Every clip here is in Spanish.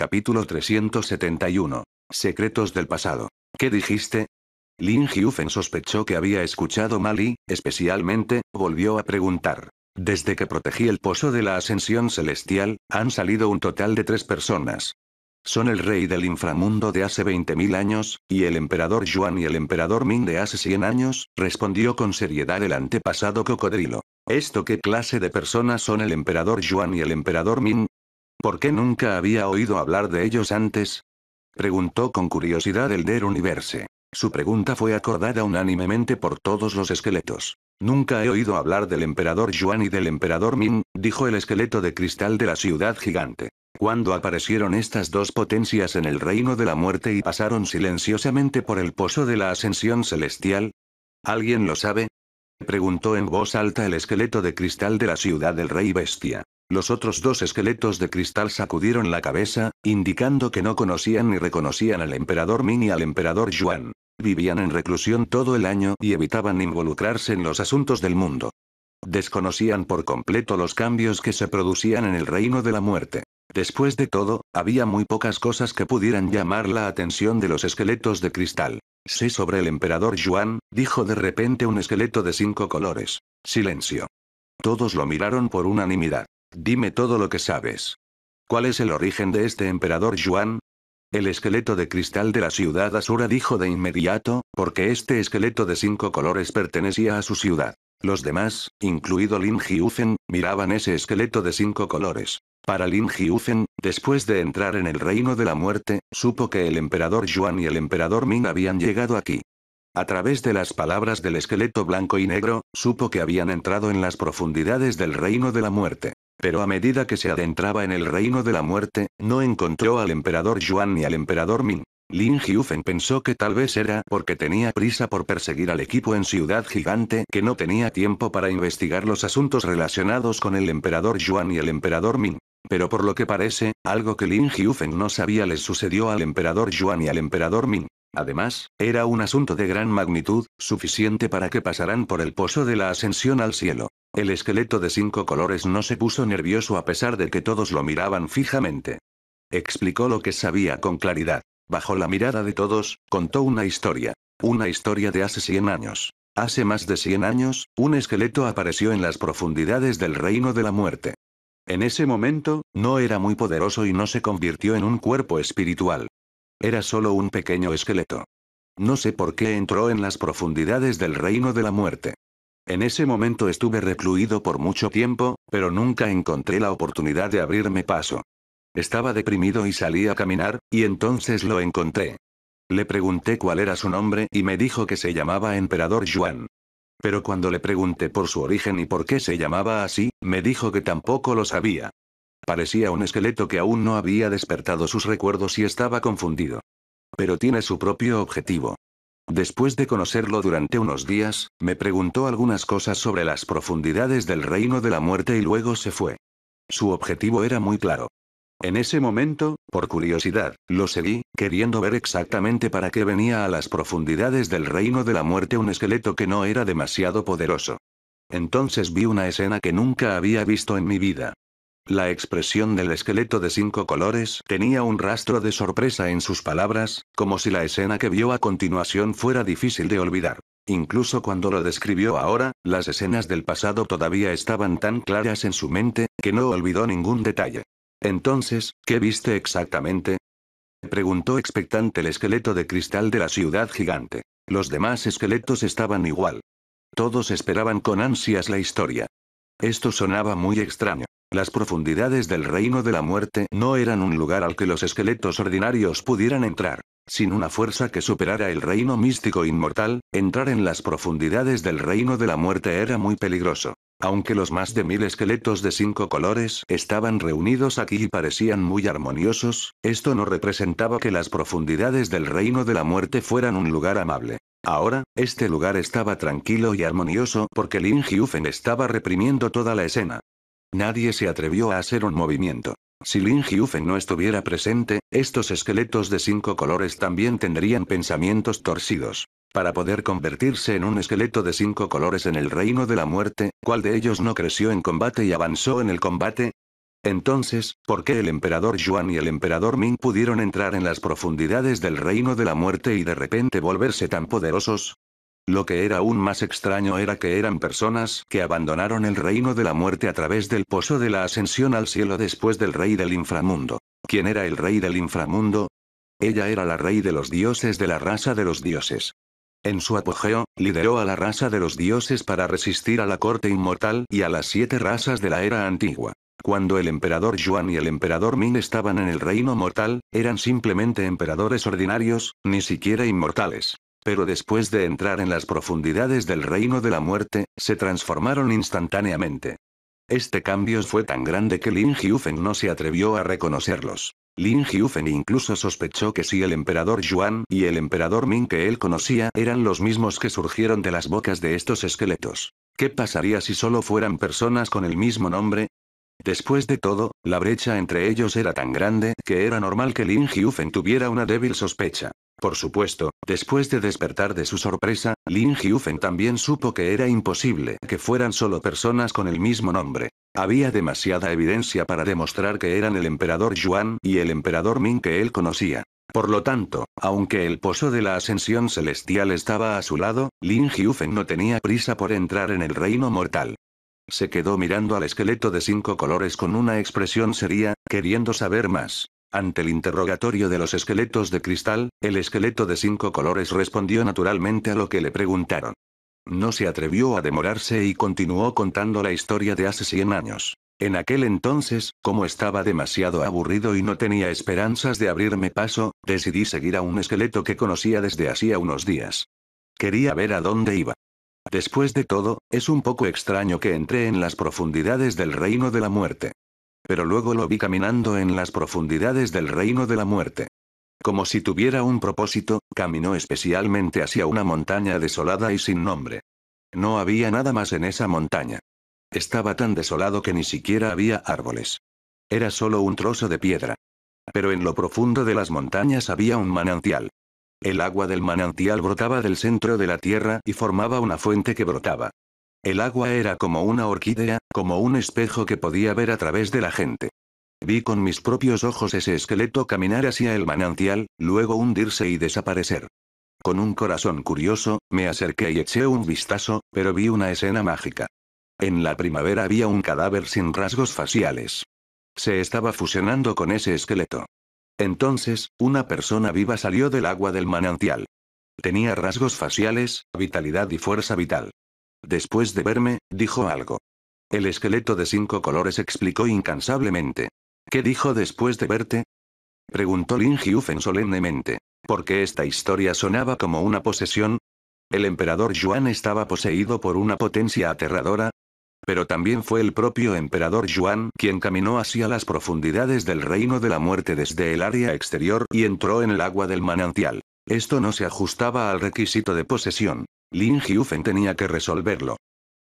Capítulo 371. Secretos del pasado. ¿Qué dijiste? Lin Hyufen sospechó que había escuchado mal y, especialmente, volvió a preguntar. Desde que protegí el pozo de la ascensión celestial, han salido un total de tres personas. Son el rey del inframundo de hace 20.000 años, y el emperador Yuan y el emperador Min de hace 100 años, respondió con seriedad el antepasado cocodrilo. ¿Esto qué clase de personas son el emperador Yuan y el emperador Min? ¿Por qué nunca había oído hablar de ellos antes? Preguntó con curiosidad el Der Universe. Su pregunta fue acordada unánimemente por todos los esqueletos. Nunca he oído hablar del emperador Yuan y del emperador Ming, dijo el esqueleto de cristal de la ciudad gigante. Cuando aparecieron estas dos potencias en el reino de la muerte y pasaron silenciosamente por el pozo de la ascensión celestial? ¿Alguien lo sabe? Preguntó en voz alta el esqueleto de cristal de la ciudad del rey bestia. Los otros dos esqueletos de cristal sacudieron la cabeza, indicando que no conocían ni reconocían al emperador Min y al emperador Yuan. Vivían en reclusión todo el año y evitaban involucrarse en los asuntos del mundo. Desconocían por completo los cambios que se producían en el reino de la muerte. Después de todo, había muy pocas cosas que pudieran llamar la atención de los esqueletos de cristal. Sé sobre el emperador Yuan, dijo de repente un esqueleto de cinco colores. Silencio. Todos lo miraron por unanimidad. Dime todo lo que sabes. ¿Cuál es el origen de este emperador Yuan? El esqueleto de cristal de la ciudad Asura dijo de inmediato, porque este esqueleto de cinco colores pertenecía a su ciudad. Los demás, incluido Lin Jiufen, miraban ese esqueleto de cinco colores. Para Lin Jiufen, después de entrar en el reino de la muerte, supo que el emperador Yuan y el emperador Ming habían llegado aquí. A través de las palabras del esqueleto blanco y negro, supo que habían entrado en las profundidades del reino de la muerte. Pero a medida que se adentraba en el reino de la muerte, no encontró al emperador Yuan ni al emperador Min. Lin Hyufen pensó que tal vez era porque tenía prisa por perseguir al equipo en Ciudad Gigante que no tenía tiempo para investigar los asuntos relacionados con el emperador Yuan y el emperador Min. Pero por lo que parece, algo que Lin Hyufen no sabía les sucedió al emperador Yuan y al emperador Min. Además, era un asunto de gran magnitud, suficiente para que pasaran por el pozo de la ascensión al cielo. El esqueleto de cinco colores no se puso nervioso a pesar de que todos lo miraban fijamente. Explicó lo que sabía con claridad. Bajo la mirada de todos, contó una historia. Una historia de hace 100 años. Hace más de 100 años, un esqueleto apareció en las profundidades del reino de la muerte. En ese momento, no era muy poderoso y no se convirtió en un cuerpo espiritual. Era solo un pequeño esqueleto. No sé por qué entró en las profundidades del reino de la muerte. En ese momento estuve recluido por mucho tiempo, pero nunca encontré la oportunidad de abrirme paso. Estaba deprimido y salí a caminar, y entonces lo encontré. Le pregunté cuál era su nombre y me dijo que se llamaba Emperador Yuan. Pero cuando le pregunté por su origen y por qué se llamaba así, me dijo que tampoco lo sabía. Parecía un esqueleto que aún no había despertado sus recuerdos y estaba confundido. Pero tiene su propio objetivo. Después de conocerlo durante unos días, me preguntó algunas cosas sobre las profundidades del reino de la muerte y luego se fue. Su objetivo era muy claro. En ese momento, por curiosidad, lo seguí, queriendo ver exactamente para qué venía a las profundidades del reino de la muerte un esqueleto que no era demasiado poderoso. Entonces vi una escena que nunca había visto en mi vida. La expresión del esqueleto de cinco colores tenía un rastro de sorpresa en sus palabras, como si la escena que vio a continuación fuera difícil de olvidar. Incluso cuando lo describió ahora, las escenas del pasado todavía estaban tan claras en su mente, que no olvidó ningún detalle. Entonces, ¿qué viste exactamente? Preguntó expectante el esqueleto de cristal de la ciudad gigante. Los demás esqueletos estaban igual. Todos esperaban con ansias la historia. Esto sonaba muy extraño. Las profundidades del reino de la muerte no eran un lugar al que los esqueletos ordinarios pudieran entrar. Sin una fuerza que superara el reino místico inmortal, entrar en las profundidades del reino de la muerte era muy peligroso. Aunque los más de mil esqueletos de cinco colores estaban reunidos aquí y parecían muy armoniosos, esto no representaba que las profundidades del reino de la muerte fueran un lugar amable. Ahora, este lugar estaba tranquilo y armonioso porque Lin Hyufen estaba reprimiendo toda la escena. Nadie se atrevió a hacer un movimiento. Si Lin Hyufen no estuviera presente, estos esqueletos de cinco colores también tendrían pensamientos torcidos. Para poder convertirse en un esqueleto de cinco colores en el reino de la muerte, ¿cuál de ellos no creció en combate y avanzó en el combate? Entonces, ¿por qué el emperador Yuan y el emperador Ming pudieron entrar en las profundidades del reino de la muerte y de repente volverse tan poderosos? Lo que era aún más extraño era que eran personas que abandonaron el reino de la muerte a través del pozo de la ascensión al cielo después del rey del inframundo. ¿Quién era el rey del inframundo? Ella era la rey de los dioses de la raza de los dioses. En su apogeo, lideró a la raza de los dioses para resistir a la corte inmortal y a las siete razas de la era antigua. Cuando el emperador Yuan y el emperador Min estaban en el reino mortal, eran simplemente emperadores ordinarios, ni siquiera inmortales. Pero después de entrar en las profundidades del reino de la muerte, se transformaron instantáneamente. Este cambio fue tan grande que Lin Hyufen no se atrevió a reconocerlos. Lin Hyufen incluso sospechó que si el emperador Yuan y el emperador Ming que él conocía eran los mismos que surgieron de las bocas de estos esqueletos. ¿Qué pasaría si solo fueran personas con el mismo nombre? Después de todo, la brecha entre ellos era tan grande que era normal que Lin Hyufen tuviera una débil sospecha. Por supuesto, después de despertar de su sorpresa, Lin Hyufen también supo que era imposible que fueran solo personas con el mismo nombre. Había demasiada evidencia para demostrar que eran el emperador Yuan y el emperador Ming que él conocía. Por lo tanto, aunque el pozo de la ascensión celestial estaba a su lado, Lin Hyufen no tenía prisa por entrar en el reino mortal. Se quedó mirando al esqueleto de cinco colores con una expresión seria, queriendo saber más. Ante el interrogatorio de los esqueletos de cristal, el esqueleto de cinco colores respondió naturalmente a lo que le preguntaron. No se atrevió a demorarse y continuó contando la historia de hace 100 años. En aquel entonces, como estaba demasiado aburrido y no tenía esperanzas de abrirme paso, decidí seguir a un esqueleto que conocía desde hacía unos días. Quería ver a dónde iba. Después de todo, es un poco extraño que entré en las profundidades del reino de la muerte. Pero luego lo vi caminando en las profundidades del reino de la muerte. Como si tuviera un propósito, caminó especialmente hacia una montaña desolada y sin nombre. No había nada más en esa montaña. Estaba tan desolado que ni siquiera había árboles. Era solo un trozo de piedra. Pero en lo profundo de las montañas había un manantial. El agua del manantial brotaba del centro de la tierra y formaba una fuente que brotaba. El agua era como una orquídea, como un espejo que podía ver a través de la gente. Vi con mis propios ojos ese esqueleto caminar hacia el manantial, luego hundirse y desaparecer. Con un corazón curioso, me acerqué y eché un vistazo, pero vi una escena mágica. En la primavera había un cadáver sin rasgos faciales. Se estaba fusionando con ese esqueleto. Entonces, una persona viva salió del agua del manantial. Tenía rasgos faciales, vitalidad y fuerza vital. Después de verme, dijo algo. El esqueleto de cinco colores explicó incansablemente. ¿Qué dijo después de verte? Preguntó Lin Hyufen solemnemente. Porque esta historia sonaba como una posesión? ¿El emperador Yuan estaba poseído por una potencia aterradora? Pero también fue el propio emperador Yuan quien caminó hacia las profundidades del reino de la muerte desde el área exterior y entró en el agua del manantial. Esto no se ajustaba al requisito de posesión. Lin Hyufen tenía que resolverlo.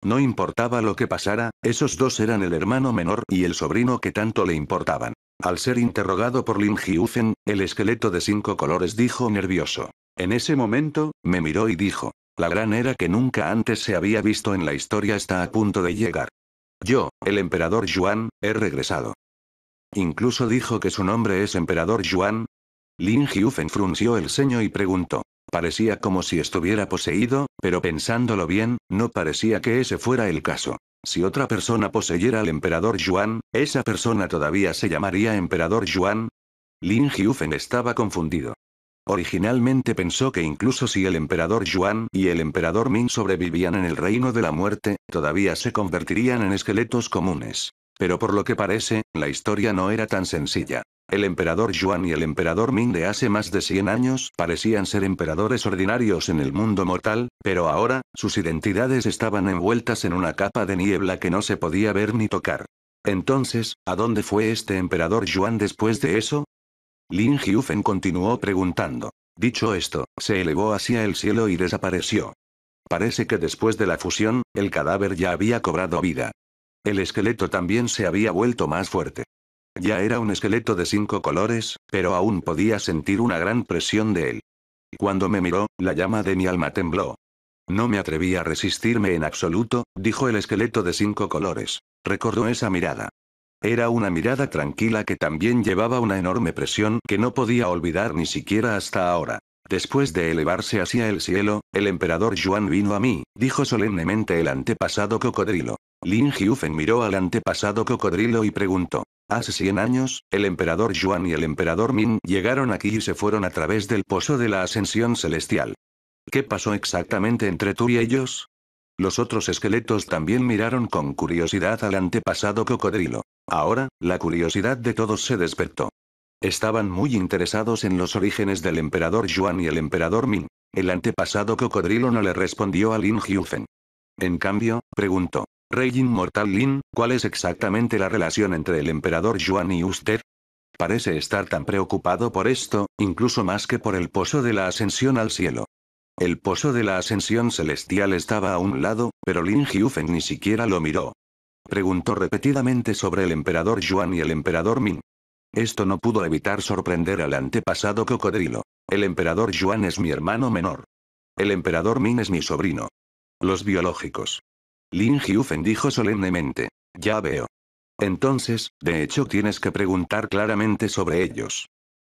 No importaba lo que pasara, esos dos eran el hermano menor y el sobrino que tanto le importaban. Al ser interrogado por Lin Jiufen, el esqueleto de cinco colores dijo nervioso. En ese momento, me miró y dijo, la gran era que nunca antes se había visto en la historia está a punto de llegar. Yo, el emperador Yuan, he regresado. Incluso dijo que su nombre es emperador Yuan. Lin Hyufen frunció el ceño y preguntó. Parecía como si estuviera poseído, pero pensándolo bien, no parecía que ese fuera el caso. Si otra persona poseyera al emperador Yuan, ¿esa persona todavía se llamaría emperador Yuan? Lin Hyufen estaba confundido. Originalmente pensó que incluso si el emperador Yuan y el emperador Ming sobrevivían en el reino de la muerte, todavía se convertirían en esqueletos comunes. Pero por lo que parece, la historia no era tan sencilla. El emperador Yuan y el emperador Ming de hace más de 100 años parecían ser emperadores ordinarios en el mundo mortal, pero ahora, sus identidades estaban envueltas en una capa de niebla que no se podía ver ni tocar. Entonces, ¿a dónde fue este emperador Yuan después de eso? Lin Hyufen continuó preguntando. Dicho esto, se elevó hacia el cielo y desapareció. Parece que después de la fusión, el cadáver ya había cobrado vida. El esqueleto también se había vuelto más fuerte. Ya era un esqueleto de cinco colores, pero aún podía sentir una gran presión de él. Cuando me miró, la llama de mi alma tembló. No me atreví a resistirme en absoluto, dijo el esqueleto de cinco colores. Recordó esa mirada. Era una mirada tranquila que también llevaba una enorme presión que no podía olvidar ni siquiera hasta ahora. Después de elevarse hacia el cielo, el emperador Yuan vino a mí, dijo solemnemente el antepasado cocodrilo. Lin Jiufen miró al antepasado cocodrilo y preguntó. Hace 100 años, el emperador Yuan y el emperador Min llegaron aquí y se fueron a través del pozo de la ascensión celestial. ¿Qué pasó exactamente entre tú y ellos? Los otros esqueletos también miraron con curiosidad al antepasado cocodrilo. Ahora, la curiosidad de todos se despertó. Estaban muy interesados en los orígenes del emperador Yuan y el emperador Ming. El antepasado cocodrilo no le respondió a Lin Hyufen. En cambio, preguntó, Rey Inmortal Lin, ¿cuál es exactamente la relación entre el emperador Yuan y usted? Parece estar tan preocupado por esto, incluso más que por el pozo de la ascensión al cielo. El pozo de la ascensión celestial estaba a un lado, pero Lin Jiufen ni siquiera lo miró. Preguntó repetidamente sobre el emperador Yuan y el emperador Min. Esto no pudo evitar sorprender al antepasado cocodrilo. El emperador Yuan es mi hermano menor. El emperador Min es mi sobrino. Los biológicos. Lin Jiufen dijo solemnemente. Ya veo. Entonces, de hecho tienes que preguntar claramente sobre ellos.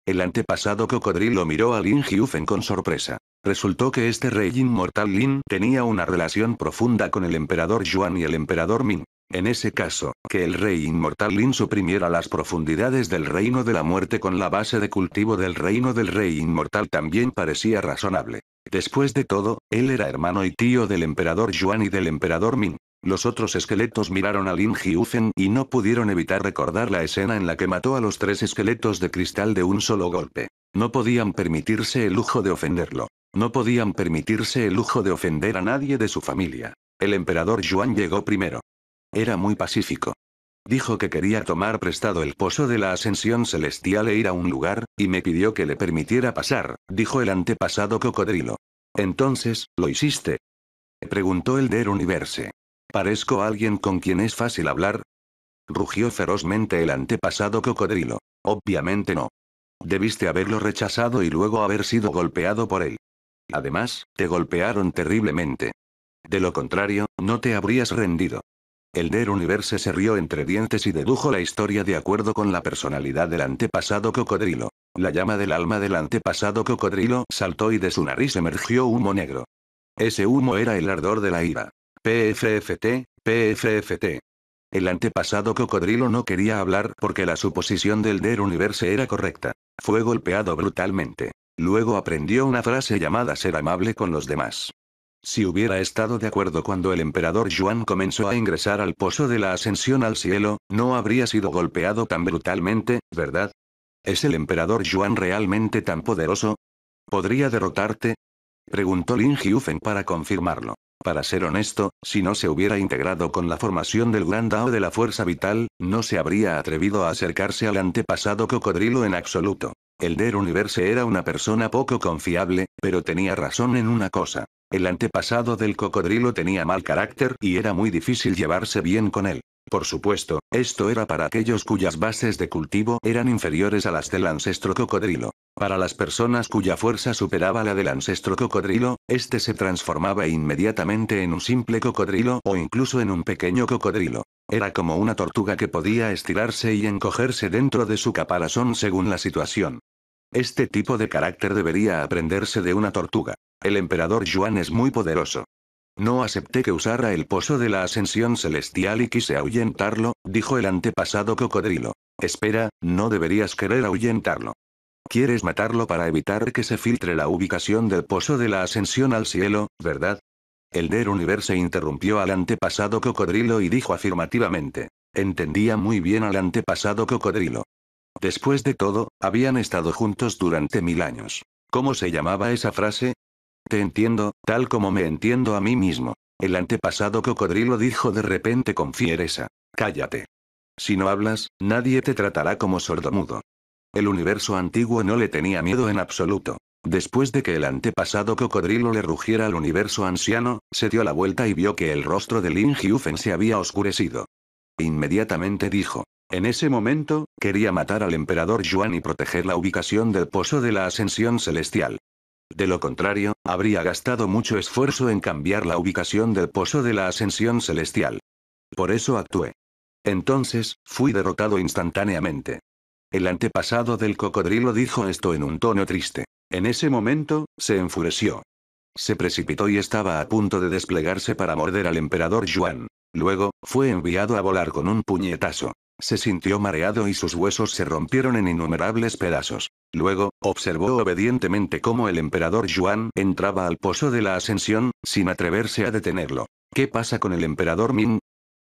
El antepasado cocodrilo miró a Lin Jiufen con sorpresa. Resultó que este rey inmortal Lin tenía una relación profunda con el emperador Yuan y el emperador Min. En ese caso, que el rey inmortal Lin suprimiera las profundidades del reino de la muerte con la base de cultivo del reino del rey inmortal también parecía razonable. Después de todo, él era hermano y tío del emperador Yuan y del emperador Min. Los otros esqueletos miraron a Lin Jiufen y no pudieron evitar recordar la escena en la que mató a los tres esqueletos de cristal de un solo golpe. No podían permitirse el lujo de ofenderlo. No podían permitirse el lujo de ofender a nadie de su familia. El emperador Yuan llegó primero. Era muy pacífico. Dijo que quería tomar prestado el pozo de la ascensión celestial e ir a un lugar, y me pidió que le permitiera pasar, dijo el antepasado cocodrilo. Entonces, ¿lo hiciste? Preguntó el de Universe. Parezco alguien con quien es fácil hablar. Rugió ferozmente el antepasado cocodrilo. Obviamente no. Debiste haberlo rechazado y luego haber sido golpeado por él. Además, te golpearon terriblemente. De lo contrario, no te habrías rendido. El Der universo se rió entre dientes y dedujo la historia de acuerdo con la personalidad del antepasado cocodrilo. La llama del alma del antepasado cocodrilo saltó y de su nariz emergió humo negro. Ese humo era el ardor de la ira. PFFT, PFFT. El antepasado cocodrilo no quería hablar porque la suposición del Der Universe era correcta. Fue golpeado brutalmente. Luego aprendió una frase llamada ser amable con los demás. Si hubiera estado de acuerdo cuando el emperador Yuan comenzó a ingresar al pozo de la ascensión al cielo, no habría sido golpeado tan brutalmente, ¿verdad? ¿Es el emperador Yuan realmente tan poderoso? ¿Podría derrotarte? Preguntó Lin Jiufen para confirmarlo. Para ser honesto, si no se hubiera integrado con la formación del Gran Dao de la Fuerza Vital, no se habría atrevido a acercarse al antepasado cocodrilo en absoluto. El Der Universe era una persona poco confiable, pero tenía razón en una cosa. El antepasado del cocodrilo tenía mal carácter y era muy difícil llevarse bien con él. Por supuesto, esto era para aquellos cuyas bases de cultivo eran inferiores a las del ancestro cocodrilo. Para las personas cuya fuerza superaba la del ancestro cocodrilo, este se transformaba inmediatamente en un simple cocodrilo o incluso en un pequeño cocodrilo. Era como una tortuga que podía estirarse y encogerse dentro de su caparazón según la situación. Este tipo de carácter debería aprenderse de una tortuga. El emperador Yuan es muy poderoso. No acepté que usara el pozo de la ascensión celestial y quise ahuyentarlo, dijo el antepasado cocodrilo. Espera, no deberías querer ahuyentarlo. Quieres matarlo para evitar que se filtre la ubicación del pozo de la ascensión al cielo, ¿verdad? El Der Universo interrumpió al antepasado cocodrilo y dijo afirmativamente. Entendía muy bien al antepasado cocodrilo. Después de todo, habían estado juntos durante mil años. ¿Cómo se llamaba esa frase? Te entiendo, tal como me entiendo a mí mismo. El antepasado cocodrilo dijo de repente con fiereza. Cállate. Si no hablas, nadie te tratará como sordomudo. El universo antiguo no le tenía miedo en absoluto. Después de que el antepasado cocodrilo le rugiera al universo anciano, se dio la vuelta y vio que el rostro de Lin Hyufen se había oscurecido. Inmediatamente dijo. En ese momento, quería matar al emperador Yuan y proteger la ubicación del pozo de la ascensión celestial. De lo contrario, habría gastado mucho esfuerzo en cambiar la ubicación del pozo de la ascensión celestial. Por eso actué. Entonces, fui derrotado instantáneamente. El antepasado del cocodrilo dijo esto en un tono triste. En ese momento, se enfureció. Se precipitó y estaba a punto de desplegarse para morder al emperador Yuan. Luego, fue enviado a volar con un puñetazo. Se sintió mareado y sus huesos se rompieron en innumerables pedazos. Luego, observó obedientemente cómo el emperador Yuan entraba al pozo de la ascensión, sin atreverse a detenerlo. ¿Qué pasa con el emperador Ming?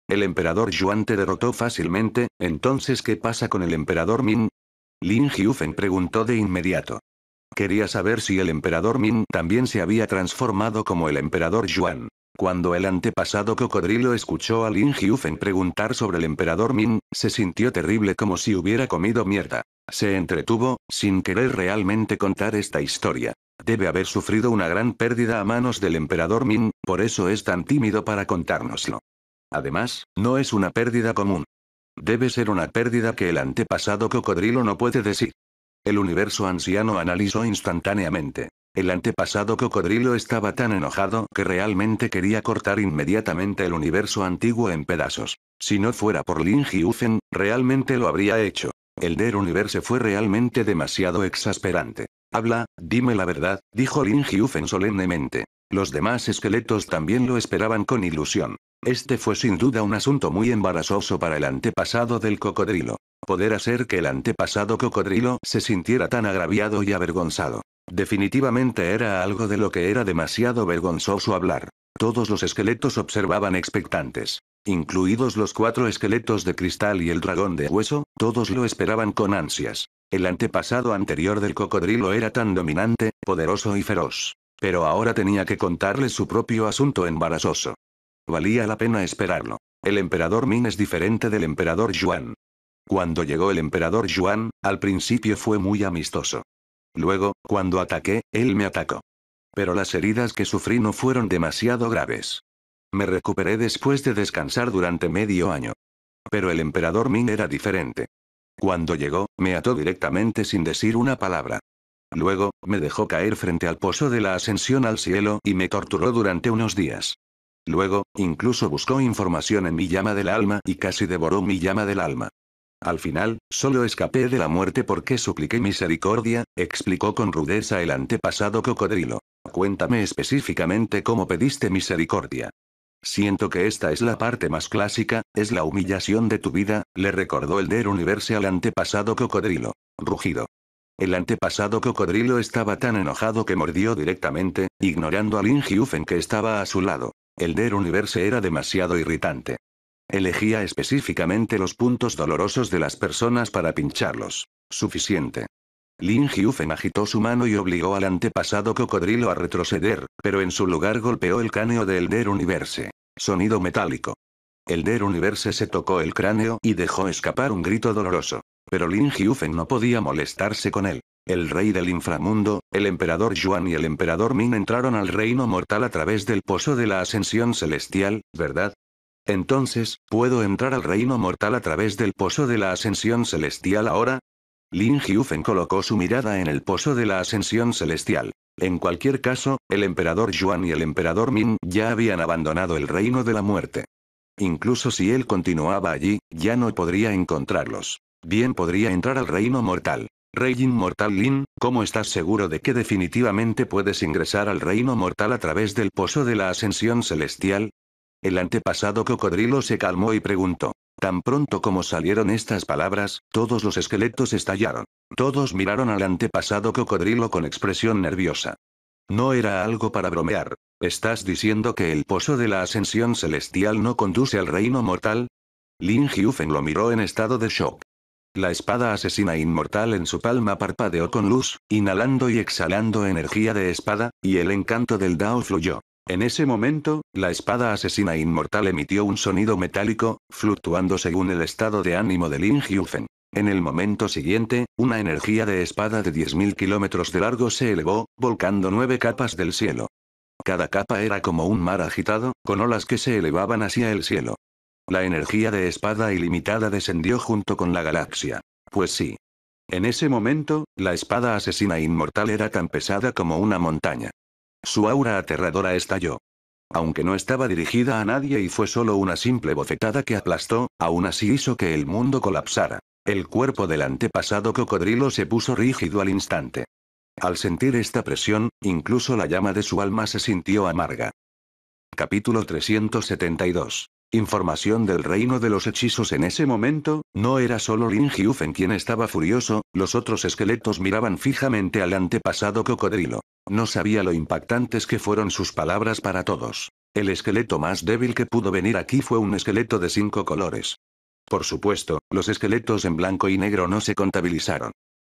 El emperador Yuan te derrotó fácilmente, entonces ¿qué pasa con el emperador Min? Lin Hyufen preguntó de inmediato. Quería saber si el emperador Min también se había transformado como el emperador Yuan. Cuando el antepasado cocodrilo escuchó a Lin Hyufen preguntar sobre el emperador Min, se sintió terrible como si hubiera comido mierda. Se entretuvo, sin querer realmente contar esta historia. Debe haber sufrido una gran pérdida a manos del emperador Min, por eso es tan tímido para contárnoslo. Además, no es una pérdida común. Debe ser una pérdida que el antepasado cocodrilo no puede decir. El universo anciano analizó instantáneamente. El antepasado cocodrilo estaba tan enojado que realmente quería cortar inmediatamente el universo antiguo en pedazos. Si no fuera por Lin Hyufen, realmente lo habría hecho. El Der universo fue realmente demasiado exasperante. Habla, dime la verdad, dijo Lin Hyufen solemnemente. Los demás esqueletos también lo esperaban con ilusión. Este fue sin duda un asunto muy embarazoso para el antepasado del cocodrilo. Poder hacer que el antepasado cocodrilo se sintiera tan agraviado y avergonzado. Definitivamente era algo de lo que era demasiado vergonzoso hablar. Todos los esqueletos observaban expectantes. Incluidos los cuatro esqueletos de cristal y el dragón de hueso, todos lo esperaban con ansias. El antepasado anterior del cocodrilo era tan dominante, poderoso y feroz. Pero ahora tenía que contarle su propio asunto embarazoso. Valía la pena esperarlo. El emperador Min es diferente del emperador Yuan. Cuando llegó el emperador Yuan, al principio fue muy amistoso. Luego, cuando ataqué, él me atacó. Pero las heridas que sufrí no fueron demasiado graves. Me recuperé después de descansar durante medio año. Pero el emperador Min era diferente. Cuando llegó, me ató directamente sin decir una palabra. Luego, me dejó caer frente al pozo de la ascensión al cielo y me torturó durante unos días. Luego, incluso buscó información en mi llama del alma y casi devoró mi llama del alma. Al final, solo escapé de la muerte porque supliqué misericordia, explicó con rudeza el antepasado cocodrilo. Cuéntame específicamente cómo pediste misericordia. Siento que esta es la parte más clásica, es la humillación de tu vida, le recordó el Der Universe al antepasado cocodrilo. Rugido. El antepasado cocodrilo estaba tan enojado que mordió directamente, ignorando al Ingiufen que estaba a su lado. El Der Universe era demasiado irritante. Elegía específicamente los puntos dolorosos de las personas para pincharlos. Suficiente. Lin Hyufen agitó su mano y obligó al antepasado cocodrilo a retroceder, pero en su lugar golpeó el cráneo del Der Universe. Sonido metálico. El Der Universe se tocó el cráneo y dejó escapar un grito doloroso. Pero Lin Hyufen no podía molestarse con él. El rey del inframundo, el emperador Yuan y el emperador Min entraron al reino mortal a través del pozo de la ascensión celestial, ¿verdad? Entonces, ¿puedo entrar al reino mortal a través del pozo de la ascensión celestial ahora? Lin Hyufen colocó su mirada en el pozo de la ascensión celestial. En cualquier caso, el emperador Yuan y el emperador Min ya habían abandonado el reino de la muerte. Incluso si él continuaba allí, ya no podría encontrarlos. Bien podría entrar al reino mortal. Rey Inmortal Lin, ¿cómo estás seguro de que definitivamente puedes ingresar al reino mortal a través del pozo de la ascensión celestial? El antepasado cocodrilo se calmó y preguntó. Tan pronto como salieron estas palabras, todos los esqueletos estallaron. Todos miraron al antepasado cocodrilo con expresión nerviosa. No era algo para bromear. ¿Estás diciendo que el pozo de la ascensión celestial no conduce al reino mortal? Lin Hyufen lo miró en estado de shock. La espada asesina inmortal en su palma parpadeó con luz, inhalando y exhalando energía de espada, y el encanto del Dao fluyó. En ese momento, la espada asesina inmortal emitió un sonido metálico, fluctuando según el estado de ánimo de Lin Hyufen. En el momento siguiente, una energía de espada de 10.000 kilómetros de largo se elevó, volcando nueve capas del cielo. Cada capa era como un mar agitado, con olas que se elevaban hacia el cielo. La energía de espada ilimitada descendió junto con la galaxia. Pues sí. En ese momento, la espada asesina inmortal era tan pesada como una montaña. Su aura aterradora estalló. Aunque no estaba dirigida a nadie y fue solo una simple bofetada que aplastó, aún así hizo que el mundo colapsara. El cuerpo del antepasado cocodrilo se puso rígido al instante. Al sentir esta presión, incluso la llama de su alma se sintió amarga. Capítulo 372 Información del reino de los hechizos en ese momento, no era solo Lin Hyufen quien estaba furioso, los otros esqueletos miraban fijamente al antepasado cocodrilo. No sabía lo impactantes que fueron sus palabras para todos. El esqueleto más débil que pudo venir aquí fue un esqueleto de cinco colores. Por supuesto, los esqueletos en blanco y negro no se contabilizaron.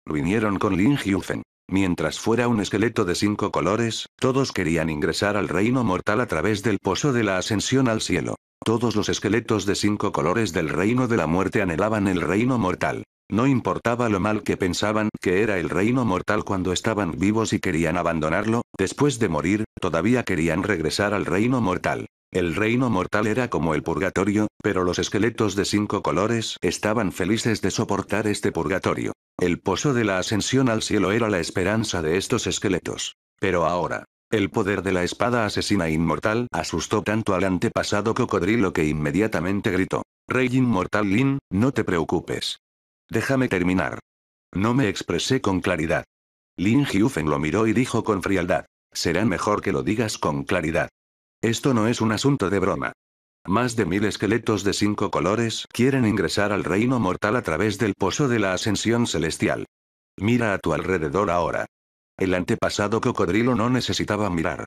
Vinieron con Lin Hyufen. Mientras fuera un esqueleto de cinco colores, todos querían ingresar al reino mortal a través del pozo de la ascensión al cielo. Todos los esqueletos de cinco colores del reino de la muerte anhelaban el reino mortal. No importaba lo mal que pensaban que era el reino mortal cuando estaban vivos y querían abandonarlo, después de morir, todavía querían regresar al reino mortal. El reino mortal era como el purgatorio, pero los esqueletos de cinco colores estaban felices de soportar este purgatorio. El pozo de la ascensión al cielo era la esperanza de estos esqueletos. Pero ahora, el poder de la espada asesina inmortal asustó tanto al antepasado cocodrilo que inmediatamente gritó. Rey inmortal Lin, no te preocupes. Déjame terminar. No me expresé con claridad. Lin Hyufen lo miró y dijo con frialdad. Será mejor que lo digas con claridad. Esto no es un asunto de broma. Más de mil esqueletos de cinco colores quieren ingresar al reino mortal a través del pozo de la ascensión celestial. Mira a tu alrededor ahora. El antepasado cocodrilo no necesitaba mirar.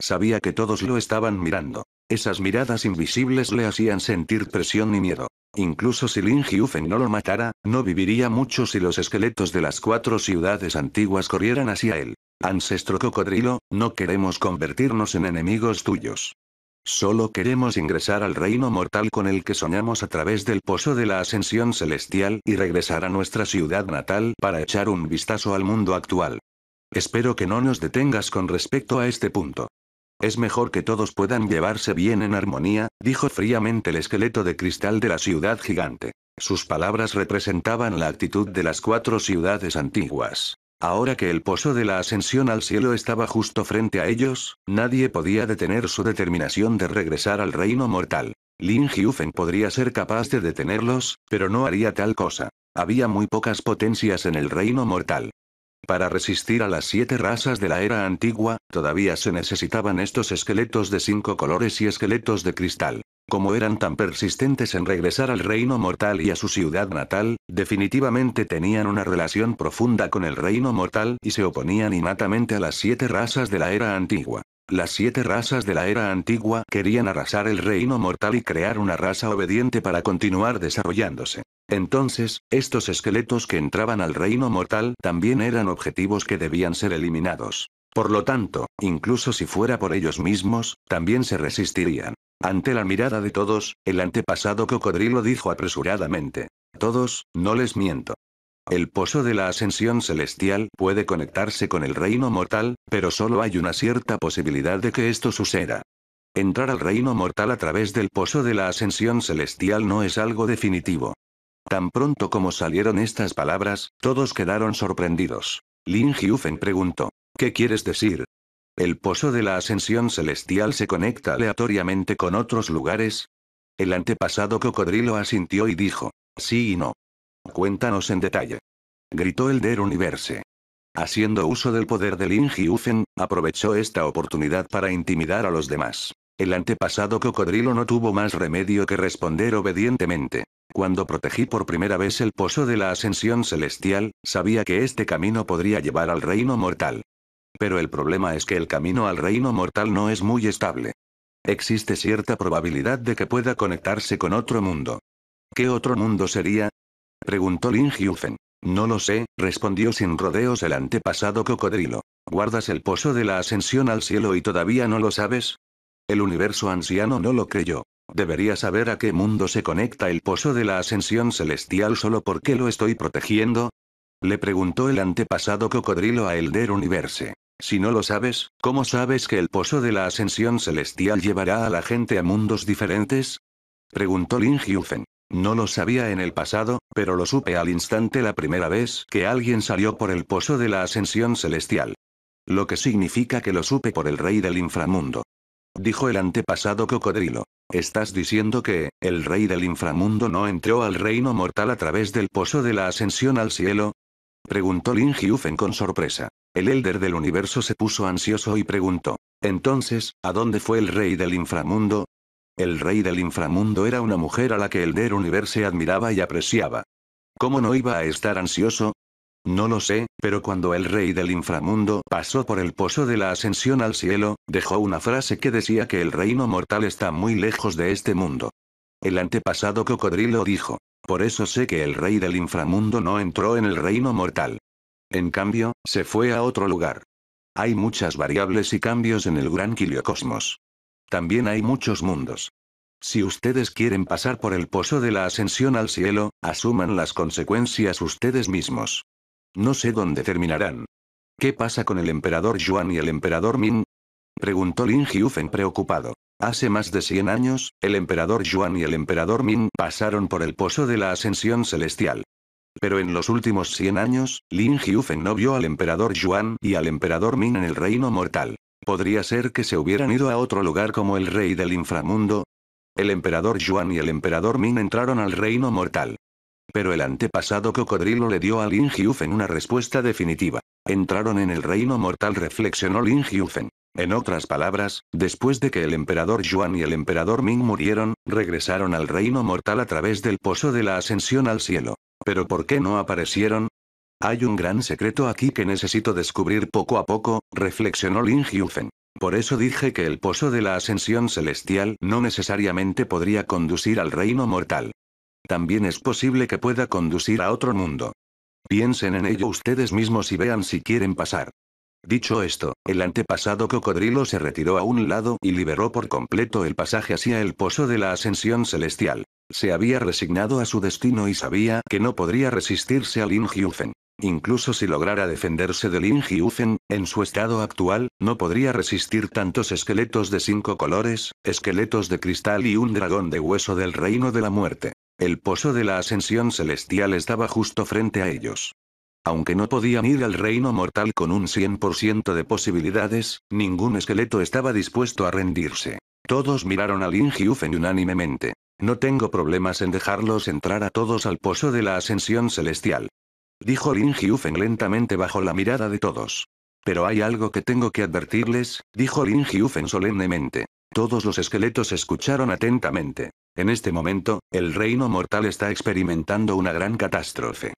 Sabía que todos lo estaban mirando. Esas miradas invisibles le hacían sentir presión y miedo. Incluso si Lin Hyufen no lo matara, no viviría mucho si los esqueletos de las cuatro ciudades antiguas corrieran hacia él. Ancestro cocodrilo, no queremos convertirnos en enemigos tuyos. Solo queremos ingresar al reino mortal con el que soñamos a través del pozo de la ascensión celestial y regresar a nuestra ciudad natal para echar un vistazo al mundo actual. Espero que no nos detengas con respecto a este punto. Es mejor que todos puedan llevarse bien en armonía, dijo fríamente el esqueleto de cristal de la ciudad gigante. Sus palabras representaban la actitud de las cuatro ciudades antiguas. Ahora que el pozo de la ascensión al cielo estaba justo frente a ellos, nadie podía detener su determinación de regresar al reino mortal. Lin Hyufen podría ser capaz de detenerlos, pero no haría tal cosa. Había muy pocas potencias en el reino mortal. Para resistir a las siete razas de la era antigua, todavía se necesitaban estos esqueletos de cinco colores y esqueletos de cristal. Como eran tan persistentes en regresar al reino mortal y a su ciudad natal, definitivamente tenían una relación profunda con el reino mortal y se oponían innatamente a las siete razas de la era antigua. Las siete razas de la era antigua querían arrasar el reino mortal y crear una raza obediente para continuar desarrollándose. Entonces, estos esqueletos que entraban al reino mortal también eran objetivos que debían ser eliminados. Por lo tanto, incluso si fuera por ellos mismos, también se resistirían. Ante la mirada de todos, el antepasado cocodrilo dijo apresuradamente. Todos, no les miento. El pozo de la ascensión celestial puede conectarse con el reino mortal, pero solo hay una cierta posibilidad de que esto suceda. Entrar al reino mortal a través del pozo de la ascensión celestial no es algo definitivo. Tan pronto como salieron estas palabras, todos quedaron sorprendidos. Lin Hyufen preguntó. ¿Qué quieres decir? ¿El pozo de la ascensión celestial se conecta aleatoriamente con otros lugares? El antepasado cocodrilo asintió y dijo. Sí y no. Cuéntanos en detalle. Gritó el Der Universe. Haciendo uso del poder de Lin Hyufen, aprovechó esta oportunidad para intimidar a los demás. El antepasado cocodrilo no tuvo más remedio que responder obedientemente. Cuando protegí por primera vez el pozo de la ascensión celestial, sabía que este camino podría llevar al reino mortal. Pero el problema es que el camino al reino mortal no es muy estable. Existe cierta probabilidad de que pueda conectarse con otro mundo. ¿Qué otro mundo sería? Preguntó Lin Hyufen. No lo sé, respondió sin rodeos el antepasado cocodrilo. ¿Guardas el pozo de la ascensión al cielo y todavía no lo sabes? El universo anciano no lo creyó. Debería saber a qué mundo se conecta el pozo de la ascensión celestial solo porque lo estoy protegiendo. Le preguntó el antepasado cocodrilo a Elder Universe. Si no lo sabes, ¿cómo sabes que el pozo de la ascensión celestial llevará a la gente a mundos diferentes? Preguntó Lin Hyufen. No lo sabía en el pasado, pero lo supe al instante la primera vez que alguien salió por el pozo de la ascensión celestial. Lo que significa que lo supe por el rey del inframundo. Dijo el antepasado cocodrilo. ¿Estás diciendo que, el rey del inframundo no entró al reino mortal a través del pozo de la ascensión al cielo? Preguntó Lin Hyufen con sorpresa. El elder del universo se puso ansioso y preguntó. Entonces, ¿a dónde fue el rey del inframundo? El rey del inframundo era una mujer a la que el der universo admiraba y apreciaba. ¿Cómo no iba a estar ansioso? No lo sé, pero cuando el rey del inframundo pasó por el pozo de la ascensión al cielo, dejó una frase que decía que el reino mortal está muy lejos de este mundo. El antepasado cocodrilo dijo. Por eso sé que el rey del inframundo no entró en el reino mortal. En cambio, se fue a otro lugar. Hay muchas variables y cambios en el gran quiliocosmos. También hay muchos mundos. Si ustedes quieren pasar por el pozo de la ascensión al cielo, asuman las consecuencias ustedes mismos. No sé dónde terminarán. ¿Qué pasa con el emperador Yuan y el emperador Min? Preguntó Lin Hyufen preocupado. Hace más de 100 años, el emperador Yuan y el emperador Min pasaron por el pozo de la ascensión celestial. Pero en los últimos 100 años, Lin Hyufen no vio al emperador Yuan y al emperador Min en el reino mortal. ¿Podría ser que se hubieran ido a otro lugar como el rey del inframundo? El emperador Yuan y el emperador Min entraron al reino mortal. Pero el antepasado cocodrilo le dio a Lin Hyufen una respuesta definitiva. Entraron en el reino mortal reflexionó Lin Hyufen. En otras palabras, después de que el emperador Yuan y el emperador Ming murieron, regresaron al reino mortal a través del pozo de la ascensión al cielo. ¿Pero por qué no aparecieron? Hay un gran secreto aquí que necesito descubrir poco a poco, reflexionó Lin Hyufen. Por eso dije que el pozo de la ascensión celestial no necesariamente podría conducir al reino mortal también es posible que pueda conducir a otro mundo. Piensen en ello ustedes mismos y vean si quieren pasar. Dicho esto, el antepasado cocodrilo se retiró a un lado y liberó por completo el pasaje hacia el pozo de la ascensión celestial. Se había resignado a su destino y sabía que no podría resistirse al Hyufen. Incluso si lograra defenderse del Hyufen, en su estado actual, no podría resistir tantos esqueletos de cinco colores, esqueletos de cristal y un dragón de hueso del reino de la muerte. El pozo de la ascensión celestial estaba justo frente a ellos. Aunque no podían ir al reino mortal con un 100% de posibilidades, ningún esqueleto estaba dispuesto a rendirse. Todos miraron a Lin Hyufen unánimemente. No tengo problemas en dejarlos entrar a todos al pozo de la ascensión celestial. Dijo Lin Hyufen lentamente bajo la mirada de todos. Pero hay algo que tengo que advertirles, dijo Lin Hyufen solemnemente. Todos los esqueletos escucharon atentamente. En este momento, el reino mortal está experimentando una gran catástrofe.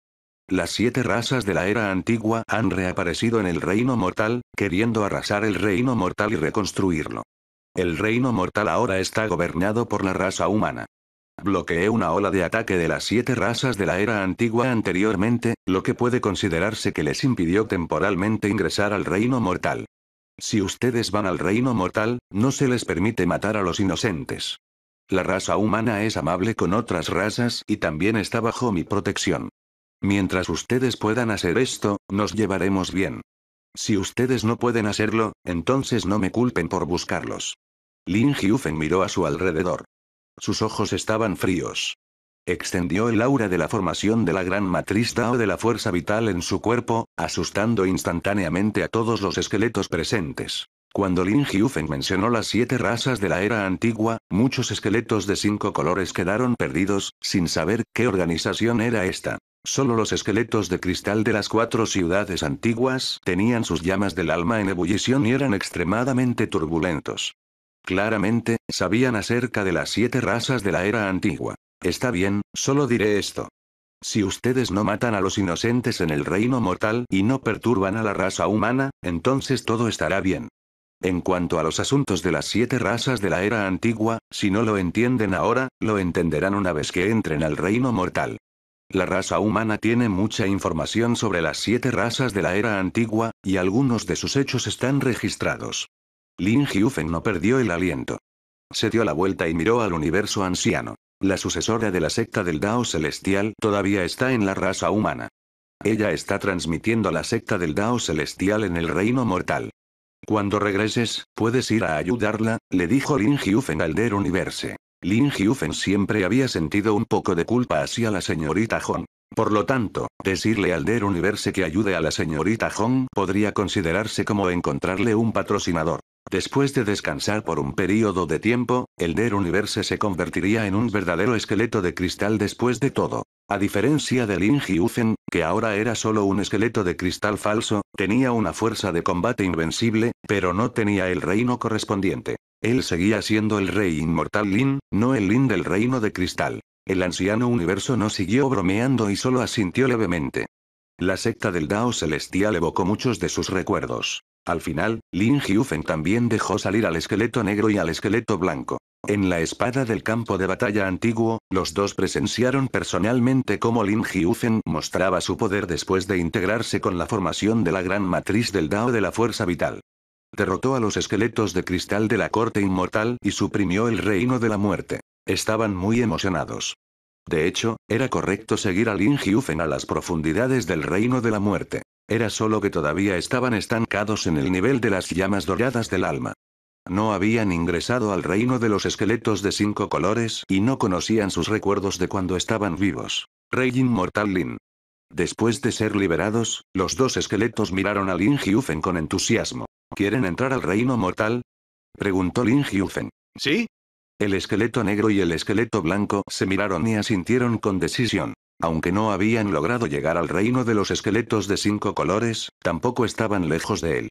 Las siete razas de la era antigua han reaparecido en el reino mortal, queriendo arrasar el reino mortal y reconstruirlo. El reino mortal ahora está gobernado por la raza humana. Bloqueé una ola de ataque de las siete razas de la era antigua anteriormente, lo que puede considerarse que les impidió temporalmente ingresar al reino mortal. Si ustedes van al reino mortal, no se les permite matar a los inocentes. La raza humana es amable con otras razas y también está bajo mi protección. Mientras ustedes puedan hacer esto, nos llevaremos bien. Si ustedes no pueden hacerlo, entonces no me culpen por buscarlos. Lin Hyufen miró a su alrededor. Sus ojos estaban fríos. Extendió el aura de la formación de la gran matriz Dao de la fuerza vital en su cuerpo, asustando instantáneamente a todos los esqueletos presentes. Cuando Lin Hyufen mencionó las siete razas de la era antigua, muchos esqueletos de cinco colores quedaron perdidos, sin saber qué organización era esta. Solo los esqueletos de cristal de las cuatro ciudades antiguas tenían sus llamas del alma en ebullición y eran extremadamente turbulentos. Claramente, sabían acerca de las siete razas de la era antigua. Está bien, solo diré esto. Si ustedes no matan a los inocentes en el reino mortal y no perturban a la raza humana, entonces todo estará bien. En cuanto a los asuntos de las siete razas de la era antigua, si no lo entienden ahora, lo entenderán una vez que entren al reino mortal. La raza humana tiene mucha información sobre las siete razas de la era antigua, y algunos de sus hechos están registrados. Lin Hyufen no perdió el aliento. Se dio la vuelta y miró al universo anciano. La sucesora de la secta del Dao Celestial todavía está en la raza humana. Ella está transmitiendo la secta del Dao Celestial en el reino mortal. Cuando regreses, puedes ir a ayudarla, le dijo Lin Hyufen al Der Universe. Lin Hyufen siempre había sentido un poco de culpa hacia la señorita Hong. Por lo tanto, decirle al Der Universe que ayude a la señorita Hong podría considerarse como encontrarle un patrocinador. Después de descansar por un periodo de tiempo, el Der Universe se convertiría en un verdadero esqueleto de cristal después de todo. A diferencia del Hyuzen, que ahora era solo un esqueleto de cristal falso, tenía una fuerza de combate invencible, pero no tenía el reino correspondiente. Él seguía siendo el rey inmortal Lin, no el Lin del reino de cristal. El anciano universo no siguió bromeando y solo asintió levemente. La secta del Dao Celestial evocó muchos de sus recuerdos. Al final, Lin Hyufen también dejó salir al esqueleto negro y al esqueleto blanco. En la espada del campo de batalla antiguo, los dos presenciaron personalmente cómo Lin Hyufen mostraba su poder después de integrarse con la formación de la gran matriz del Dao de la Fuerza Vital. Derrotó a los esqueletos de cristal de la corte inmortal y suprimió el reino de la muerte. Estaban muy emocionados. De hecho, era correcto seguir a Lin Hyufen a las profundidades del reino de la muerte. Era solo que todavía estaban estancados en el nivel de las llamas doradas del alma. No habían ingresado al reino de los esqueletos de cinco colores y no conocían sus recuerdos de cuando estaban vivos. Rey Inmortal Lin. Después de ser liberados, los dos esqueletos miraron a Lin Hyufen con entusiasmo. ¿Quieren entrar al reino mortal? Preguntó Lin Hyufen. ¿Sí? El esqueleto negro y el esqueleto blanco se miraron y asintieron con decisión. Aunque no habían logrado llegar al reino de los esqueletos de cinco colores, tampoco estaban lejos de él.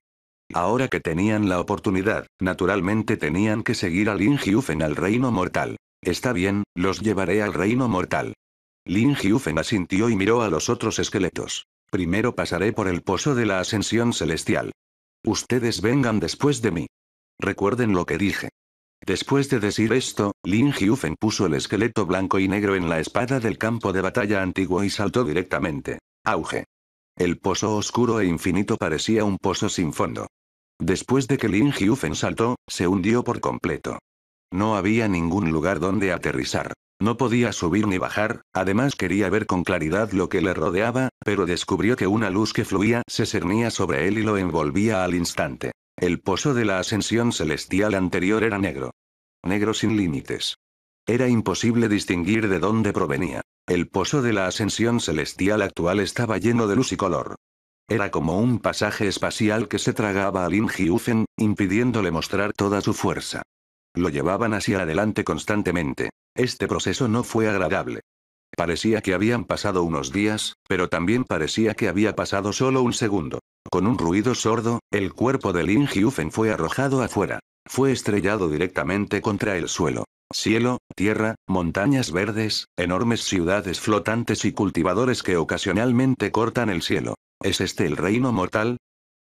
Ahora que tenían la oportunidad, naturalmente tenían que seguir a Lin Hyufen al reino mortal. Está bien, los llevaré al reino mortal. Lin Hyufen asintió y miró a los otros esqueletos. Primero pasaré por el pozo de la ascensión celestial. Ustedes vengan después de mí. Recuerden lo que dije. Después de decir esto, Lin Hyufen puso el esqueleto blanco y negro en la espada del campo de batalla antiguo y saltó directamente. Auge. El pozo oscuro e infinito parecía un pozo sin fondo. Después de que Lin Hyufen saltó, se hundió por completo. No había ningún lugar donde aterrizar. No podía subir ni bajar, además quería ver con claridad lo que le rodeaba, pero descubrió que una luz que fluía se cernía sobre él y lo envolvía al instante. El pozo de la ascensión celestial anterior era negro. Negro sin límites. Era imposible distinguir de dónde provenía. El pozo de la ascensión celestial actual estaba lleno de luz y color. Era como un pasaje espacial que se tragaba a Lin Jiufen, impidiéndole mostrar toda su fuerza. Lo llevaban hacia adelante constantemente. Este proceso no fue agradable. Parecía que habían pasado unos días, pero también parecía que había pasado solo un segundo. Con un ruido sordo, el cuerpo de Lin Hyufen fue arrojado afuera. Fue estrellado directamente contra el suelo. Cielo, tierra, montañas verdes, enormes ciudades flotantes y cultivadores que ocasionalmente cortan el cielo. ¿Es este el reino mortal?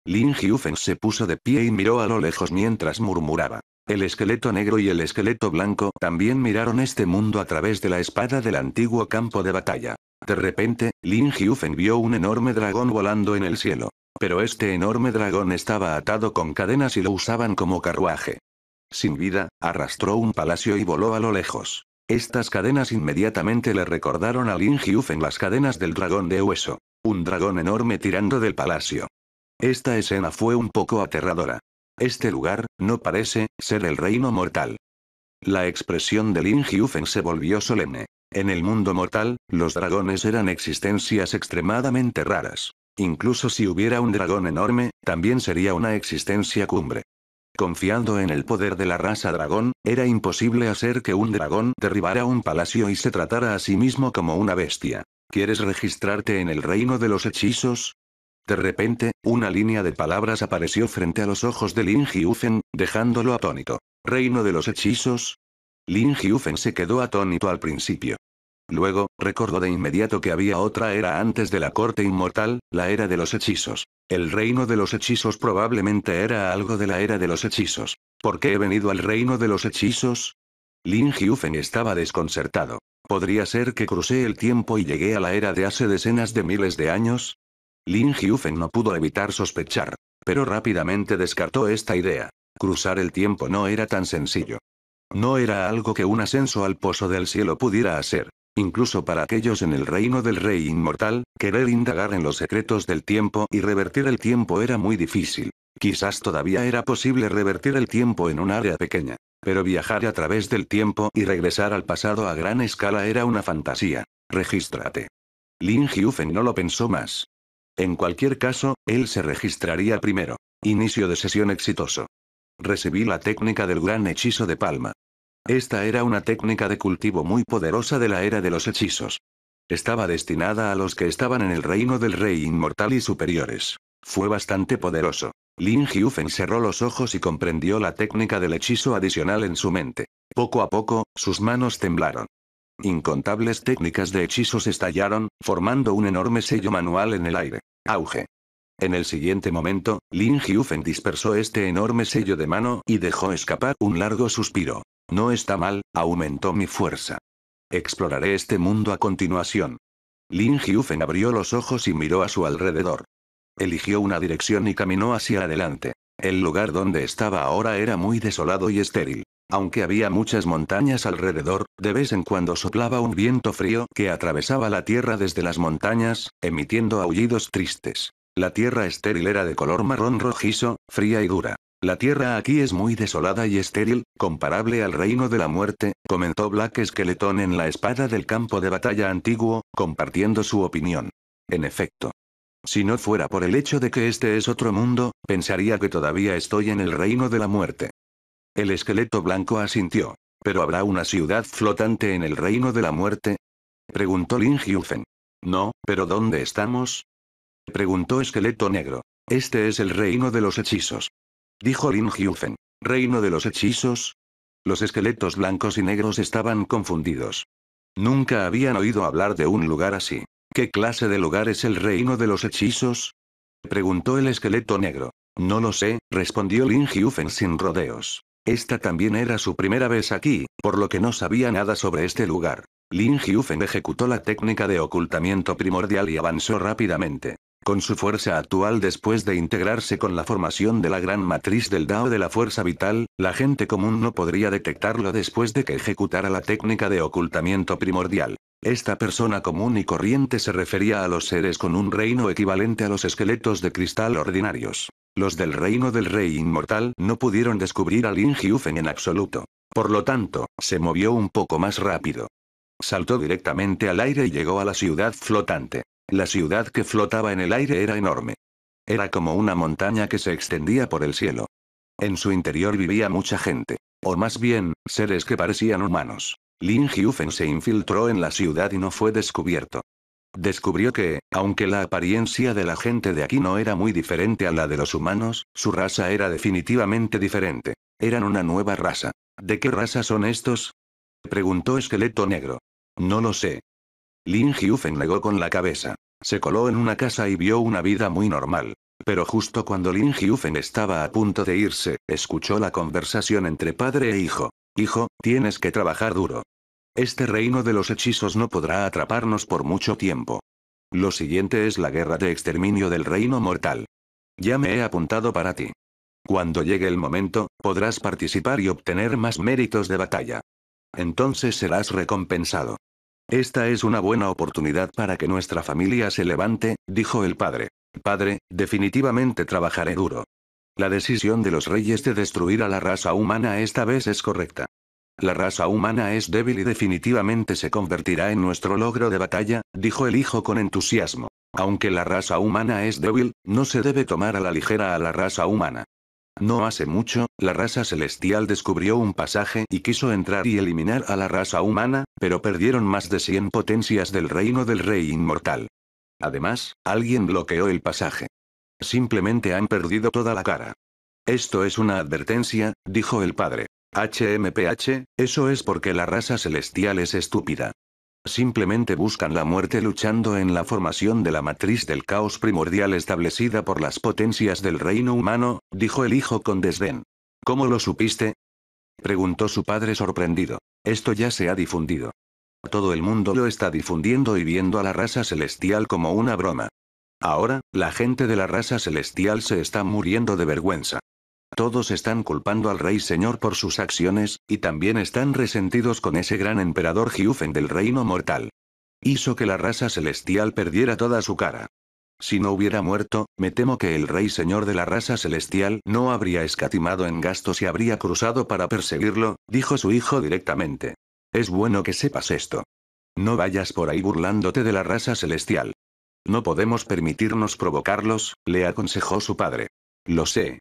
Lin Hyufen se puso de pie y miró a lo lejos mientras murmuraba. El esqueleto negro y el esqueleto blanco también miraron este mundo a través de la espada del antiguo campo de batalla. De repente, Lin Hyufen vio un enorme dragón volando en el cielo. Pero este enorme dragón estaba atado con cadenas y lo usaban como carruaje. Sin vida, arrastró un palacio y voló a lo lejos. Estas cadenas inmediatamente le recordaron a Lin en las cadenas del dragón de hueso. Un dragón enorme tirando del palacio. Esta escena fue un poco aterradora. Este lugar, no parece, ser el reino mortal. La expresión de Lin se volvió solemne. En el mundo mortal, los dragones eran existencias extremadamente raras. Incluso si hubiera un dragón enorme, también sería una existencia cumbre. Confiando en el poder de la raza dragón, era imposible hacer que un dragón derribara un palacio y se tratara a sí mismo como una bestia. ¿Quieres registrarte en el reino de los hechizos? De repente, una línea de palabras apareció frente a los ojos de Lin Hyufen, dejándolo atónito. ¿Reino de los hechizos? Lin Hyufen se quedó atónito al principio. Luego, recordó de inmediato que había otra era antes de la corte inmortal, la era de los hechizos. El reino de los hechizos probablemente era algo de la era de los hechizos. ¿Por qué he venido al reino de los hechizos? Lin Hyufen estaba desconcertado. ¿Podría ser que crucé el tiempo y llegué a la era de hace decenas de miles de años? Lin Hyufen no pudo evitar sospechar, pero rápidamente descartó esta idea. Cruzar el tiempo no era tan sencillo. No era algo que un ascenso al pozo del cielo pudiera hacer. Incluso para aquellos en el reino del rey inmortal, querer indagar en los secretos del tiempo y revertir el tiempo era muy difícil. Quizás todavía era posible revertir el tiempo en un área pequeña. Pero viajar a través del tiempo y regresar al pasado a gran escala era una fantasía. Regístrate. Lin Hyufen no lo pensó más. En cualquier caso, él se registraría primero. Inicio de sesión exitoso. Recibí la técnica del gran hechizo de palma. Esta era una técnica de cultivo muy poderosa de la era de los hechizos. Estaba destinada a los que estaban en el reino del rey inmortal y superiores. Fue bastante poderoso. Lin Hyufen cerró los ojos y comprendió la técnica del hechizo adicional en su mente. Poco a poco, sus manos temblaron. Incontables técnicas de hechizos estallaron, formando un enorme sello manual en el aire. Auge. En el siguiente momento, Lin Hyufen dispersó este enorme sello de mano y dejó escapar un largo suspiro. No está mal, aumentó mi fuerza. Exploraré este mundo a continuación. Lin Hyufen abrió los ojos y miró a su alrededor. Eligió una dirección y caminó hacia adelante. El lugar donde estaba ahora era muy desolado y estéril. Aunque había muchas montañas alrededor, de vez en cuando soplaba un viento frío que atravesaba la tierra desde las montañas, emitiendo aullidos tristes. La tierra estéril era de color marrón rojizo, fría y dura. La tierra aquí es muy desolada y estéril, comparable al reino de la muerte, comentó Black Skeleton en la espada del campo de batalla antiguo, compartiendo su opinión. En efecto. Si no fuera por el hecho de que este es otro mundo, pensaría que todavía estoy en el reino de la muerte. El esqueleto blanco asintió. ¿Pero habrá una ciudad flotante en el reino de la muerte? Preguntó Lin Hyufen. No, pero ¿dónde estamos? Preguntó esqueleto negro. Este es el reino de los hechizos. Dijo Lin Hyufen. ¿Reino de los hechizos? Los esqueletos blancos y negros estaban confundidos. Nunca habían oído hablar de un lugar así. ¿Qué clase de lugar es el reino de los hechizos? Preguntó el esqueleto negro. No lo sé, respondió Lin Hyufen sin rodeos. Esta también era su primera vez aquí, por lo que no sabía nada sobre este lugar. Lin Hyufen ejecutó la técnica de ocultamiento primordial y avanzó rápidamente. Con su fuerza actual después de integrarse con la formación de la gran matriz del Dao de la fuerza vital, la gente común no podría detectarlo después de que ejecutara la técnica de ocultamiento primordial. Esta persona común y corriente se refería a los seres con un reino equivalente a los esqueletos de cristal ordinarios. Los del reino del rey inmortal no pudieron descubrir a Lin en absoluto. Por lo tanto, se movió un poco más rápido. Saltó directamente al aire y llegó a la ciudad flotante. La ciudad que flotaba en el aire era enorme. Era como una montaña que se extendía por el cielo. En su interior vivía mucha gente. O más bien, seres que parecían humanos. Lin Hyufen se infiltró en la ciudad y no fue descubierto. Descubrió que, aunque la apariencia de la gente de aquí no era muy diferente a la de los humanos, su raza era definitivamente diferente. Eran una nueva raza. ¿De qué raza son estos? Preguntó Esqueleto Negro. No lo sé, Lin Hyufen negó con la cabeza. Se coló en una casa y vio una vida muy normal. Pero justo cuando Lin Hyufen estaba a punto de irse, escuchó la conversación entre padre e hijo. Hijo, tienes que trabajar duro. Este reino de los hechizos no podrá atraparnos por mucho tiempo. Lo siguiente es la guerra de exterminio del reino mortal. Ya me he apuntado para ti. Cuando llegue el momento, podrás participar y obtener más méritos de batalla. Entonces serás recompensado. Esta es una buena oportunidad para que nuestra familia se levante, dijo el padre. Padre, definitivamente trabajaré duro. La decisión de los reyes de destruir a la raza humana esta vez es correcta. La raza humana es débil y definitivamente se convertirá en nuestro logro de batalla, dijo el hijo con entusiasmo. Aunque la raza humana es débil, no se debe tomar a la ligera a la raza humana. No hace mucho, la raza celestial descubrió un pasaje y quiso entrar y eliminar a la raza humana, pero perdieron más de 100 potencias del reino del rey inmortal. Además, alguien bloqueó el pasaje. Simplemente han perdido toda la cara. Esto es una advertencia, dijo el padre. HMPH, eso es porque la raza celestial es estúpida. Simplemente buscan la muerte luchando en la formación de la matriz del caos primordial establecida por las potencias del reino humano, dijo el hijo con desdén. ¿Cómo lo supiste? preguntó su padre sorprendido. Esto ya se ha difundido. Todo el mundo lo está difundiendo y viendo a la raza celestial como una broma. Ahora, la gente de la raza celestial se está muriendo de vergüenza. Todos están culpando al rey señor por sus acciones, y también están resentidos con ese gran emperador Giufen del reino mortal. Hizo que la raza celestial perdiera toda su cara. Si no hubiera muerto, me temo que el rey señor de la raza celestial no habría escatimado en gastos y habría cruzado para perseguirlo, dijo su hijo directamente. Es bueno que sepas esto. No vayas por ahí burlándote de la raza celestial. No podemos permitirnos provocarlos, le aconsejó su padre. Lo sé,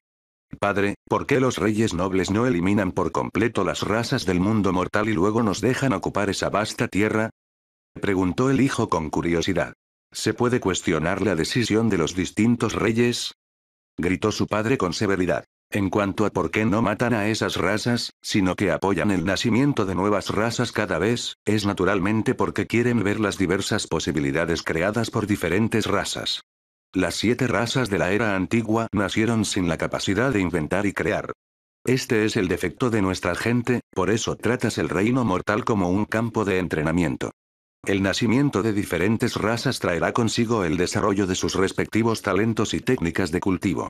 Padre, ¿por qué los reyes nobles no eliminan por completo las razas del mundo mortal y luego nos dejan ocupar esa vasta tierra? preguntó el hijo con curiosidad. ¿Se puede cuestionar la decisión de los distintos reyes? gritó su padre con severidad. En cuanto a por qué no matan a esas razas, sino que apoyan el nacimiento de nuevas razas cada vez, es naturalmente porque quieren ver las diversas posibilidades creadas por diferentes razas. Las siete razas de la era antigua nacieron sin la capacidad de inventar y crear. Este es el defecto de nuestra gente, por eso tratas el reino mortal como un campo de entrenamiento. El nacimiento de diferentes razas traerá consigo el desarrollo de sus respectivos talentos y técnicas de cultivo.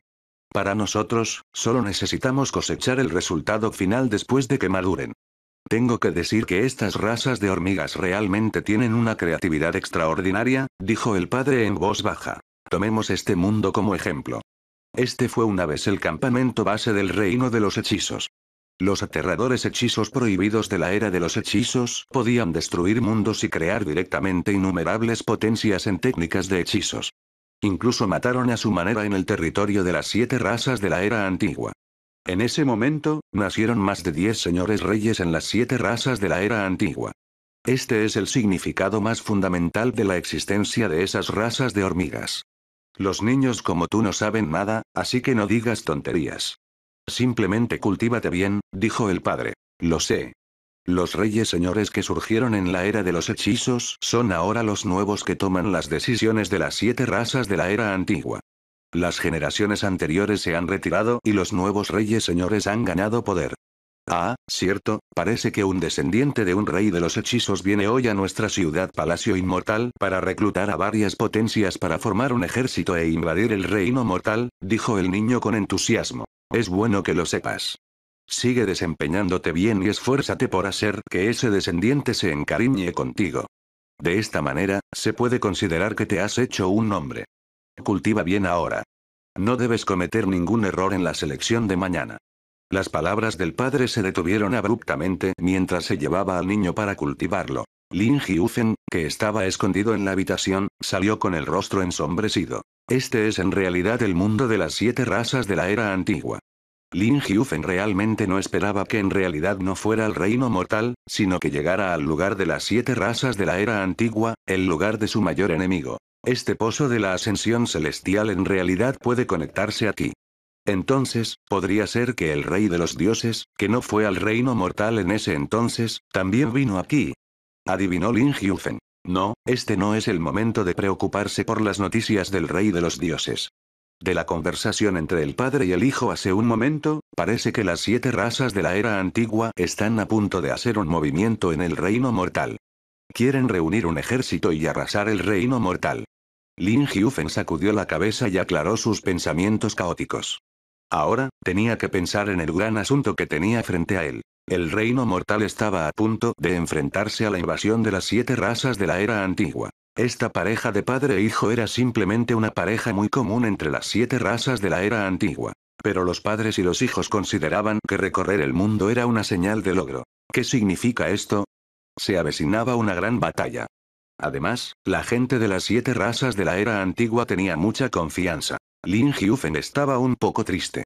Para nosotros, solo necesitamos cosechar el resultado final después de que maduren. Tengo que decir que estas razas de hormigas realmente tienen una creatividad extraordinaria, dijo el padre en voz baja. Tomemos este mundo como ejemplo. Este fue una vez el campamento base del reino de los hechizos. Los aterradores hechizos prohibidos de la era de los hechizos podían destruir mundos y crear directamente innumerables potencias en técnicas de hechizos. Incluso mataron a su manera en el territorio de las siete razas de la era antigua. En ese momento, nacieron más de diez señores reyes en las siete razas de la era antigua. Este es el significado más fundamental de la existencia de esas razas de hormigas. Los niños como tú no saben nada, así que no digas tonterías. Simplemente cultívate bien, dijo el padre. Lo sé. Los reyes señores que surgieron en la era de los hechizos son ahora los nuevos que toman las decisiones de las siete razas de la era antigua. Las generaciones anteriores se han retirado y los nuevos reyes señores han ganado poder. Ah, cierto, parece que un descendiente de un rey de los hechizos viene hoy a nuestra ciudad Palacio Inmortal para reclutar a varias potencias para formar un ejército e invadir el reino mortal, dijo el niño con entusiasmo. Es bueno que lo sepas. Sigue desempeñándote bien y esfuérzate por hacer que ese descendiente se encariñe contigo. De esta manera, se puede considerar que te has hecho un nombre. Cultiva bien ahora. No debes cometer ningún error en la selección de mañana. Las palabras del padre se detuvieron abruptamente mientras se llevaba al niño para cultivarlo. Lin Hyufen, que estaba escondido en la habitación, salió con el rostro ensombrecido. Este es en realidad el mundo de las siete razas de la era antigua. Lin Hyufen realmente no esperaba que en realidad no fuera el reino mortal, sino que llegara al lugar de las siete razas de la era antigua, el lugar de su mayor enemigo. Este pozo de la ascensión celestial en realidad puede conectarse aquí. Entonces, podría ser que el rey de los dioses, que no fue al reino mortal en ese entonces, también vino aquí. Adivinó Lin Hyufen. No, este no es el momento de preocuparse por las noticias del rey de los dioses. De la conversación entre el padre y el hijo hace un momento, parece que las siete razas de la era antigua están a punto de hacer un movimiento en el reino mortal. Quieren reunir un ejército y arrasar el reino mortal. Lin Hyufen sacudió la cabeza y aclaró sus pensamientos caóticos. Ahora, tenía que pensar en el gran asunto que tenía frente a él. El reino mortal estaba a punto de enfrentarse a la invasión de las siete razas de la era antigua. Esta pareja de padre e hijo era simplemente una pareja muy común entre las siete razas de la era antigua. Pero los padres y los hijos consideraban que recorrer el mundo era una señal de logro. ¿Qué significa esto? Se avecinaba una gran batalla. Además, la gente de las siete razas de la era antigua tenía mucha confianza. Lin Hyufen estaba un poco triste.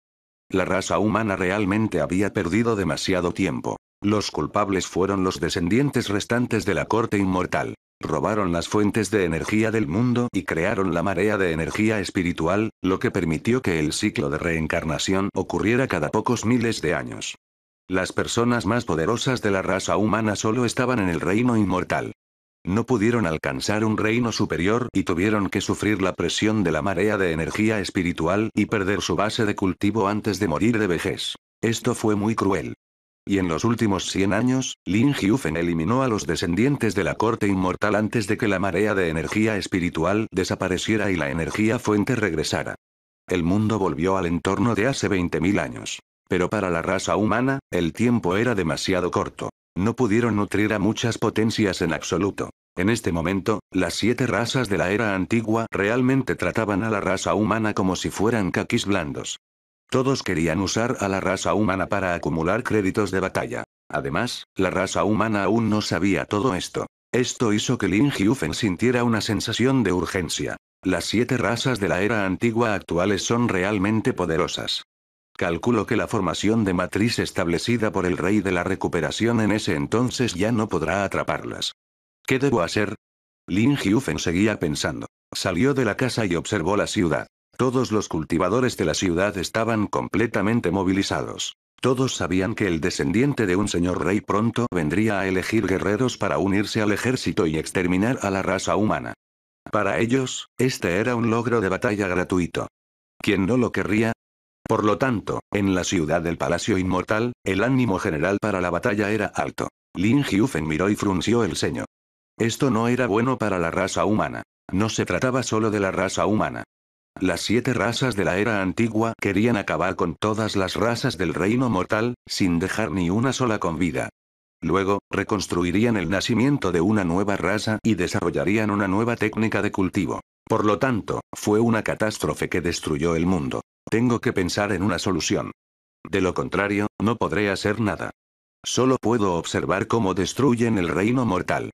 La raza humana realmente había perdido demasiado tiempo. Los culpables fueron los descendientes restantes de la corte inmortal. Robaron las fuentes de energía del mundo y crearon la marea de energía espiritual, lo que permitió que el ciclo de reencarnación ocurriera cada pocos miles de años. Las personas más poderosas de la raza humana solo estaban en el reino inmortal. No pudieron alcanzar un reino superior y tuvieron que sufrir la presión de la marea de energía espiritual y perder su base de cultivo antes de morir de vejez. Esto fue muy cruel. Y en los últimos 100 años, Lin Hyufen eliminó a los descendientes de la corte inmortal antes de que la marea de energía espiritual desapareciera y la energía fuente regresara. El mundo volvió al entorno de hace 20.000 años. Pero para la raza humana, el tiempo era demasiado corto. No pudieron nutrir a muchas potencias en absoluto. En este momento, las siete razas de la era antigua realmente trataban a la raza humana como si fueran caquis blandos. Todos querían usar a la raza humana para acumular créditos de batalla. Además, la raza humana aún no sabía todo esto. Esto hizo que Lin Hyufen sintiera una sensación de urgencia. Las siete razas de la era antigua actuales son realmente poderosas calculo que la formación de matriz establecida por el rey de la recuperación en ese entonces ya no podrá atraparlas. ¿Qué debo hacer? Lin Hyufen seguía pensando. Salió de la casa y observó la ciudad. Todos los cultivadores de la ciudad estaban completamente movilizados. Todos sabían que el descendiente de un señor rey pronto vendría a elegir guerreros para unirse al ejército y exterminar a la raza humana. Para ellos, este era un logro de batalla gratuito. Quien no lo querría, por lo tanto, en la ciudad del Palacio Inmortal, el ánimo general para la batalla era alto. Lin Hyufen miró y frunció el ceño. Esto no era bueno para la raza humana. No se trataba solo de la raza humana. Las siete razas de la era antigua querían acabar con todas las razas del reino mortal, sin dejar ni una sola con vida. Luego, reconstruirían el nacimiento de una nueva raza y desarrollarían una nueva técnica de cultivo. Por lo tanto, fue una catástrofe que destruyó el mundo. Tengo que pensar en una solución. De lo contrario, no podré hacer nada. Solo puedo observar cómo destruyen el reino mortal.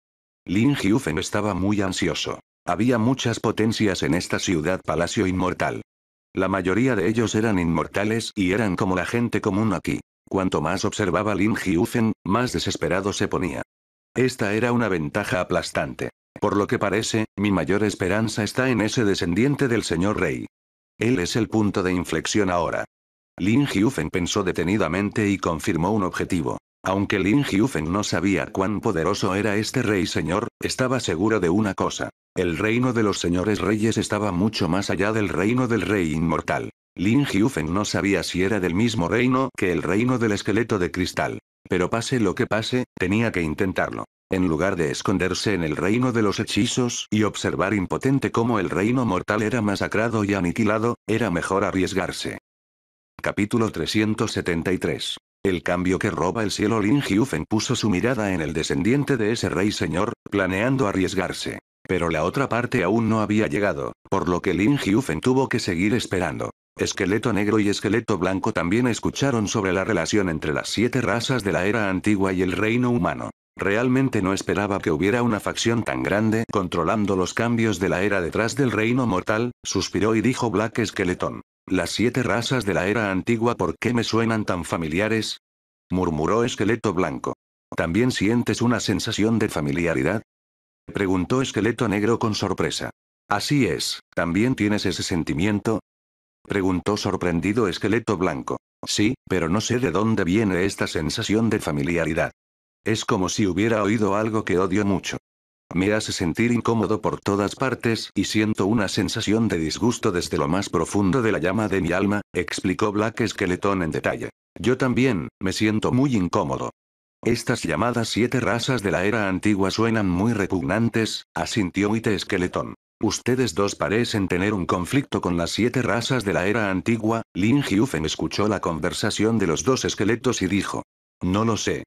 Lin Hyufen estaba muy ansioso. Había muchas potencias en esta ciudad palacio inmortal. La mayoría de ellos eran inmortales y eran como la gente común aquí. Cuanto más observaba Lin Hyufen, más desesperado se ponía. Esta era una ventaja aplastante. Por lo que parece, mi mayor esperanza está en ese descendiente del señor rey. Él es el punto de inflexión ahora. Lin Hyufen pensó detenidamente y confirmó un objetivo. Aunque Lin Hyufen no sabía cuán poderoso era este rey señor, estaba seguro de una cosa. El reino de los señores reyes estaba mucho más allá del reino del rey inmortal. Lin Hyufen no sabía si era del mismo reino que el reino del esqueleto de cristal. Pero pase lo que pase, tenía que intentarlo. En lugar de esconderse en el reino de los hechizos y observar impotente cómo el reino mortal era masacrado y aniquilado, era mejor arriesgarse. Capítulo 373. El cambio que roba el cielo Lin Hyufen puso su mirada en el descendiente de ese rey señor, planeando arriesgarse. Pero la otra parte aún no había llegado, por lo que Lin Hyufen tuvo que seguir esperando. Esqueleto negro y esqueleto blanco también escucharon sobre la relación entre las siete razas de la era antigua y el reino humano. Realmente no esperaba que hubiera una facción tan grande controlando los cambios de la era detrás del reino mortal, suspiró y dijo Black Esqueletón. Las siete razas de la era antigua, ¿por qué me suenan tan familiares? murmuró Esqueleto Blanco. ¿También sientes una sensación de familiaridad? preguntó Esqueleto Negro con sorpresa. Así es, ¿también tienes ese sentimiento? preguntó sorprendido Esqueleto Blanco. Sí, pero no sé de dónde viene esta sensación de familiaridad. Es como si hubiera oído algo que odio mucho. Me hace sentir incómodo por todas partes y siento una sensación de disgusto desde lo más profundo de la llama de mi alma, explicó Black Skeleton en detalle. Yo también, me siento muy incómodo. Estas llamadas siete razas de la era antigua suenan muy repugnantes, asintió White Esqueletón. Ustedes dos parecen tener un conflicto con las siete razas de la era antigua, Lin Hyufen escuchó la conversación de los dos esqueletos y dijo. No lo sé,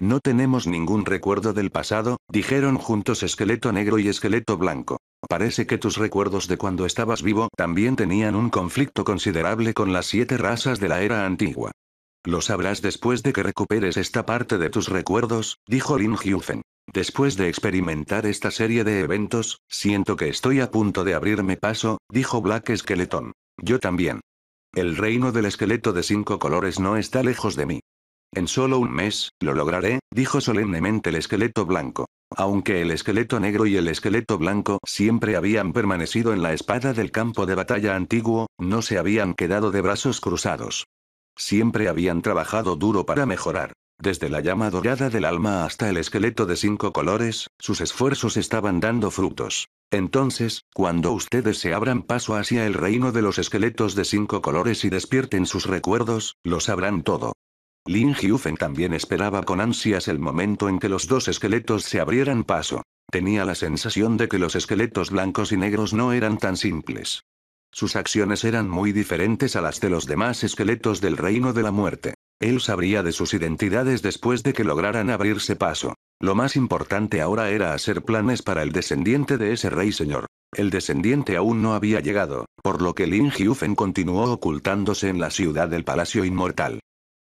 no tenemos ningún recuerdo del pasado, dijeron juntos esqueleto negro y esqueleto blanco. Parece que tus recuerdos de cuando estabas vivo también tenían un conflicto considerable con las siete razas de la era antigua. Lo sabrás después de que recuperes esta parte de tus recuerdos, dijo Lin Hyufen. Después de experimentar esta serie de eventos, siento que estoy a punto de abrirme paso, dijo Black Esqueletón. Yo también. El reino del esqueleto de cinco colores no está lejos de mí. En solo un mes, lo lograré, dijo solemnemente el esqueleto blanco. Aunque el esqueleto negro y el esqueleto blanco siempre habían permanecido en la espada del campo de batalla antiguo, no se habían quedado de brazos cruzados. Siempre habían trabajado duro para mejorar. Desde la llama dorada del alma hasta el esqueleto de cinco colores, sus esfuerzos estaban dando frutos. Entonces, cuando ustedes se abran paso hacia el reino de los esqueletos de cinco colores y despierten sus recuerdos, lo sabrán todo. Lin Hyufen también esperaba con ansias el momento en que los dos esqueletos se abrieran paso. Tenía la sensación de que los esqueletos blancos y negros no eran tan simples. Sus acciones eran muy diferentes a las de los demás esqueletos del reino de la muerte. Él sabría de sus identidades después de que lograran abrirse paso. Lo más importante ahora era hacer planes para el descendiente de ese rey señor. El descendiente aún no había llegado, por lo que Lin Hyufen continuó ocultándose en la ciudad del Palacio Inmortal.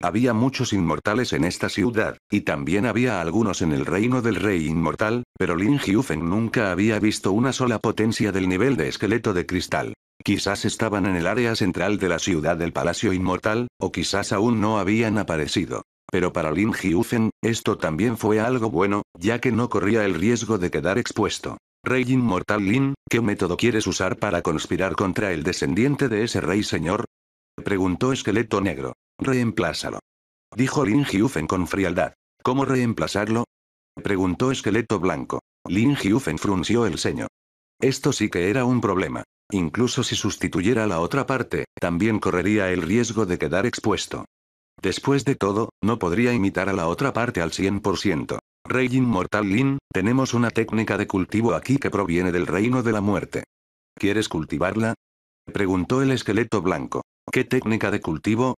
Había muchos inmortales en esta ciudad, y también había algunos en el reino del rey inmortal, pero Lin Hyufen nunca había visto una sola potencia del nivel de esqueleto de cristal. Quizás estaban en el área central de la ciudad del Palacio Inmortal, o quizás aún no habían aparecido. Pero para Lin Hyufen, esto también fue algo bueno, ya que no corría el riesgo de quedar expuesto. Rey Inmortal Lin, ¿qué método quieres usar para conspirar contra el descendiente de ese rey señor? Preguntó Esqueleto Negro. Reemplázalo. Dijo Lin Hyufen con frialdad. ¿Cómo reemplazarlo? Preguntó Esqueleto Blanco. Lin Hyufen frunció el ceño. Esto sí que era un problema. Incluso si sustituyera la otra parte, también correría el riesgo de quedar expuesto. Después de todo, no podría imitar a la otra parte al 100%. Rey Inmortal Lin, tenemos una técnica de cultivo aquí que proviene del reino de la muerte. ¿Quieres cultivarla? Preguntó el esqueleto blanco. ¿Qué técnica de cultivo?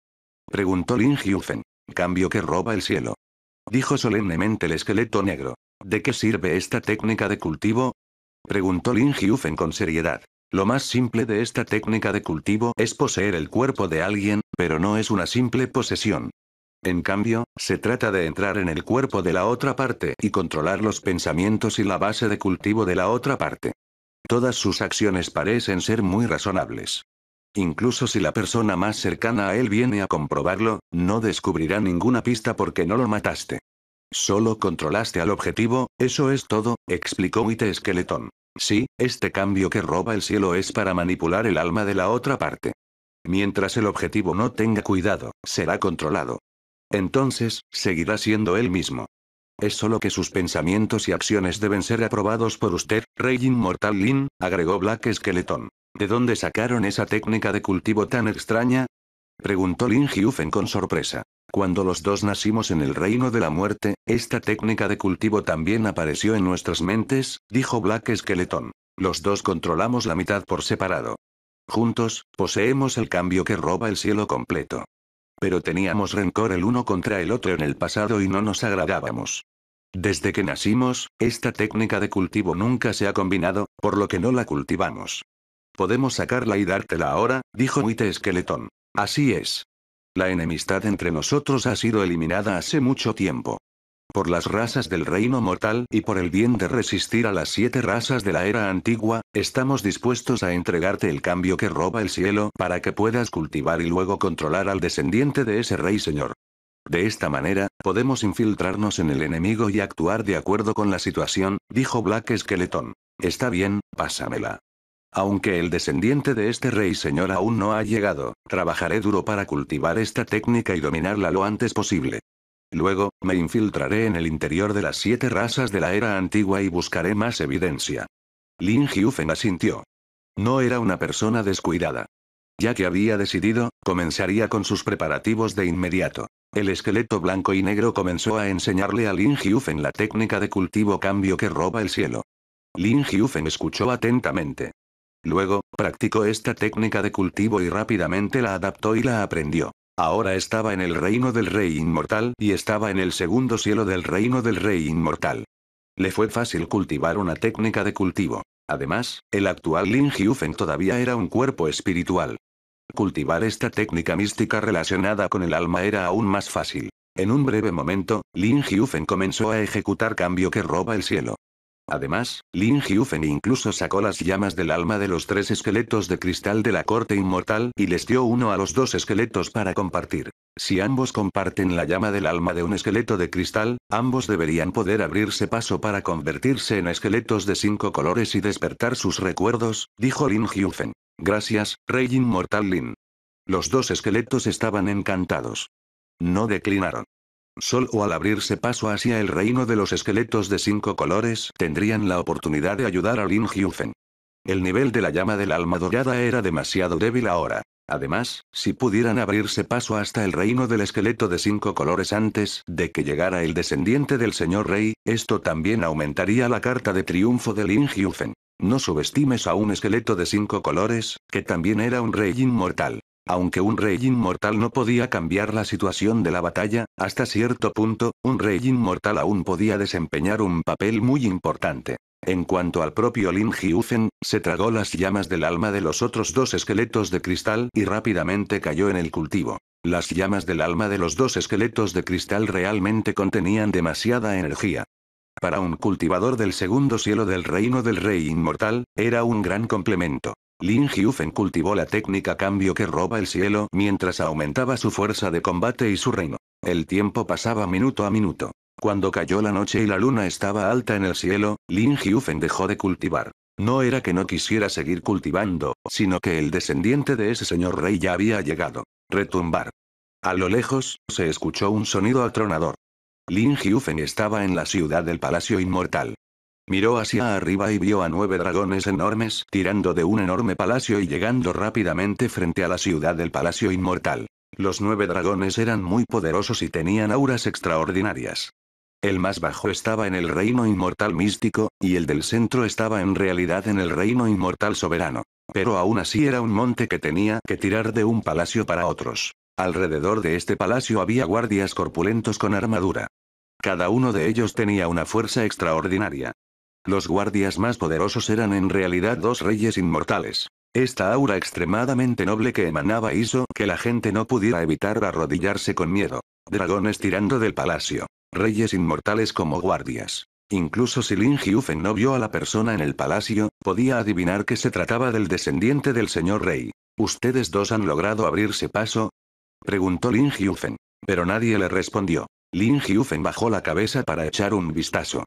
Preguntó Lin Hyufen. Cambio que roba el cielo. Dijo solemnemente el esqueleto negro. ¿De qué sirve esta técnica de cultivo? Preguntó Lin Hyufen con seriedad. Lo más simple de esta técnica de cultivo es poseer el cuerpo de alguien, pero no es una simple posesión. En cambio, se trata de entrar en el cuerpo de la otra parte y controlar los pensamientos y la base de cultivo de la otra parte. Todas sus acciones parecen ser muy razonables. Incluso si la persona más cercana a él viene a comprobarlo, no descubrirá ninguna pista porque no lo mataste. Solo controlaste al objetivo, eso es todo, explicó White Esqueletón. Sí, este cambio que roba el cielo es para manipular el alma de la otra parte. Mientras el objetivo no tenga cuidado, será controlado. Entonces, seguirá siendo él mismo. Es solo que sus pensamientos y acciones deben ser aprobados por usted, Rey Inmortal Lin, agregó Black Skeleton. ¿De dónde sacaron esa técnica de cultivo tan extraña? Preguntó Lin Hyufen con sorpresa. Cuando los dos nacimos en el reino de la muerte, esta técnica de cultivo también apareció en nuestras mentes, dijo Black Skeleton. Los dos controlamos la mitad por separado. Juntos, poseemos el cambio que roba el cielo completo. Pero teníamos rencor el uno contra el otro en el pasado y no nos agradábamos. Desde que nacimos, esta técnica de cultivo nunca se ha combinado, por lo que no la cultivamos. Podemos sacarla y dártela ahora, dijo White Esqueletón. Así es. La enemistad entre nosotros ha sido eliminada hace mucho tiempo. Por las razas del reino mortal y por el bien de resistir a las siete razas de la era antigua, estamos dispuestos a entregarte el cambio que roba el cielo para que puedas cultivar y luego controlar al descendiente de ese rey señor. De esta manera, podemos infiltrarnos en el enemigo y actuar de acuerdo con la situación, dijo Black Esqueletón. Está bien, pásamela. Aunque el descendiente de este rey señor aún no ha llegado, trabajaré duro para cultivar esta técnica y dominarla lo antes posible. Luego, me infiltraré en el interior de las siete razas de la era antigua y buscaré más evidencia. Lin Hyufen asintió. No era una persona descuidada. Ya que había decidido, comenzaría con sus preparativos de inmediato. El esqueleto blanco y negro comenzó a enseñarle a Lin Hyufen la técnica de cultivo cambio que roba el cielo. Lin Hyufen escuchó atentamente. Luego, practicó esta técnica de cultivo y rápidamente la adaptó y la aprendió. Ahora estaba en el reino del rey inmortal y estaba en el segundo cielo del reino del rey inmortal. Le fue fácil cultivar una técnica de cultivo. Además, el actual Lin Hyufen todavía era un cuerpo espiritual. Cultivar esta técnica mística relacionada con el alma era aún más fácil. En un breve momento, Lin Hyufen comenzó a ejecutar cambio que roba el cielo. Además, Lin Hyufen incluso sacó las llamas del alma de los tres esqueletos de cristal de la corte inmortal y les dio uno a los dos esqueletos para compartir. Si ambos comparten la llama del alma de un esqueleto de cristal, ambos deberían poder abrirse paso para convertirse en esqueletos de cinco colores y despertar sus recuerdos, dijo Lin Hyufen. Gracias, Rey Inmortal Lin. Los dos esqueletos estaban encantados. No declinaron. Sol o al abrirse paso hacia el reino de los esqueletos de cinco colores, tendrían la oportunidad de ayudar a Lin Hyufen. El nivel de la llama del alma dorada era demasiado débil ahora. Además, si pudieran abrirse paso hasta el reino del esqueleto de cinco colores antes de que llegara el descendiente del señor rey, esto también aumentaría la carta de triunfo de Lin Hyufen. No subestimes a un esqueleto de cinco colores, que también era un rey inmortal. Aunque un rey inmortal no podía cambiar la situación de la batalla, hasta cierto punto, un rey inmortal aún podía desempeñar un papel muy importante. En cuanto al propio Lin Hyuzen, se tragó las llamas del alma de los otros dos esqueletos de cristal y rápidamente cayó en el cultivo. Las llamas del alma de los dos esqueletos de cristal realmente contenían demasiada energía. Para un cultivador del segundo cielo del reino del rey inmortal, era un gran complemento. Lin Hyufen cultivó la técnica cambio que roba el cielo mientras aumentaba su fuerza de combate y su reino. El tiempo pasaba minuto a minuto. Cuando cayó la noche y la luna estaba alta en el cielo, Lin Hyufen dejó de cultivar. No era que no quisiera seguir cultivando, sino que el descendiente de ese señor rey ya había llegado. Retumbar. A lo lejos, se escuchó un sonido atronador. Lin Hyufen estaba en la ciudad del Palacio Inmortal. Miró hacia arriba y vio a nueve dragones enormes tirando de un enorme palacio y llegando rápidamente frente a la ciudad del Palacio Inmortal. Los nueve dragones eran muy poderosos y tenían auras extraordinarias. El más bajo estaba en el reino inmortal místico, y el del centro estaba en realidad en el reino inmortal soberano. Pero aún así era un monte que tenía que tirar de un palacio para otros. Alrededor de este palacio había guardias corpulentos con armadura. Cada uno de ellos tenía una fuerza extraordinaria. Los guardias más poderosos eran en realidad dos reyes inmortales. Esta aura extremadamente noble que emanaba hizo que la gente no pudiera evitar arrodillarse con miedo. Dragones tirando del palacio. Reyes inmortales como guardias. Incluso si Lin Hyufen no vio a la persona en el palacio, podía adivinar que se trataba del descendiente del señor rey. ¿Ustedes dos han logrado abrirse paso? Preguntó Lin Hyufen. Pero nadie le respondió. Lin Hyufen bajó la cabeza para echar un vistazo.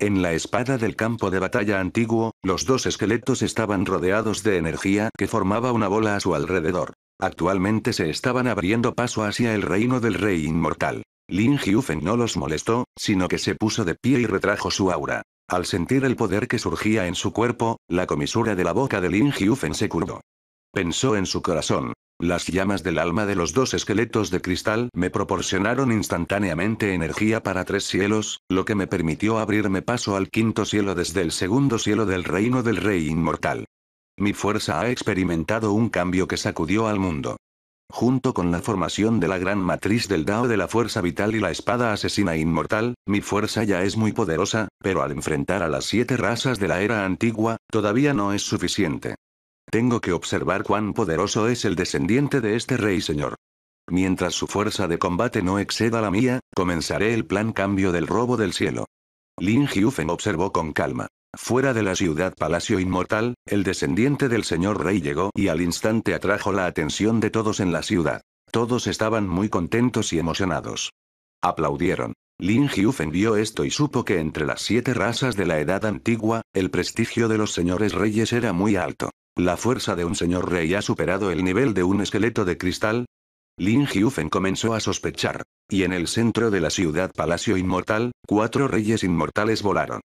En la espada del campo de batalla antiguo, los dos esqueletos estaban rodeados de energía que formaba una bola a su alrededor. Actualmente se estaban abriendo paso hacia el reino del rey inmortal. Lin Hyufen no los molestó, sino que se puso de pie y retrajo su aura. Al sentir el poder que surgía en su cuerpo, la comisura de la boca de Lin Hyufen se curó. Pensó en su corazón. Las llamas del alma de los dos esqueletos de cristal me proporcionaron instantáneamente energía para tres cielos, lo que me permitió abrirme paso al quinto cielo desde el segundo cielo del reino del rey inmortal. Mi fuerza ha experimentado un cambio que sacudió al mundo. Junto con la formación de la gran matriz del Dao de la fuerza vital y la espada asesina inmortal, mi fuerza ya es muy poderosa, pero al enfrentar a las siete razas de la era antigua, todavía no es suficiente. Tengo que observar cuán poderoso es el descendiente de este rey señor. Mientras su fuerza de combate no exceda la mía, comenzaré el plan cambio del robo del cielo. Lin Hyufen observó con calma. Fuera de la ciudad Palacio Inmortal, el descendiente del señor rey llegó y al instante atrajo la atención de todos en la ciudad. Todos estaban muy contentos y emocionados. Aplaudieron. Lin Hyufen vio esto y supo que entre las siete razas de la edad antigua, el prestigio de los señores reyes era muy alto. La fuerza de un señor rey ha superado el nivel de un esqueleto de cristal. Lin Hyufen comenzó a sospechar. Y en el centro de la ciudad Palacio Inmortal, cuatro reyes inmortales volaron.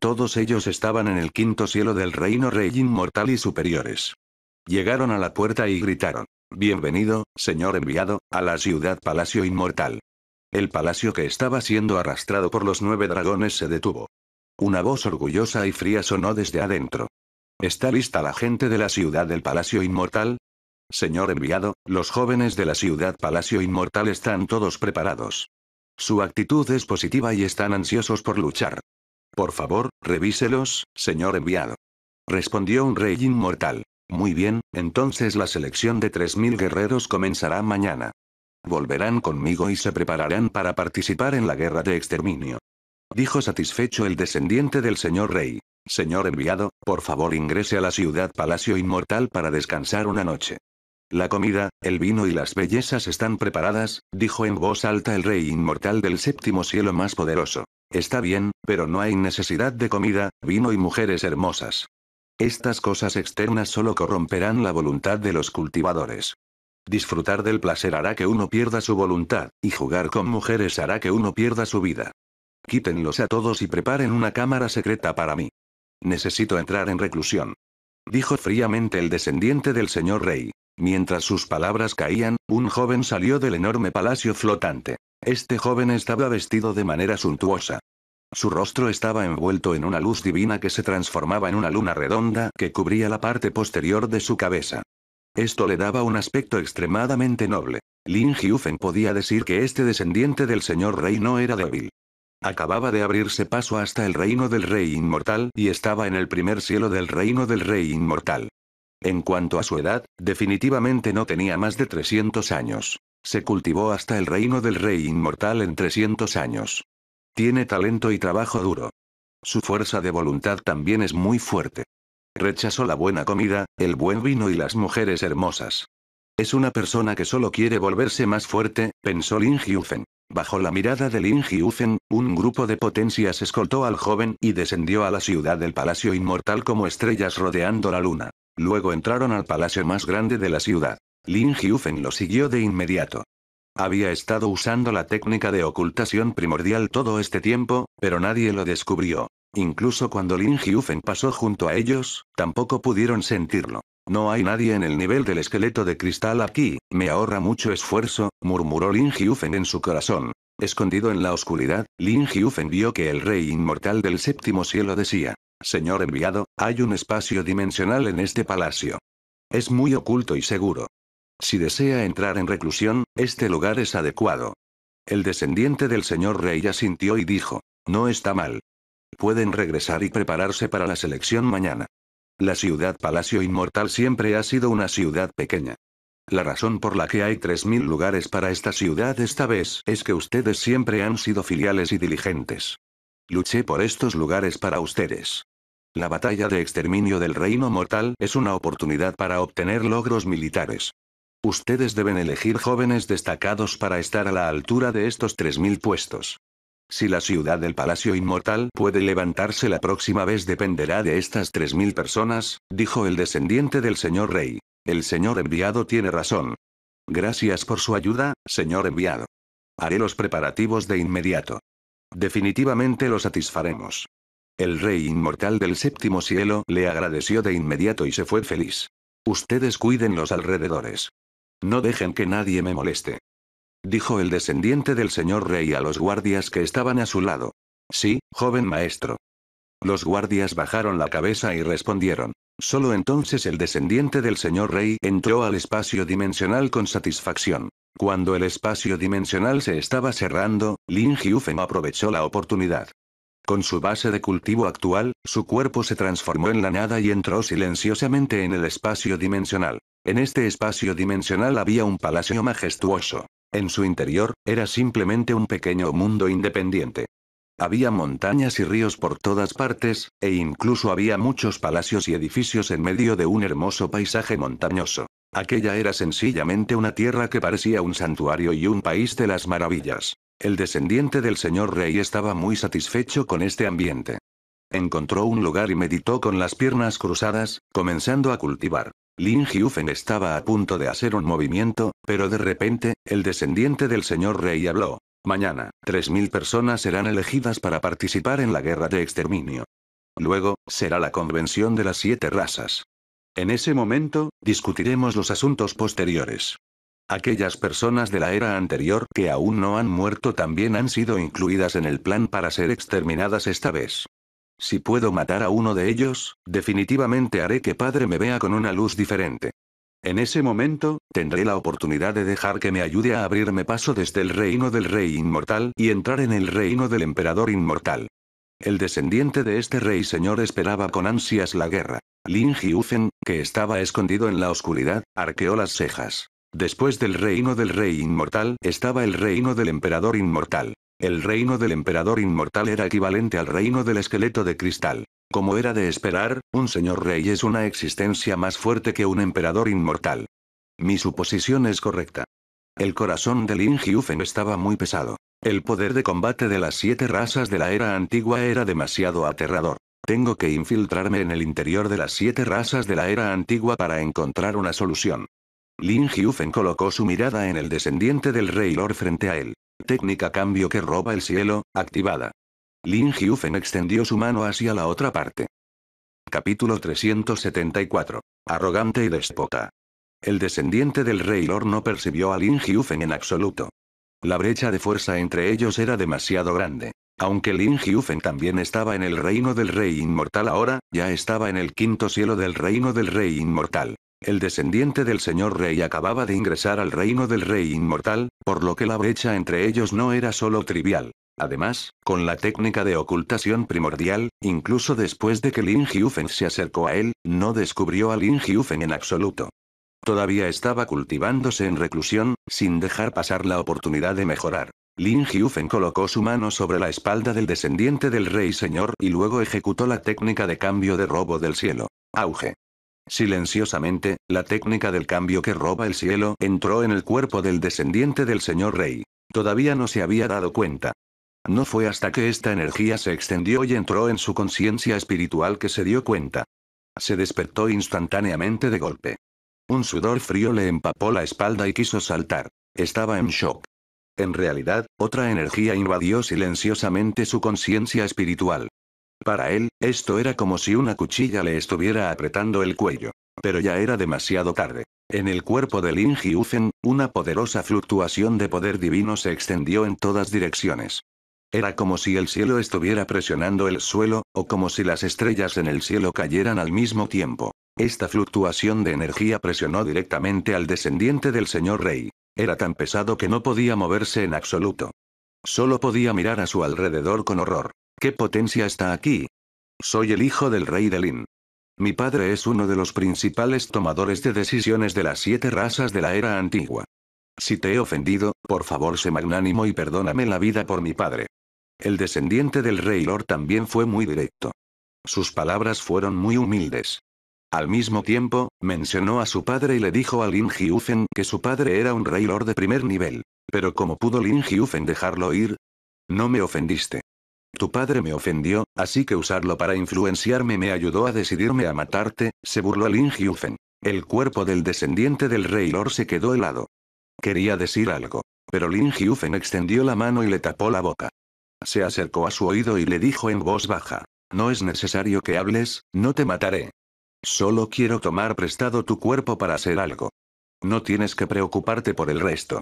Todos ellos estaban en el quinto cielo del reino rey inmortal y superiores. Llegaron a la puerta y gritaron. Bienvenido, señor enviado, a la ciudad Palacio Inmortal. El palacio que estaba siendo arrastrado por los nueve dragones se detuvo. Una voz orgullosa y fría sonó desde adentro. ¿Está lista la gente de la ciudad del Palacio Inmortal? Señor enviado, los jóvenes de la ciudad Palacio Inmortal están todos preparados. Su actitud es positiva y están ansiosos por luchar. Por favor, revíselos, señor enviado. Respondió un rey inmortal. Muy bien, entonces la selección de 3.000 guerreros comenzará mañana. Volverán conmigo y se prepararán para participar en la guerra de exterminio. Dijo satisfecho el descendiente del señor rey. Señor enviado, por favor ingrese a la ciudad Palacio Inmortal para descansar una noche. La comida, el vino y las bellezas están preparadas, dijo en voz alta el rey inmortal del séptimo cielo más poderoso. Está bien, pero no hay necesidad de comida, vino y mujeres hermosas. Estas cosas externas solo corromperán la voluntad de los cultivadores. Disfrutar del placer hará que uno pierda su voluntad, y jugar con mujeres hará que uno pierda su vida. Quítenlos a todos y preparen una cámara secreta para mí. Necesito entrar en reclusión. Dijo fríamente el descendiente del señor rey. Mientras sus palabras caían, un joven salió del enorme palacio flotante. Este joven estaba vestido de manera suntuosa. Su rostro estaba envuelto en una luz divina que se transformaba en una luna redonda que cubría la parte posterior de su cabeza. Esto le daba un aspecto extremadamente noble. Lin Hyufen podía decir que este descendiente del señor rey no era débil. Acababa de abrirse paso hasta el reino del rey inmortal y estaba en el primer cielo del reino del rey inmortal. En cuanto a su edad, definitivamente no tenía más de 300 años. Se cultivó hasta el reino del rey inmortal en 300 años. Tiene talento y trabajo duro. Su fuerza de voluntad también es muy fuerte. Rechazó la buena comida, el buen vino y las mujeres hermosas. Es una persona que solo quiere volverse más fuerte, pensó Lin Hyufen. Bajo la mirada de Lin Hyufen, un grupo de potencias escoltó al joven y descendió a la ciudad del Palacio Inmortal como estrellas rodeando la luna. Luego entraron al palacio más grande de la ciudad. Lin Hyufen lo siguió de inmediato. Había estado usando la técnica de ocultación primordial todo este tiempo, pero nadie lo descubrió. Incluso cuando Lin Hyufen pasó junto a ellos, tampoco pudieron sentirlo. No hay nadie en el nivel del esqueleto de cristal aquí, me ahorra mucho esfuerzo, murmuró Lin Hyufen en su corazón. Escondido en la oscuridad, Lin Hyufen vio que el rey inmortal del séptimo cielo decía, Señor enviado, hay un espacio dimensional en este palacio. Es muy oculto y seguro. Si desea entrar en reclusión, este lugar es adecuado. El descendiente del señor rey asintió y dijo, no está mal. Pueden regresar y prepararse para la selección mañana. La ciudad Palacio Inmortal siempre ha sido una ciudad pequeña. La razón por la que hay 3.000 lugares para esta ciudad esta vez es que ustedes siempre han sido filiales y diligentes. Luché por estos lugares para ustedes. La batalla de exterminio del reino mortal es una oportunidad para obtener logros militares. Ustedes deben elegir jóvenes destacados para estar a la altura de estos 3.000 puestos. Si la ciudad del Palacio Inmortal puede levantarse la próxima vez dependerá de estas 3.000 personas, dijo el descendiente del señor rey. El señor enviado tiene razón. Gracias por su ayuda, señor enviado. Haré los preparativos de inmediato. Definitivamente lo satisfaremos. El rey inmortal del séptimo cielo le agradeció de inmediato y se fue feliz. Ustedes cuiden los alrededores. No dejen que nadie me moleste dijo el descendiente del señor rey a los guardias que estaban a su lado. Sí, joven maestro. Los guardias bajaron la cabeza y respondieron. Solo entonces el descendiente del señor rey entró al espacio dimensional con satisfacción. Cuando el espacio dimensional se estaba cerrando, Lin Hyufen aprovechó la oportunidad. Con su base de cultivo actual, su cuerpo se transformó en la nada y entró silenciosamente en el espacio dimensional. En este espacio dimensional había un palacio majestuoso. En su interior, era simplemente un pequeño mundo independiente. Había montañas y ríos por todas partes, e incluso había muchos palacios y edificios en medio de un hermoso paisaje montañoso. Aquella era sencillamente una tierra que parecía un santuario y un país de las maravillas. El descendiente del señor rey estaba muy satisfecho con este ambiente. Encontró un lugar y meditó con las piernas cruzadas, comenzando a cultivar. Lin Hyufen estaba a punto de hacer un movimiento, pero de repente, el descendiente del señor rey habló. Mañana, 3.000 personas serán elegidas para participar en la guerra de exterminio. Luego, será la convención de las siete razas. En ese momento, discutiremos los asuntos posteriores. Aquellas personas de la era anterior que aún no han muerto también han sido incluidas en el plan para ser exterminadas esta vez. Si puedo matar a uno de ellos, definitivamente haré que padre me vea con una luz diferente. En ese momento, tendré la oportunidad de dejar que me ayude a abrirme paso desde el reino del rey inmortal y entrar en el reino del emperador inmortal. El descendiente de este rey señor esperaba con ansias la guerra. Lin Jiufen, que estaba escondido en la oscuridad, arqueó las cejas. Después del reino del rey inmortal estaba el reino del emperador inmortal. El reino del emperador inmortal era equivalente al reino del esqueleto de cristal. Como era de esperar, un señor rey es una existencia más fuerte que un emperador inmortal. Mi suposición es correcta. El corazón de Lin Hyufen estaba muy pesado. El poder de combate de las siete razas de la era antigua era demasiado aterrador. Tengo que infiltrarme en el interior de las siete razas de la era antigua para encontrar una solución. Lin Hyufen colocó su mirada en el descendiente del rey Lord frente a él. Técnica cambio que roba el cielo, activada. Lin Hyufen extendió su mano hacia la otra parte. Capítulo 374. Arrogante y despota. El descendiente del rey Lor no percibió a Lin Hyufen en absoluto. La brecha de fuerza entre ellos era demasiado grande. Aunque Lin Hyufen también estaba en el reino del rey inmortal ahora, ya estaba en el quinto cielo del reino del rey inmortal. El descendiente del señor rey acababa de ingresar al reino del rey inmortal, por lo que la brecha entre ellos no era solo trivial. Además, con la técnica de ocultación primordial, incluso después de que Lin Hyufen se acercó a él, no descubrió a Lin Hyufen en absoluto. Todavía estaba cultivándose en reclusión, sin dejar pasar la oportunidad de mejorar. Lin Hyufen colocó su mano sobre la espalda del descendiente del rey señor y luego ejecutó la técnica de cambio de robo del cielo. Auge. Silenciosamente, la técnica del cambio que roba el cielo entró en el cuerpo del descendiente del señor rey. Todavía no se había dado cuenta. No fue hasta que esta energía se extendió y entró en su conciencia espiritual que se dio cuenta. Se despertó instantáneamente de golpe. Un sudor frío le empapó la espalda y quiso saltar. Estaba en shock. En realidad, otra energía invadió silenciosamente su conciencia espiritual. Para él, esto era como si una cuchilla le estuviera apretando el cuello. Pero ya era demasiado tarde. En el cuerpo de Lin Jiufen, una poderosa fluctuación de poder divino se extendió en todas direcciones. Era como si el cielo estuviera presionando el suelo, o como si las estrellas en el cielo cayeran al mismo tiempo. Esta fluctuación de energía presionó directamente al descendiente del señor rey. Era tan pesado que no podía moverse en absoluto. Solo podía mirar a su alrededor con horror. ¿Qué potencia está aquí? Soy el hijo del rey de Lin. Mi padre es uno de los principales tomadores de decisiones de las siete razas de la era antigua. Si te he ofendido, por favor sé magnánimo y perdóname la vida por mi padre. El descendiente del rey Lord también fue muy directo. Sus palabras fueron muy humildes. Al mismo tiempo, mencionó a su padre y le dijo a Lin Jiufen que su padre era un rey Lord de primer nivel. Pero ¿cómo pudo Lin Jiufen dejarlo ir? No me ofendiste. Tu padre me ofendió, así que usarlo para influenciarme me ayudó a decidirme a matarte, se burló Lin Hyufen. El cuerpo del descendiente del rey Lor se quedó helado. Quería decir algo, pero Lin Hyufen extendió la mano y le tapó la boca. Se acercó a su oído y le dijo en voz baja, No es necesario que hables, no te mataré. Solo quiero tomar prestado tu cuerpo para hacer algo. No tienes que preocuparte por el resto.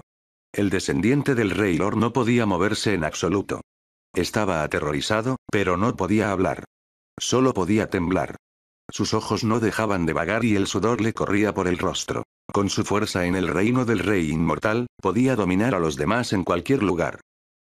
El descendiente del rey Lor no podía moverse en absoluto. Estaba aterrorizado, pero no podía hablar. Solo podía temblar. Sus ojos no dejaban de vagar y el sudor le corría por el rostro. Con su fuerza en el reino del rey inmortal, podía dominar a los demás en cualquier lugar.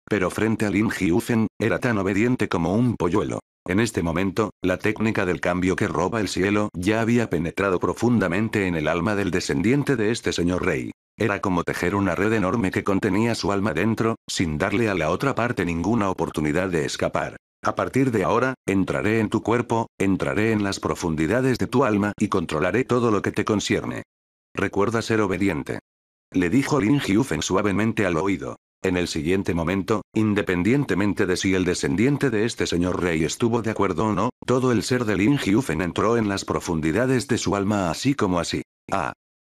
Pero frente a Lin Jiufen, era tan obediente como un polluelo. En este momento, la técnica del cambio que roba el cielo ya había penetrado profundamente en el alma del descendiente de este señor rey. Era como tejer una red enorme que contenía su alma dentro, sin darle a la otra parte ninguna oportunidad de escapar. A partir de ahora, entraré en tu cuerpo, entraré en las profundidades de tu alma y controlaré todo lo que te concierne. Recuerda ser obediente. Le dijo Lin Hyufen suavemente al oído. En el siguiente momento, independientemente de si el descendiente de este señor rey estuvo de acuerdo o no, todo el ser de Lin Hyufen entró en las profundidades de su alma así como así. Ah,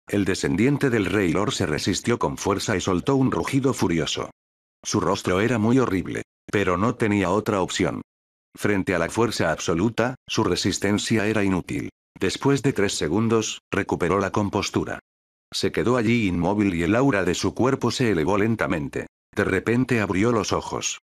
el descendiente del rey Lor se resistió con fuerza y soltó un rugido furioso. Su rostro era muy horrible, pero no tenía otra opción. Frente a la fuerza absoluta, su resistencia era inútil. Después de tres segundos, recuperó la compostura. Se quedó allí inmóvil y el aura de su cuerpo se elevó lentamente. De repente abrió los ojos.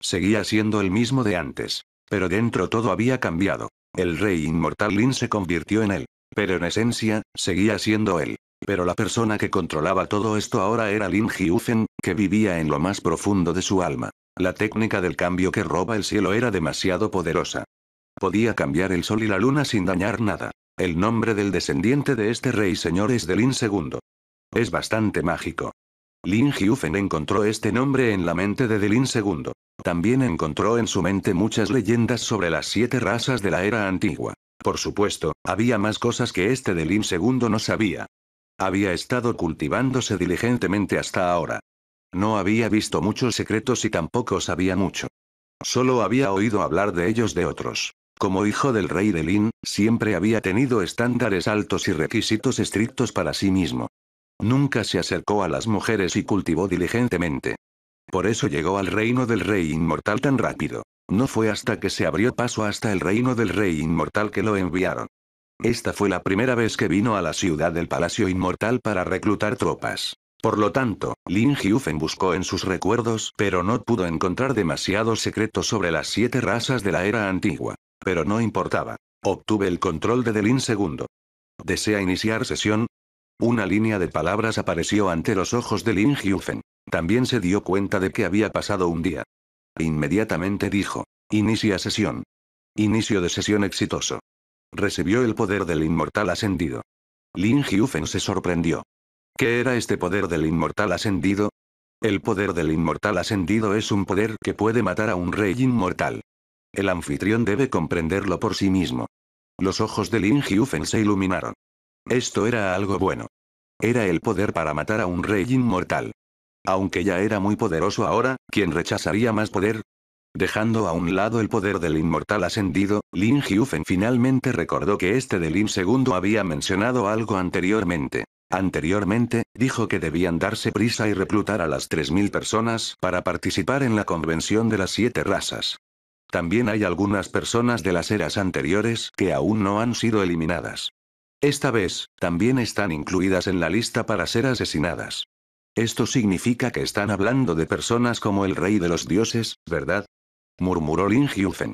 Seguía siendo el mismo de antes, pero dentro todo había cambiado. El rey inmortal Lin se convirtió en él. Pero en esencia, seguía siendo él. Pero la persona que controlaba todo esto ahora era Lin Hyufen, que vivía en lo más profundo de su alma. La técnica del cambio que roba el cielo era demasiado poderosa. Podía cambiar el sol y la luna sin dañar nada. El nombre del descendiente de este rey señor es Delin Lin II. Es bastante mágico. Lin Hyufen encontró este nombre en la mente de Delin II. También encontró en su mente muchas leyendas sobre las siete razas de la era antigua. Por supuesto, había más cosas que este Lin II no sabía. Había estado cultivándose diligentemente hasta ahora. No había visto muchos secretos y tampoco sabía mucho. Solo había oído hablar de ellos de otros. Como hijo del rey de Lin, siempre había tenido estándares altos y requisitos estrictos para sí mismo. Nunca se acercó a las mujeres y cultivó diligentemente. Por eso llegó al reino del rey inmortal tan rápido. No fue hasta que se abrió paso hasta el reino del rey inmortal que lo enviaron. Esta fue la primera vez que vino a la ciudad del Palacio Inmortal para reclutar tropas. Por lo tanto, Lin Hyufen buscó en sus recuerdos, pero no pudo encontrar demasiado secretos sobre las siete razas de la era antigua. Pero no importaba. Obtuve el control de Delin II. ¿Desea iniciar sesión? Una línea de palabras apareció ante los ojos de Lin Hyufen. También se dio cuenta de que había pasado un día. Inmediatamente dijo, inicia sesión. Inicio de sesión exitoso. Recibió el poder del inmortal ascendido. Lin Hyufen se sorprendió. ¿Qué era este poder del inmortal ascendido? El poder del inmortal ascendido es un poder que puede matar a un rey inmortal. El anfitrión debe comprenderlo por sí mismo. Los ojos de Lin Hyufen se iluminaron. Esto era algo bueno. Era el poder para matar a un rey inmortal. Aunque ya era muy poderoso ahora, ¿quién rechazaría más poder? Dejando a un lado el poder del inmortal ascendido, Lin Hyufen finalmente recordó que este de Lin II había mencionado algo anteriormente. Anteriormente, dijo que debían darse prisa y reclutar a las 3.000 personas para participar en la convención de las siete razas. También hay algunas personas de las eras anteriores que aún no han sido eliminadas. Esta vez, también están incluidas en la lista para ser asesinadas. Esto significa que están hablando de personas como el rey de los dioses, ¿verdad? murmuró Lin Hyufen.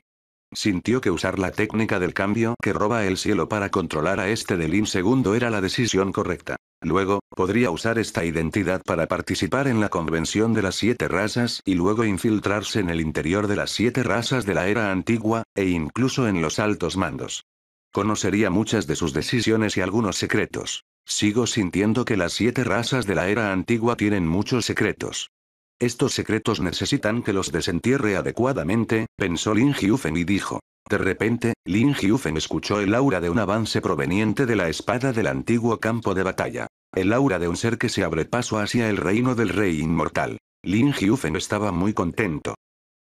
Sintió que usar la técnica del cambio que roba el cielo para controlar a este de Lin II era la decisión correcta. Luego, podría usar esta identidad para participar en la convención de las siete razas y luego infiltrarse en el interior de las siete razas de la era antigua, e incluso en los altos mandos. Conocería muchas de sus decisiones y algunos secretos. Sigo sintiendo que las siete razas de la era antigua tienen muchos secretos. Estos secretos necesitan que los desentierre adecuadamente, pensó Lin Hyufen y dijo. De repente, Lin Hyufen escuchó el aura de un avance proveniente de la espada del antiguo campo de batalla. El aura de un ser que se abre paso hacia el reino del rey inmortal. Lin Hyufen estaba muy contento.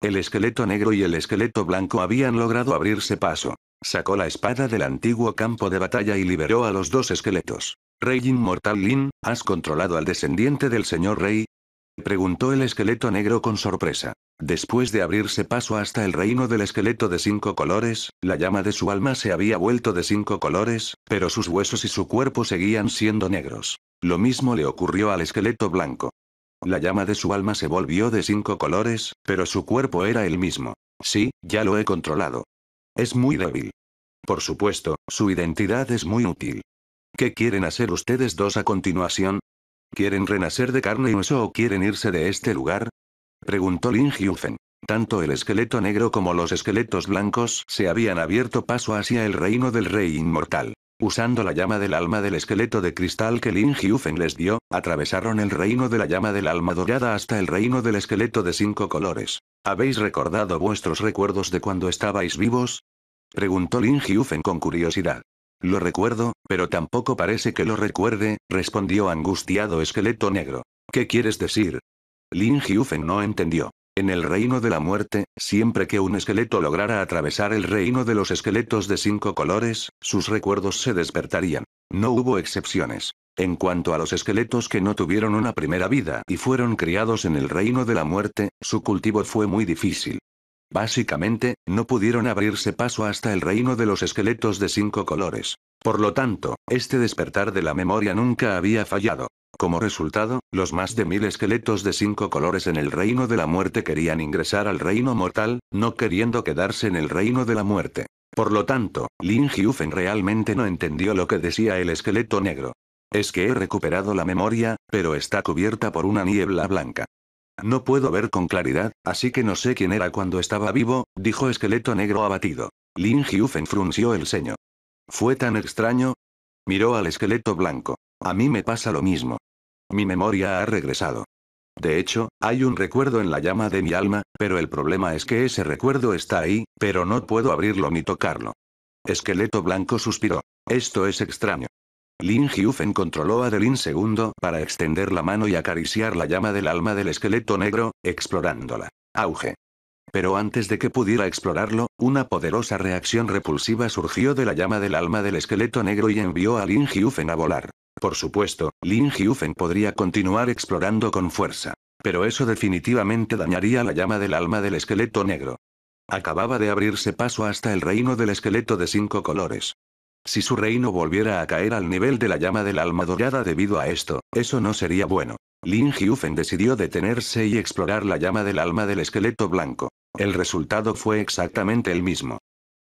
El esqueleto negro y el esqueleto blanco habían logrado abrirse paso. Sacó la espada del antiguo campo de batalla y liberó a los dos esqueletos. Rey Inmortal Lin, ¿has controlado al descendiente del señor Rey? Preguntó el esqueleto negro con sorpresa. Después de abrirse paso hasta el reino del esqueleto de cinco colores, la llama de su alma se había vuelto de cinco colores, pero sus huesos y su cuerpo seguían siendo negros. Lo mismo le ocurrió al esqueleto blanco. La llama de su alma se volvió de cinco colores, pero su cuerpo era el mismo. Sí, ya lo he controlado. Es muy débil. Por supuesto, su identidad es muy útil. ¿Qué quieren hacer ustedes dos a continuación? ¿Quieren renacer de carne y hueso o quieren irse de este lugar? Preguntó Lin Hyufen. Tanto el esqueleto negro como los esqueletos blancos se habían abierto paso hacia el reino del rey inmortal. Usando la llama del alma del esqueleto de cristal que Lin Hyufen les dio, atravesaron el reino de la llama del alma dorada hasta el reino del esqueleto de cinco colores. ¿Habéis recordado vuestros recuerdos de cuando estabais vivos? Preguntó Lin Hyufen con curiosidad. Lo recuerdo, pero tampoco parece que lo recuerde, respondió angustiado esqueleto negro. ¿Qué quieres decir? Lin Hyufen no entendió. En el reino de la muerte, siempre que un esqueleto lograra atravesar el reino de los esqueletos de cinco colores, sus recuerdos se despertarían. No hubo excepciones. En cuanto a los esqueletos que no tuvieron una primera vida y fueron criados en el reino de la muerte, su cultivo fue muy difícil. Básicamente, no pudieron abrirse paso hasta el reino de los esqueletos de cinco colores. Por lo tanto, este despertar de la memoria nunca había fallado. Como resultado, los más de mil esqueletos de cinco colores en el reino de la muerte querían ingresar al reino mortal, no queriendo quedarse en el reino de la muerte. Por lo tanto, Lin Hyufen realmente no entendió lo que decía el esqueleto negro. Es que he recuperado la memoria, pero está cubierta por una niebla blanca. No puedo ver con claridad, así que no sé quién era cuando estaba vivo, dijo esqueleto negro abatido. Lin Hyufen frunció el ceño. ¿Fue tan extraño? Miró al esqueleto blanco. A mí me pasa lo mismo. Mi memoria ha regresado. De hecho, hay un recuerdo en la llama de mi alma, pero el problema es que ese recuerdo está ahí, pero no puedo abrirlo ni tocarlo. Esqueleto blanco suspiró. Esto es extraño. Lin Hyufen controló a Delin II para extender la mano y acariciar la llama del alma del esqueleto negro, explorándola. Auge. Pero antes de que pudiera explorarlo, una poderosa reacción repulsiva surgió de la llama del alma del esqueleto negro y envió a Lin Hyufen a volar. Por supuesto, Lin Hyufen podría continuar explorando con fuerza. Pero eso definitivamente dañaría la llama del alma del esqueleto negro. Acababa de abrirse paso hasta el reino del esqueleto de cinco colores. Si su reino volviera a caer al nivel de la llama del alma dorada debido a esto, eso no sería bueno. Lin Hyufen decidió detenerse y explorar la llama del alma del esqueleto blanco. El resultado fue exactamente el mismo.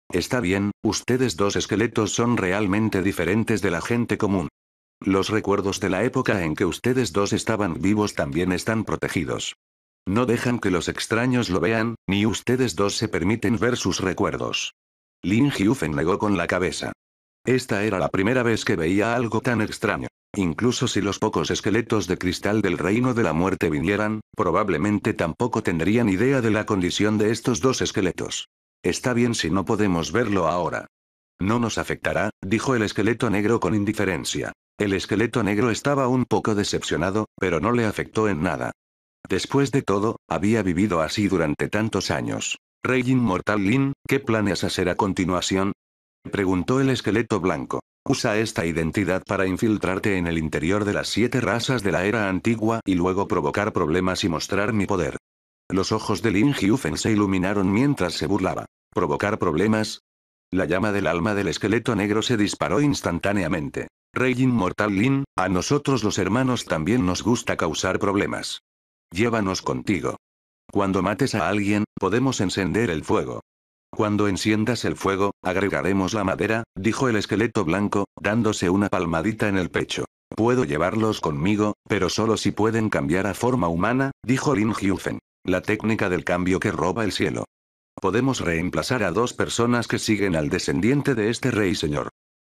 Está bien, ustedes dos esqueletos son realmente diferentes de la gente común. Los recuerdos de la época en que ustedes dos estaban vivos también están protegidos. No dejan que los extraños lo vean, ni ustedes dos se permiten ver sus recuerdos. Lin Hyufen negó con la cabeza. Esta era la primera vez que veía algo tan extraño. Incluso si los pocos esqueletos de cristal del reino de la muerte vinieran, probablemente tampoco tendrían idea de la condición de estos dos esqueletos. Está bien si no podemos verlo ahora. No nos afectará, dijo el esqueleto negro con indiferencia. El esqueleto negro estaba un poco decepcionado, pero no le afectó en nada. Después de todo, había vivido así durante tantos años. Rey Inmortal Lin, ¿qué planeas hacer a continuación? Preguntó el esqueleto blanco. Usa esta identidad para infiltrarte en el interior de las siete razas de la era antigua y luego provocar problemas y mostrar mi poder. Los ojos de Lin Hyufen se iluminaron mientras se burlaba. ¿Provocar problemas? La llama del alma del esqueleto negro se disparó instantáneamente. Rey inmortal Lin, a nosotros los hermanos también nos gusta causar problemas. Llévanos contigo. Cuando mates a alguien, podemos encender el fuego. Cuando enciendas el fuego, agregaremos la madera, dijo el esqueleto blanco, dándose una palmadita en el pecho. Puedo llevarlos conmigo, pero solo si pueden cambiar a forma humana, dijo Lin La técnica del cambio que roba el cielo. Podemos reemplazar a dos personas que siguen al descendiente de este rey señor.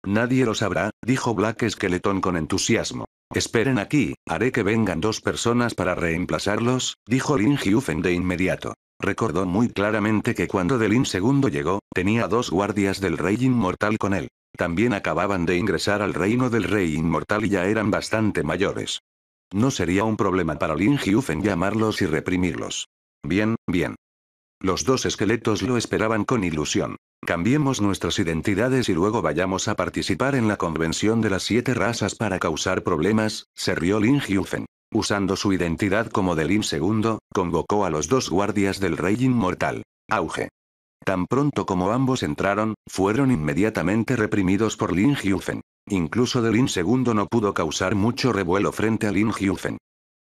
Nadie lo sabrá, dijo Black Esqueletón con entusiasmo. Esperen aquí, haré que vengan dos personas para reemplazarlos, dijo Lin de inmediato. Recordó muy claramente que cuando Delin II llegó, tenía dos guardias del rey inmortal con él. También acababan de ingresar al reino del rey inmortal y ya eran bastante mayores. No sería un problema para Lin Hyufen llamarlos y reprimirlos. Bien, bien. Los dos esqueletos lo esperaban con ilusión. Cambiemos nuestras identidades y luego vayamos a participar en la convención de las siete razas para causar problemas, se rió Lin Hyufen. Usando su identidad como Delin II, convocó a los dos guardias del Rey Inmortal. Auge. Tan pronto como ambos entraron, fueron inmediatamente reprimidos por Lin Hyufen. Incluso Delin II no pudo causar mucho revuelo frente a Lin Hyufen.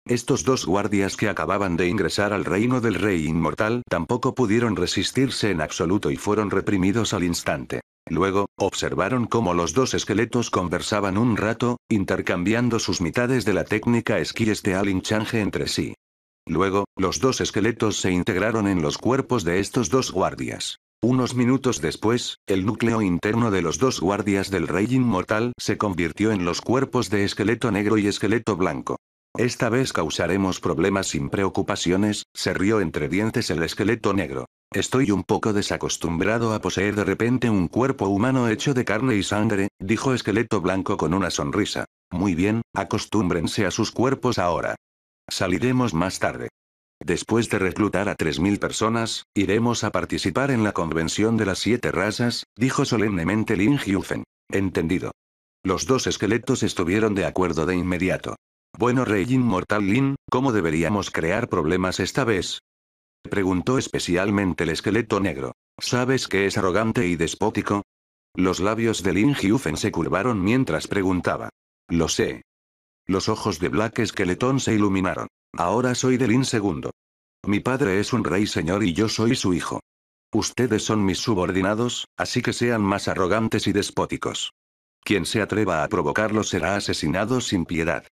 Estos dos guardias que acababan de ingresar al reino del rey inmortal tampoco pudieron resistirse en absoluto y fueron reprimidos al instante. Luego, observaron cómo los dos esqueletos conversaban un rato, intercambiando sus mitades de la técnica esquí este alinchange entre sí. Luego, los dos esqueletos se integraron en los cuerpos de estos dos guardias. Unos minutos después, el núcleo interno de los dos guardias del rey inmortal se convirtió en los cuerpos de esqueleto negro y esqueleto blanco. Esta vez causaremos problemas sin preocupaciones, se rió entre dientes el esqueleto negro. Estoy un poco desacostumbrado a poseer de repente un cuerpo humano hecho de carne y sangre, dijo Esqueleto Blanco con una sonrisa. Muy bien, acostúmbrense a sus cuerpos ahora. Saliremos más tarde. Después de reclutar a 3.000 personas, iremos a participar en la Convención de las Siete Razas, dijo solemnemente Lin Hyufen. Entendido. Los dos esqueletos estuvieron de acuerdo de inmediato. Bueno, Rey Inmortal Lin, ¿cómo deberíamos crear problemas esta vez? Preguntó especialmente el esqueleto negro. ¿Sabes que es arrogante y despótico? Los labios de Lin Hyufen se curvaron mientras preguntaba. Lo sé. Los ojos de Black Esqueletón se iluminaron. Ahora soy de Lin II. Mi padre es un rey señor y yo soy su hijo. Ustedes son mis subordinados, así que sean más arrogantes y despóticos. Quien se atreva a provocarlo será asesinado sin piedad.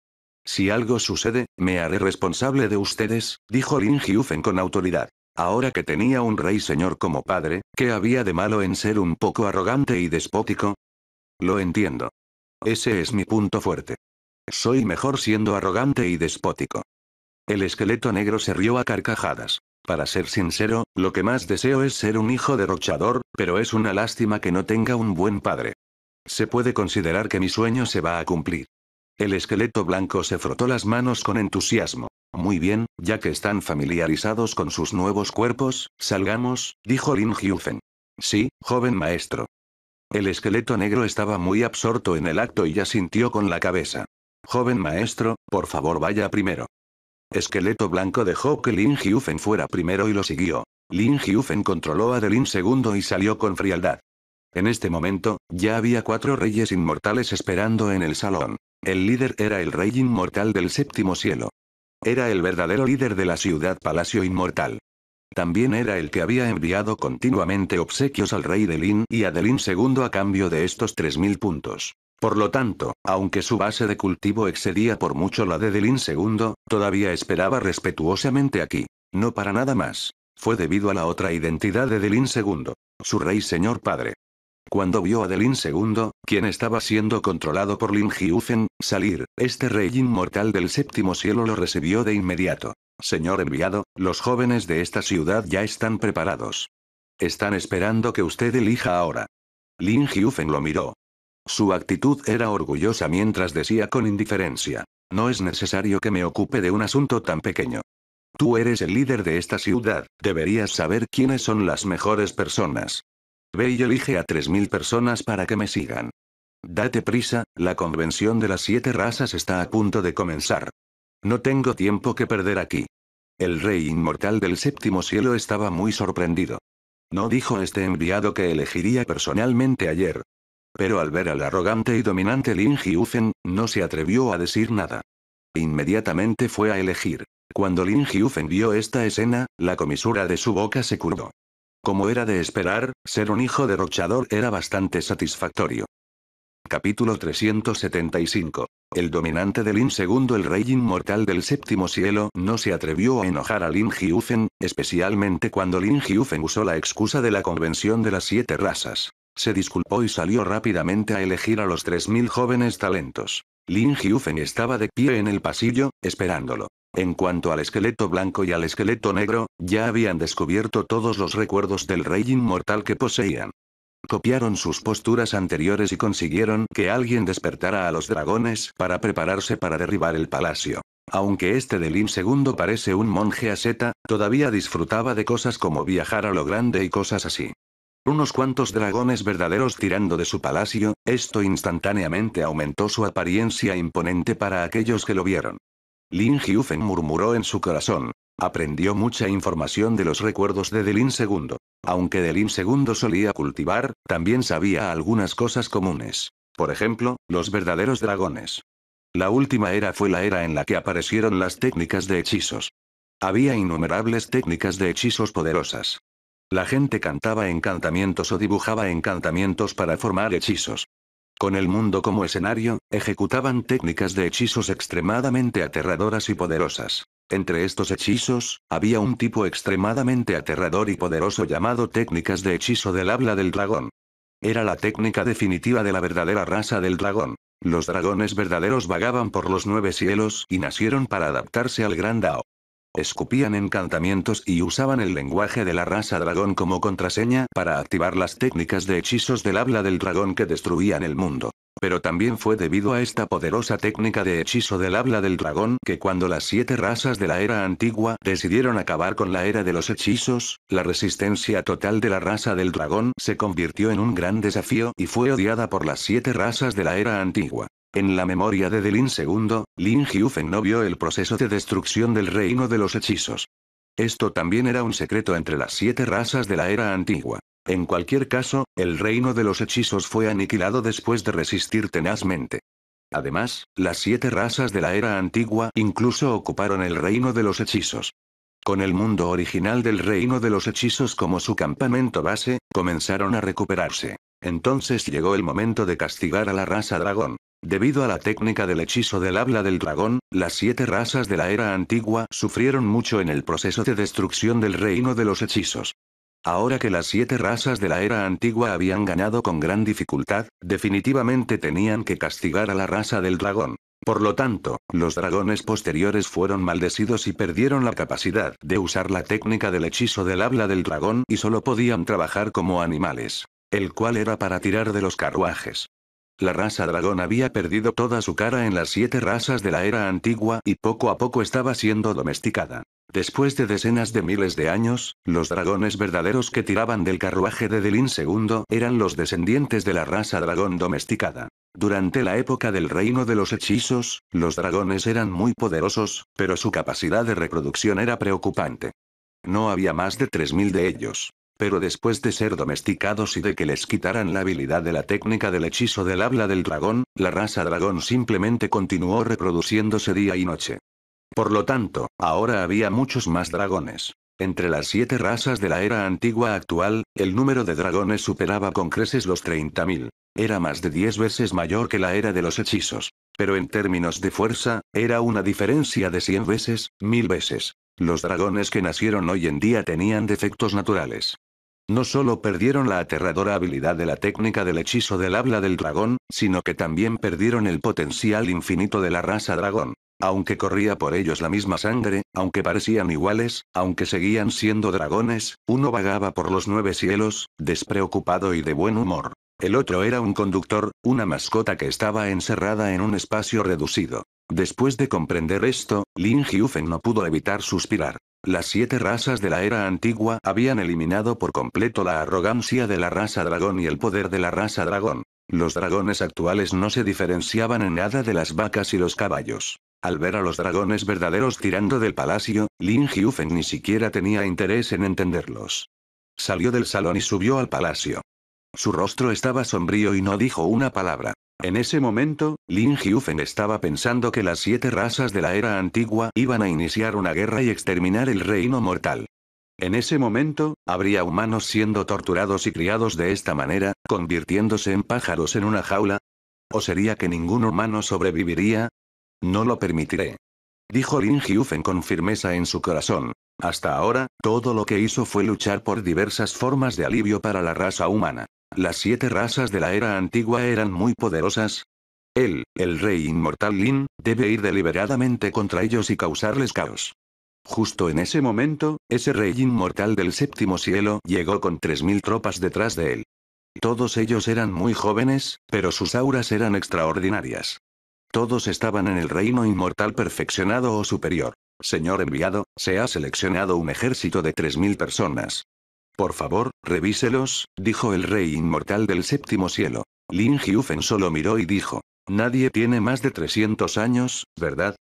Si algo sucede, me haré responsable de ustedes, dijo Lin Hyufen con autoridad. Ahora que tenía un rey señor como padre, ¿qué había de malo en ser un poco arrogante y despótico? Lo entiendo. Ese es mi punto fuerte. Soy mejor siendo arrogante y despótico. El esqueleto negro se rió a carcajadas. Para ser sincero, lo que más deseo es ser un hijo derrochador, pero es una lástima que no tenga un buen padre. Se puede considerar que mi sueño se va a cumplir. El esqueleto blanco se frotó las manos con entusiasmo. Muy bien, ya que están familiarizados con sus nuevos cuerpos, salgamos, dijo Lin Hyufen. Sí, joven maestro. El esqueleto negro estaba muy absorto en el acto y ya sintió con la cabeza. Joven maestro, por favor vaya primero. Esqueleto blanco dejó que Lin Hyufen fuera primero y lo siguió. Lin Hyufen controló a Delin segundo y salió con frialdad. En este momento, ya había cuatro reyes inmortales esperando en el salón. El líder era el rey inmortal del séptimo cielo. Era el verdadero líder de la ciudad Palacio Inmortal. También era el que había enviado continuamente obsequios al rey Delín y a Delin II a cambio de estos 3.000 puntos. Por lo tanto, aunque su base de cultivo excedía por mucho la de Delin II, todavía esperaba respetuosamente aquí. No para nada más. Fue debido a la otra identidad de Delin II. Su rey señor padre. Cuando vio a Delin II, quien estaba siendo controlado por Lin Hyufen, salir, este rey inmortal del séptimo cielo lo recibió de inmediato. Señor enviado, los jóvenes de esta ciudad ya están preparados. Están esperando que usted elija ahora. Lin Hyufen lo miró. Su actitud era orgullosa mientras decía con indiferencia. No es necesario que me ocupe de un asunto tan pequeño. Tú eres el líder de esta ciudad, deberías saber quiénes son las mejores personas. Ve y elige a 3.000 personas para que me sigan. Date prisa, la convención de las siete razas está a punto de comenzar. No tengo tiempo que perder aquí. El rey inmortal del séptimo cielo estaba muy sorprendido. No dijo este enviado que elegiría personalmente ayer. Pero al ver al arrogante y dominante Lin Hyufen, no se atrevió a decir nada. Inmediatamente fue a elegir. Cuando Lin Hyufen vio esta escena, la comisura de su boca se curó. Como era de esperar, ser un hijo derrochador era bastante satisfactorio. Capítulo 375. El dominante de Lin II el rey inmortal del séptimo cielo no se atrevió a enojar a Lin Jiufen, especialmente cuando Lin Hyufen usó la excusa de la convención de las siete razas. Se disculpó y salió rápidamente a elegir a los 3.000 jóvenes talentos. Lin Hyufen estaba de pie en el pasillo, esperándolo. En cuanto al esqueleto blanco y al esqueleto negro, ya habían descubierto todos los recuerdos del rey inmortal que poseían. Copiaron sus posturas anteriores y consiguieron que alguien despertara a los dragones para prepararse para derribar el palacio. Aunque este de Lin II parece un monje a aseta, todavía disfrutaba de cosas como viajar a lo grande y cosas así. Unos cuantos dragones verdaderos tirando de su palacio, esto instantáneamente aumentó su apariencia imponente para aquellos que lo vieron. Lin Hyufen murmuró en su corazón. Aprendió mucha información de los recuerdos de Delin II. Aunque Delin II solía cultivar, también sabía algunas cosas comunes. Por ejemplo, los verdaderos dragones. La última era fue la era en la que aparecieron las técnicas de hechizos. Había innumerables técnicas de hechizos poderosas. La gente cantaba encantamientos o dibujaba encantamientos para formar hechizos. Con el mundo como escenario, ejecutaban técnicas de hechizos extremadamente aterradoras y poderosas. Entre estos hechizos, había un tipo extremadamente aterrador y poderoso llamado técnicas de hechizo del habla del dragón. Era la técnica definitiva de la verdadera raza del dragón. Los dragones verdaderos vagaban por los nueve cielos y nacieron para adaptarse al gran Dao escupían encantamientos y usaban el lenguaje de la raza dragón como contraseña para activar las técnicas de hechizos del habla del dragón que destruían el mundo. Pero también fue debido a esta poderosa técnica de hechizo del habla del dragón que cuando las siete razas de la era antigua decidieron acabar con la era de los hechizos, la resistencia total de la raza del dragón se convirtió en un gran desafío y fue odiada por las siete razas de la era antigua. En la memoria de Delin II, Lin Hyufen no vio el proceso de destrucción del reino de los hechizos. Esto también era un secreto entre las siete razas de la era antigua. En cualquier caso, el reino de los hechizos fue aniquilado después de resistir tenazmente. Además, las siete razas de la era antigua incluso ocuparon el reino de los hechizos. Con el mundo original del reino de los hechizos como su campamento base, comenzaron a recuperarse. Entonces llegó el momento de castigar a la raza dragón. Debido a la técnica del hechizo del habla del dragón, las siete razas de la era antigua sufrieron mucho en el proceso de destrucción del reino de los hechizos. Ahora que las siete razas de la era antigua habían ganado con gran dificultad, definitivamente tenían que castigar a la raza del dragón. Por lo tanto, los dragones posteriores fueron maldecidos y perdieron la capacidad de usar la técnica del hechizo del habla del dragón y solo podían trabajar como animales el cual era para tirar de los carruajes. La raza dragón había perdido toda su cara en las siete razas de la era antigua y poco a poco estaba siendo domesticada. Después de decenas de miles de años, los dragones verdaderos que tiraban del carruaje de Delin II eran los descendientes de la raza dragón domesticada. Durante la época del reino de los hechizos, los dragones eran muy poderosos, pero su capacidad de reproducción era preocupante. No había más de 3.000 de ellos. Pero después de ser domesticados y de que les quitaran la habilidad de la técnica del hechizo del habla del dragón, la raza dragón simplemente continuó reproduciéndose día y noche. Por lo tanto, ahora había muchos más dragones. Entre las siete razas de la era antigua actual, el número de dragones superaba con creces los 30.000. Era más de 10 veces mayor que la era de los hechizos. Pero en términos de fuerza, era una diferencia de 100 veces, 1000 veces. Los dragones que nacieron hoy en día tenían defectos naturales. No solo perdieron la aterradora habilidad de la técnica del hechizo del habla del dragón, sino que también perdieron el potencial infinito de la raza dragón. Aunque corría por ellos la misma sangre, aunque parecían iguales, aunque seguían siendo dragones, uno vagaba por los nueve cielos, despreocupado y de buen humor. El otro era un conductor, una mascota que estaba encerrada en un espacio reducido. Después de comprender esto, Lin Hyufen no pudo evitar suspirar. Las siete razas de la era antigua habían eliminado por completo la arrogancia de la raza dragón y el poder de la raza dragón. Los dragones actuales no se diferenciaban en nada de las vacas y los caballos. Al ver a los dragones verdaderos tirando del palacio, Lin Hyufen ni siquiera tenía interés en entenderlos. Salió del salón y subió al palacio. Su rostro estaba sombrío y no dijo una palabra. En ese momento, Lin Hyufen estaba pensando que las siete razas de la era antigua iban a iniciar una guerra y exterminar el reino mortal. En ese momento, habría humanos siendo torturados y criados de esta manera, convirtiéndose en pájaros en una jaula. ¿O sería que ningún humano sobreviviría? No lo permitiré. Dijo Lin Hyufen con firmeza en su corazón. Hasta ahora, todo lo que hizo fue luchar por diversas formas de alivio para la raza humana. Las siete razas de la era antigua eran muy poderosas. Él, el rey inmortal Lin, debe ir deliberadamente contra ellos y causarles caos. Justo en ese momento, ese rey inmortal del séptimo cielo llegó con 3.000 tropas detrás de él. Todos ellos eran muy jóvenes, pero sus auras eran extraordinarias. Todos estaban en el reino inmortal perfeccionado o superior. Señor enviado, se ha seleccionado un ejército de 3.000 personas. Por favor, revíselos, dijo el rey inmortal del séptimo cielo. Lin Hyufen solo miró y dijo. Nadie tiene más de 300 años, ¿verdad?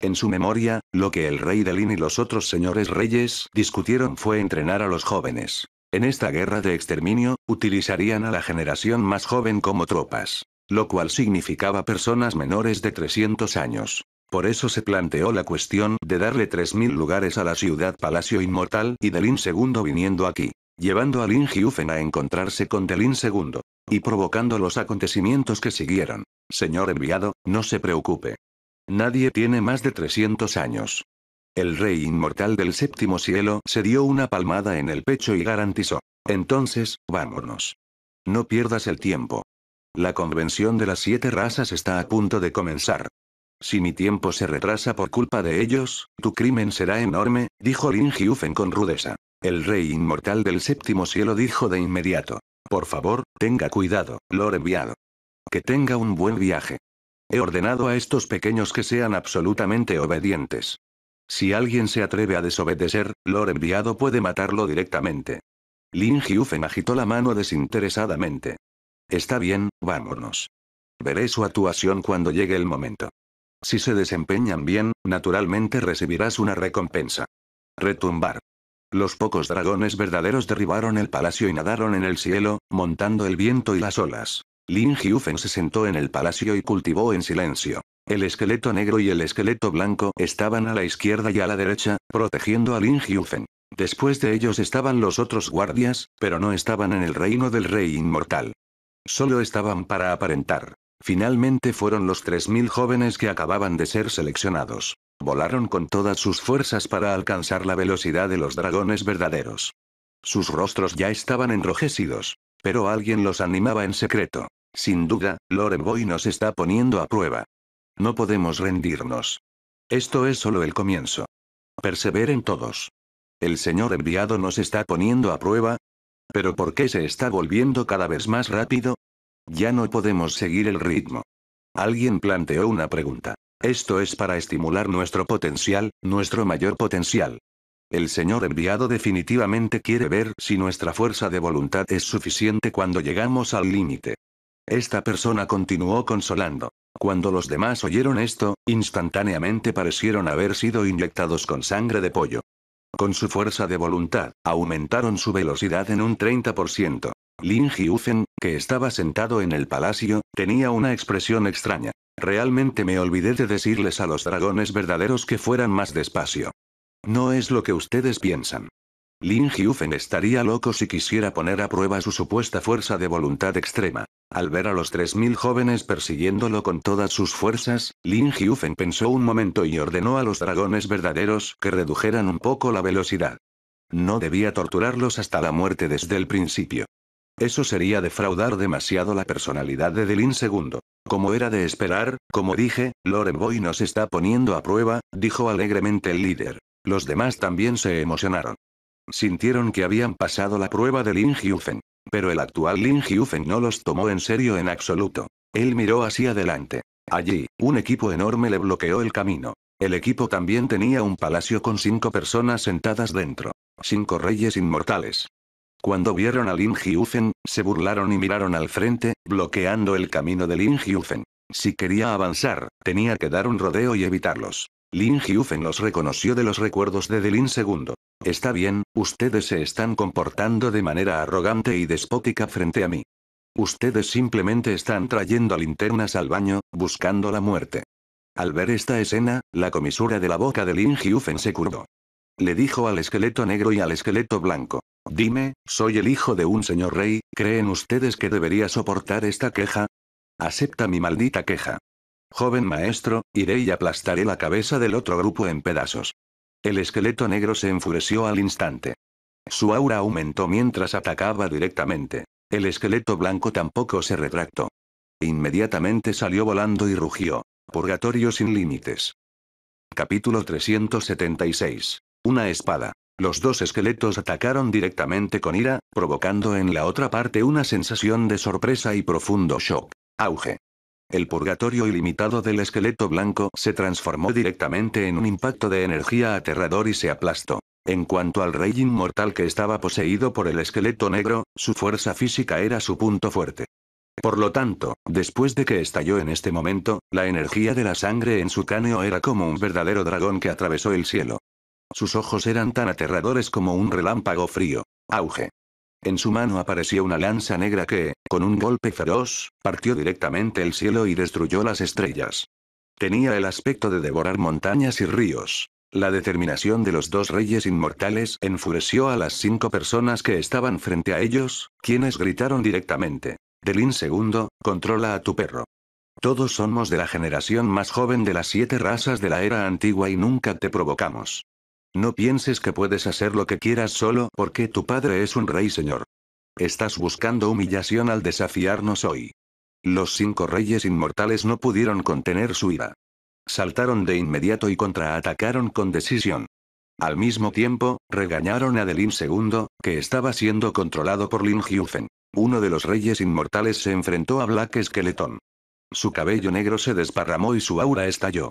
En su memoria, lo que el rey de Lin y los otros señores reyes discutieron fue entrenar a los jóvenes. En esta guerra de exterminio, utilizarían a la generación más joven como tropas. Lo cual significaba personas menores de 300 años. Por eso se planteó la cuestión de darle 3.000 lugares a la ciudad Palacio Inmortal y de Lin II viniendo aquí llevando a Lin a encontrarse con Delin II. Y provocando los acontecimientos que siguieron. Señor enviado, no se preocupe. Nadie tiene más de 300 años. El rey inmortal del séptimo cielo se dio una palmada en el pecho y garantizó. Entonces, vámonos. No pierdas el tiempo. La convención de las siete razas está a punto de comenzar. Si mi tiempo se retrasa por culpa de ellos, tu crimen será enorme, dijo Lin con rudeza. El rey inmortal del séptimo cielo dijo de inmediato. Por favor, tenga cuidado, Lord enviado. Que tenga un buen viaje. He ordenado a estos pequeños que sean absolutamente obedientes. Si alguien se atreve a desobedecer, Lord enviado puede matarlo directamente. Lin Hyufen agitó la mano desinteresadamente. Está bien, vámonos. Veré su actuación cuando llegue el momento. Si se desempeñan bien, naturalmente recibirás una recompensa. Retumbar. Los pocos dragones verdaderos derribaron el palacio y nadaron en el cielo, montando el viento y las olas. Lin Hyufen se sentó en el palacio y cultivó en silencio. El esqueleto negro y el esqueleto blanco estaban a la izquierda y a la derecha, protegiendo a Lin Hyufen. Después de ellos estaban los otros guardias, pero no estaban en el reino del rey inmortal. Solo estaban para aparentar. Finalmente fueron los 3.000 jóvenes que acababan de ser seleccionados. Volaron con todas sus fuerzas para alcanzar la velocidad de los dragones verdaderos. Sus rostros ya estaban enrojecidos. Pero alguien los animaba en secreto. Sin duda, Boy nos está poniendo a prueba. No podemos rendirnos. Esto es solo el comienzo. Perseveren todos. El señor enviado nos está poniendo a prueba. Pero ¿por qué se está volviendo cada vez más rápido? Ya no podemos seguir el ritmo. Alguien planteó una pregunta. Esto es para estimular nuestro potencial, nuestro mayor potencial. El Señor enviado definitivamente quiere ver si nuestra fuerza de voluntad es suficiente cuando llegamos al límite. Esta persona continuó consolando. Cuando los demás oyeron esto, instantáneamente parecieron haber sido inyectados con sangre de pollo. Con su fuerza de voluntad, aumentaron su velocidad en un 30%. Lin Hyufen, que estaba sentado en el palacio, tenía una expresión extraña. Realmente me olvidé de decirles a los dragones verdaderos que fueran más despacio. No es lo que ustedes piensan. Lin Hyufen estaría loco si quisiera poner a prueba su supuesta fuerza de voluntad extrema. Al ver a los 3.000 jóvenes persiguiéndolo con todas sus fuerzas, Lin Hyufen pensó un momento y ordenó a los dragones verdaderos que redujeran un poco la velocidad. No debía torturarlos hasta la muerte desde el principio. Eso sería defraudar demasiado la personalidad de Delin II. Como era de esperar, como dije, Loren Boy nos está poniendo a prueba, dijo alegremente el líder. Los demás también se emocionaron. Sintieron que habían pasado la prueba de Lin Hyufen. Pero el actual Lin Hyufen no los tomó en serio en absoluto. Él miró hacia adelante. Allí, un equipo enorme le bloqueó el camino. El equipo también tenía un palacio con cinco personas sentadas dentro. Cinco reyes inmortales. Cuando vieron a Lin Hyufen, se burlaron y miraron al frente, bloqueando el camino de Lin Hyufen. Si quería avanzar, tenía que dar un rodeo y evitarlos. Lin Hyufen los reconoció de los recuerdos de Delin II. Está bien, ustedes se están comportando de manera arrogante y despótica frente a mí. Ustedes simplemente están trayendo linternas al baño, buscando la muerte. Al ver esta escena, la comisura de la boca de Lin Hyufen se curvó. Le dijo al esqueleto negro y al esqueleto blanco. Dime, soy el hijo de un señor rey, ¿creen ustedes que debería soportar esta queja? Acepta mi maldita queja. Joven maestro, iré y aplastaré la cabeza del otro grupo en pedazos. El esqueleto negro se enfureció al instante. Su aura aumentó mientras atacaba directamente. El esqueleto blanco tampoco se retractó. Inmediatamente salió volando y rugió. Purgatorio sin límites. Capítulo 376. Una espada. Los dos esqueletos atacaron directamente con ira, provocando en la otra parte una sensación de sorpresa y profundo shock. Auge. El purgatorio ilimitado del esqueleto blanco se transformó directamente en un impacto de energía aterrador y se aplastó. En cuanto al rey inmortal que estaba poseído por el esqueleto negro, su fuerza física era su punto fuerte. Por lo tanto, después de que estalló en este momento, la energía de la sangre en su cáneo era como un verdadero dragón que atravesó el cielo. Sus ojos eran tan aterradores como un relámpago frío. Auge. En su mano apareció una lanza negra que, con un golpe feroz, partió directamente el cielo y destruyó las estrellas. Tenía el aspecto de devorar montañas y ríos. La determinación de los dos reyes inmortales enfureció a las cinco personas que estaban frente a ellos, quienes gritaron directamente. Delin segundo, controla a tu perro. Todos somos de la generación más joven de las siete razas de la era antigua y nunca te provocamos. No pienses que puedes hacer lo que quieras solo porque tu padre es un rey señor. Estás buscando humillación al desafiarnos hoy. Los cinco reyes inmortales no pudieron contener su ira. Saltaron de inmediato y contraatacaron con decisión. Al mismo tiempo, regañaron a Delin II, que estaba siendo controlado por Lin Hyufen. Uno de los reyes inmortales se enfrentó a Black Skeleton. Su cabello negro se desparramó y su aura estalló.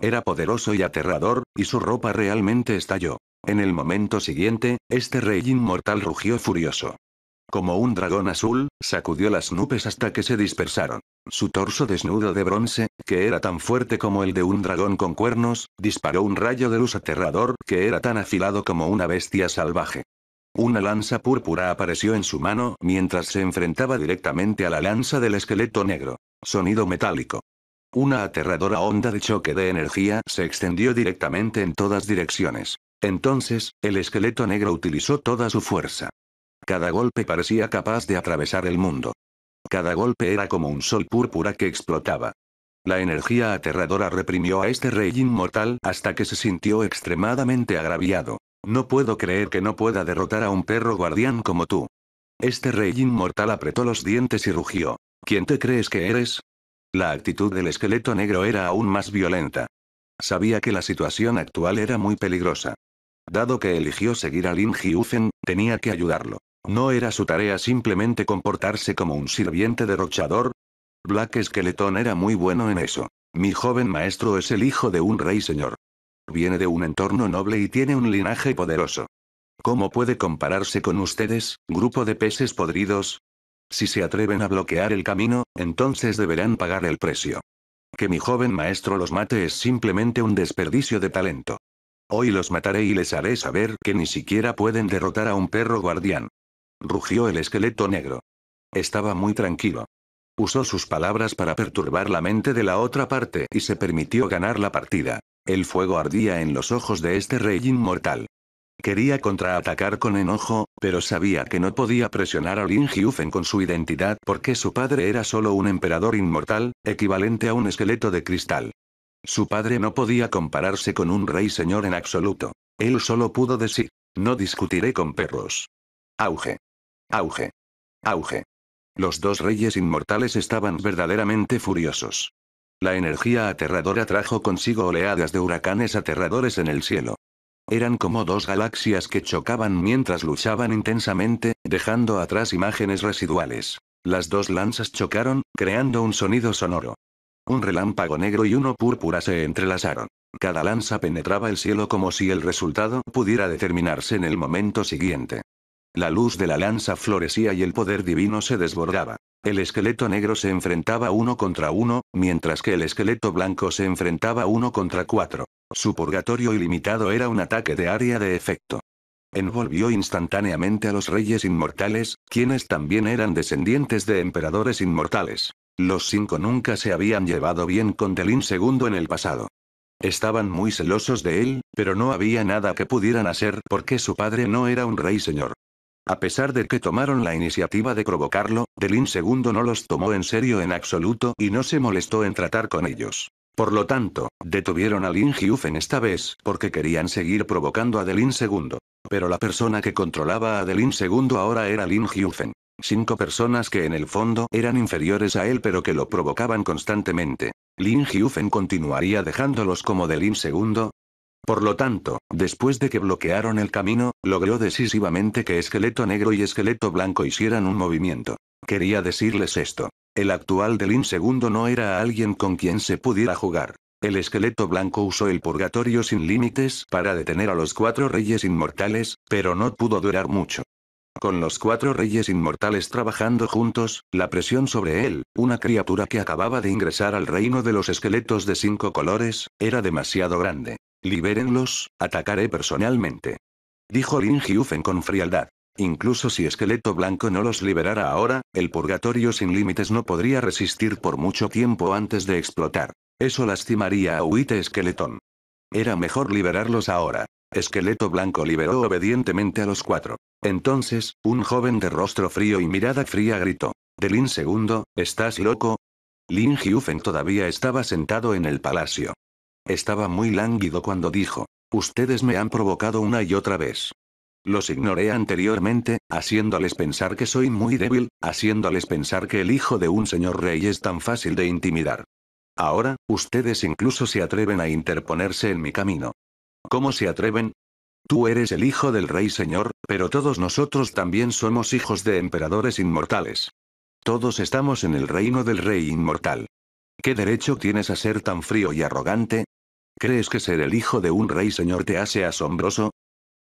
Era poderoso y aterrador, y su ropa realmente estalló. En el momento siguiente, este rey inmortal rugió furioso. Como un dragón azul, sacudió las nubes hasta que se dispersaron. Su torso desnudo de bronce, que era tan fuerte como el de un dragón con cuernos, disparó un rayo de luz aterrador que era tan afilado como una bestia salvaje. Una lanza púrpura apareció en su mano mientras se enfrentaba directamente a la lanza del esqueleto negro. Sonido metálico. Una aterradora onda de choque de energía se extendió directamente en todas direcciones. Entonces, el esqueleto negro utilizó toda su fuerza. Cada golpe parecía capaz de atravesar el mundo. Cada golpe era como un sol púrpura que explotaba. La energía aterradora reprimió a este rey inmortal hasta que se sintió extremadamente agraviado. No puedo creer que no pueda derrotar a un perro guardián como tú. Este rey inmortal apretó los dientes y rugió. ¿Quién te crees que eres? La actitud del esqueleto negro era aún más violenta. Sabía que la situación actual era muy peligrosa. Dado que eligió seguir a Lin Hyuzen, tenía que ayudarlo. ¿No era su tarea simplemente comportarse como un sirviente derrochador? Black Skeleton era muy bueno en eso. Mi joven maestro es el hijo de un rey señor. Viene de un entorno noble y tiene un linaje poderoso. ¿Cómo puede compararse con ustedes, grupo de peces podridos? Si se atreven a bloquear el camino, entonces deberán pagar el precio. Que mi joven maestro los mate es simplemente un desperdicio de talento. Hoy los mataré y les haré saber que ni siquiera pueden derrotar a un perro guardián. Rugió el esqueleto negro. Estaba muy tranquilo. Usó sus palabras para perturbar la mente de la otra parte y se permitió ganar la partida. El fuego ardía en los ojos de este rey inmortal. Quería contraatacar con enojo, pero sabía que no podía presionar a Lin con su identidad porque su padre era solo un emperador inmortal, equivalente a un esqueleto de cristal. Su padre no podía compararse con un rey señor en absoluto. Él solo pudo decir, no discutiré con perros. Auge. Auge. Auge. Los dos reyes inmortales estaban verdaderamente furiosos. La energía aterradora trajo consigo oleadas de huracanes aterradores en el cielo. Eran como dos galaxias que chocaban mientras luchaban intensamente, dejando atrás imágenes residuales. Las dos lanzas chocaron, creando un sonido sonoro. Un relámpago negro y uno púrpura se entrelazaron. Cada lanza penetraba el cielo como si el resultado pudiera determinarse en el momento siguiente. La luz de la lanza florecía y el poder divino se desbordaba. El esqueleto negro se enfrentaba uno contra uno, mientras que el esqueleto blanco se enfrentaba uno contra cuatro. Su purgatorio ilimitado era un ataque de área de efecto. Envolvió instantáneamente a los reyes inmortales, quienes también eran descendientes de emperadores inmortales. Los cinco nunca se habían llevado bien con Delin II en el pasado. Estaban muy celosos de él, pero no había nada que pudieran hacer porque su padre no era un rey señor. A pesar de que tomaron la iniciativa de provocarlo, Delin II no los tomó en serio en absoluto y no se molestó en tratar con ellos. Por lo tanto, detuvieron a Lin Hyufen esta vez porque querían seguir provocando a Delin II. Pero la persona que controlaba a Delin II ahora era Lin Hyufen. Cinco personas que en el fondo eran inferiores a él pero que lo provocaban constantemente. Lin Hyufen continuaría dejándolos como Delin II, por lo tanto, después de que bloquearon el camino, logró decisivamente que esqueleto negro y esqueleto blanco hicieran un movimiento. Quería decirles esto. El actual Delin segundo no era alguien con quien se pudiera jugar. El esqueleto blanco usó el purgatorio sin límites para detener a los cuatro reyes inmortales, pero no pudo durar mucho. Con los cuatro reyes inmortales trabajando juntos, la presión sobre él, una criatura que acababa de ingresar al reino de los esqueletos de cinco colores, era demasiado grande. Libérenlos, atacaré personalmente. Dijo Lin Hyufen con frialdad. Incluso si Esqueleto Blanco no los liberara ahora, el purgatorio sin límites no podría resistir por mucho tiempo antes de explotar. Eso lastimaría a Huite Esqueletón. Era mejor liberarlos ahora. Esqueleto Blanco liberó obedientemente a los cuatro. Entonces, un joven de rostro frío y mirada fría gritó. Delin segundo, ¿estás loco? Lin Hyufen todavía estaba sentado en el palacio. Estaba muy lánguido cuando dijo, ustedes me han provocado una y otra vez. Los ignoré anteriormente, haciéndoles pensar que soy muy débil, haciéndoles pensar que el hijo de un señor rey es tan fácil de intimidar. Ahora, ustedes incluso se atreven a interponerse en mi camino. ¿Cómo se atreven? Tú eres el hijo del rey señor, pero todos nosotros también somos hijos de emperadores inmortales. Todos estamos en el reino del rey inmortal. ¿Qué derecho tienes a ser tan frío y arrogante? crees que ser el hijo de un rey señor te hace asombroso?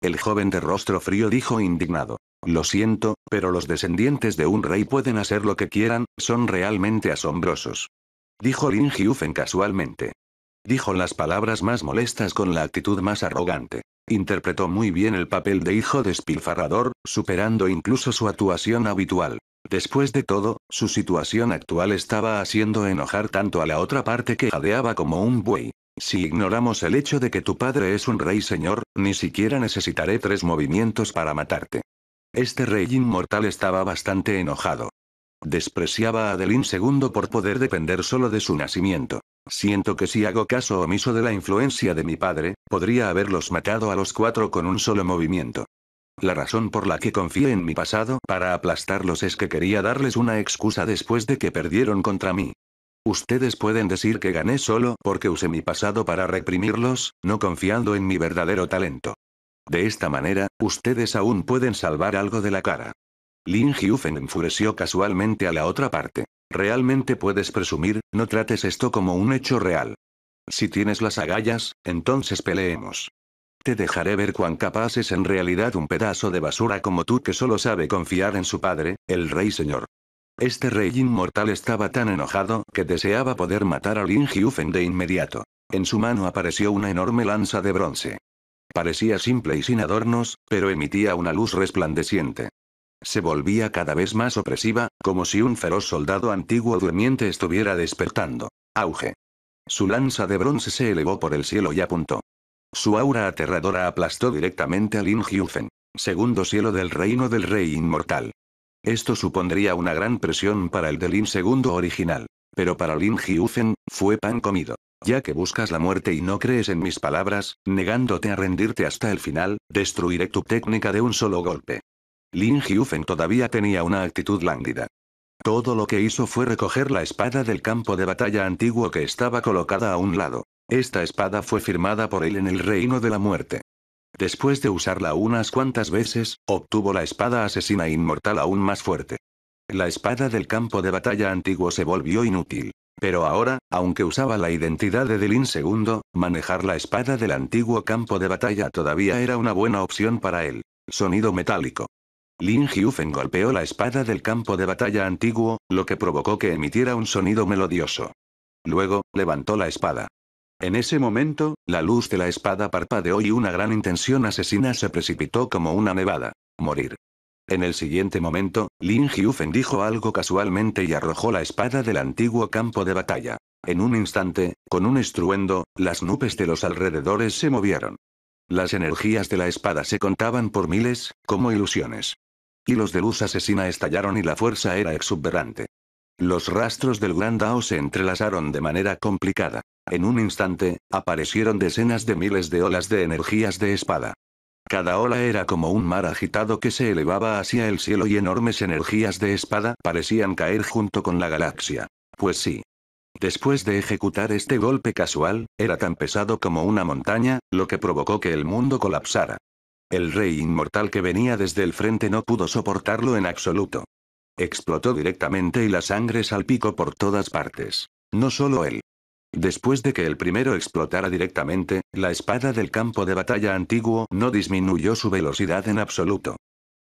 El joven de rostro frío dijo indignado. Lo siento, pero los descendientes de un rey pueden hacer lo que quieran, son realmente asombrosos. Dijo Lin Hyufen casualmente. Dijo las palabras más molestas con la actitud más arrogante. Interpretó muy bien el papel de hijo despilfarrador, superando incluso su actuación habitual. Después de todo, su situación actual estaba haciendo enojar tanto a la otra parte que jadeaba como un buey. Si ignoramos el hecho de que tu padre es un rey señor, ni siquiera necesitaré tres movimientos para matarte. Este rey inmortal estaba bastante enojado. Despreciaba a Adeline II por poder depender solo de su nacimiento. Siento que si hago caso omiso de la influencia de mi padre, podría haberlos matado a los cuatro con un solo movimiento. La razón por la que confié en mi pasado para aplastarlos es que quería darles una excusa después de que perdieron contra mí. Ustedes pueden decir que gané solo porque usé mi pasado para reprimirlos, no confiando en mi verdadero talento. De esta manera, ustedes aún pueden salvar algo de la cara. Lin Hyufen enfureció casualmente a la otra parte. Realmente puedes presumir, no trates esto como un hecho real. Si tienes las agallas, entonces peleemos. Te dejaré ver cuán capaz es en realidad un pedazo de basura como tú que solo sabe confiar en su padre, el rey señor. Este rey inmortal estaba tan enojado que deseaba poder matar a Lin de inmediato. En su mano apareció una enorme lanza de bronce. Parecía simple y sin adornos, pero emitía una luz resplandeciente. Se volvía cada vez más opresiva, como si un feroz soldado antiguo durmiente estuviera despertando. Auge. Su lanza de bronce se elevó por el cielo y apuntó. Su aura aterradora aplastó directamente a Lin segundo cielo del reino del rey inmortal. Esto supondría una gran presión para el de Lin segundo original. Pero para Lin Hyufen, fue pan comido. Ya que buscas la muerte y no crees en mis palabras, negándote a rendirte hasta el final, destruiré tu técnica de un solo golpe. Lin Hyufen todavía tenía una actitud lánguida. Todo lo que hizo fue recoger la espada del campo de batalla antiguo que estaba colocada a un lado. Esta espada fue firmada por él en el reino de la muerte. Después de usarla unas cuantas veces, obtuvo la espada asesina inmortal aún más fuerte. La espada del campo de batalla antiguo se volvió inútil. Pero ahora, aunque usaba la identidad de Delin II, manejar la espada del antiguo campo de batalla todavía era una buena opción para él. Sonido metálico. Lin Hyufen golpeó la espada del campo de batalla antiguo, lo que provocó que emitiera un sonido melodioso. Luego, levantó la espada. En ese momento, la luz de la espada parpadeó y una gran intención asesina se precipitó como una nevada. Morir. En el siguiente momento, Lin Hyufen dijo algo casualmente y arrojó la espada del antiguo campo de batalla. En un instante, con un estruendo, las nubes de los alrededores se movieron. Las energías de la espada se contaban por miles, como ilusiones. los de luz asesina estallaron y la fuerza era exuberante. Los rastros del gran Dao se entrelazaron de manera complicada. En un instante, aparecieron decenas de miles de olas de energías de espada. Cada ola era como un mar agitado que se elevaba hacia el cielo y enormes energías de espada parecían caer junto con la galaxia. Pues sí. Después de ejecutar este golpe casual, era tan pesado como una montaña, lo que provocó que el mundo colapsara. El rey inmortal que venía desde el frente no pudo soportarlo en absoluto. Explotó directamente y la sangre salpicó por todas partes. No solo él, Después de que el primero explotara directamente, la espada del campo de batalla antiguo no disminuyó su velocidad en absoluto.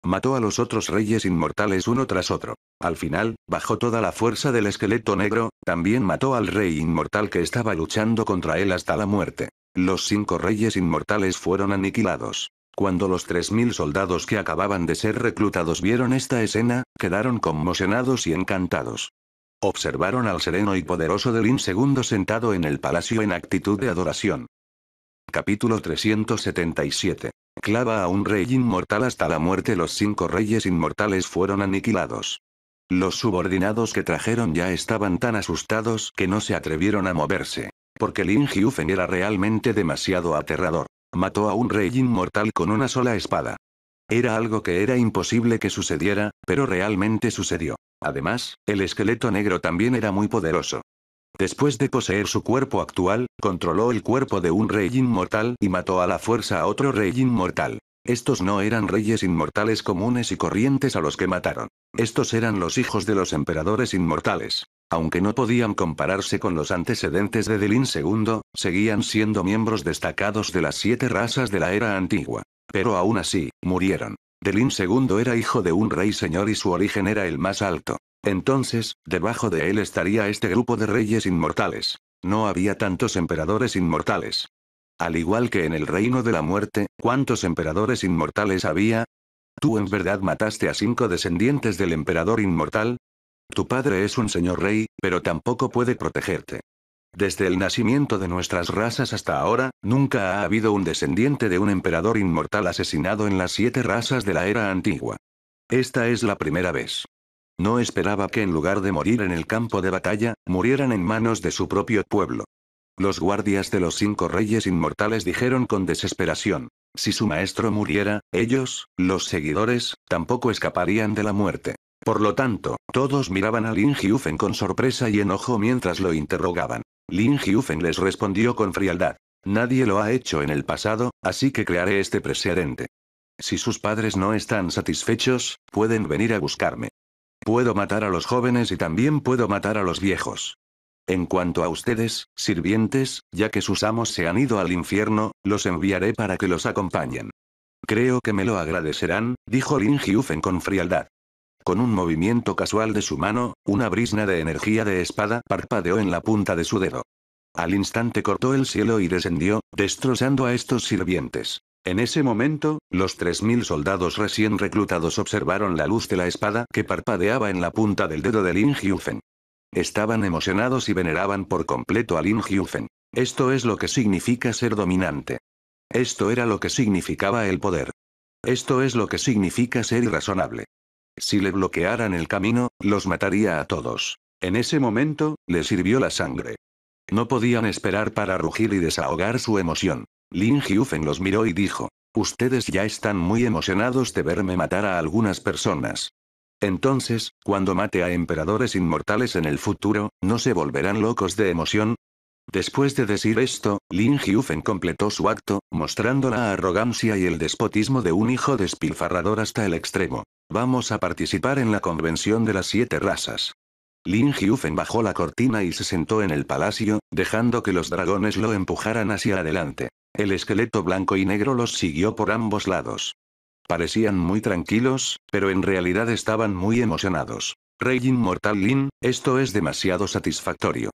Mató a los otros reyes inmortales uno tras otro. Al final, bajo toda la fuerza del esqueleto negro, también mató al rey inmortal que estaba luchando contra él hasta la muerte. Los cinco reyes inmortales fueron aniquilados. Cuando los 3.000 soldados que acababan de ser reclutados vieron esta escena, quedaron conmocionados y encantados. Observaron al sereno y poderoso Delin II sentado en el palacio en actitud de adoración. Capítulo 377. Clava a un rey inmortal hasta la muerte. Los cinco reyes inmortales fueron aniquilados. Los subordinados que trajeron ya estaban tan asustados que no se atrevieron a moverse. Porque Lin Hyufen era realmente demasiado aterrador. Mató a un rey inmortal con una sola espada. Era algo que era imposible que sucediera, pero realmente sucedió. Además, el esqueleto negro también era muy poderoso. Después de poseer su cuerpo actual, controló el cuerpo de un rey inmortal y mató a la fuerza a otro rey inmortal. Estos no eran reyes inmortales comunes y corrientes a los que mataron. Estos eran los hijos de los emperadores inmortales. Aunque no podían compararse con los antecedentes de Delin II, seguían siendo miembros destacados de las siete razas de la era antigua. Pero aún así, murieron. Delin II era hijo de un rey señor y su origen era el más alto. Entonces, debajo de él estaría este grupo de reyes inmortales. No había tantos emperadores inmortales. Al igual que en el reino de la muerte, ¿cuántos emperadores inmortales había? ¿Tú en verdad mataste a cinco descendientes del emperador inmortal? Tu padre es un señor rey, pero tampoco puede protegerte. Desde el nacimiento de nuestras razas hasta ahora, nunca ha habido un descendiente de un emperador inmortal asesinado en las siete razas de la era antigua. Esta es la primera vez. No esperaba que en lugar de morir en el campo de batalla, murieran en manos de su propio pueblo. Los guardias de los cinco reyes inmortales dijeron con desesperación, si su maestro muriera, ellos, los seguidores, tampoco escaparían de la muerte. Por lo tanto, todos miraban a Lin Hyufen con sorpresa y enojo mientras lo interrogaban. Lin Hyufen les respondió con frialdad. Nadie lo ha hecho en el pasado, así que crearé este precedente. Si sus padres no están satisfechos, pueden venir a buscarme. Puedo matar a los jóvenes y también puedo matar a los viejos. En cuanto a ustedes, sirvientes, ya que sus amos se han ido al infierno, los enviaré para que los acompañen. Creo que me lo agradecerán, dijo Lin Hyufen con frialdad. Con un movimiento casual de su mano, una brisna de energía de espada parpadeó en la punta de su dedo. Al instante cortó el cielo y descendió, destrozando a estos sirvientes. En ese momento, los 3.000 soldados recién reclutados observaron la luz de la espada que parpadeaba en la punta del dedo de Lin Hyufen. Estaban emocionados y veneraban por completo a Lin Hyufen. Esto es lo que significa ser dominante. Esto era lo que significaba el poder. Esto es lo que significa ser irrazonable. Si le bloquearan el camino, los mataría a todos. En ese momento, le sirvió la sangre. No podían esperar para rugir y desahogar su emoción. Lin Hyufen los miró y dijo, Ustedes ya están muy emocionados de verme matar a algunas personas. Entonces, cuando mate a emperadores inmortales en el futuro, ¿no se volverán locos de emoción? Después de decir esto, Lin Hyufen completó su acto, mostrando la arrogancia y el despotismo de un hijo despilfarrador hasta el extremo. Vamos a participar en la convención de las siete razas. Lin Hyufen bajó la cortina y se sentó en el palacio, dejando que los dragones lo empujaran hacia adelante. El esqueleto blanco y negro los siguió por ambos lados. Parecían muy tranquilos, pero en realidad estaban muy emocionados. Rey Inmortal Lin, esto es demasiado satisfactorio.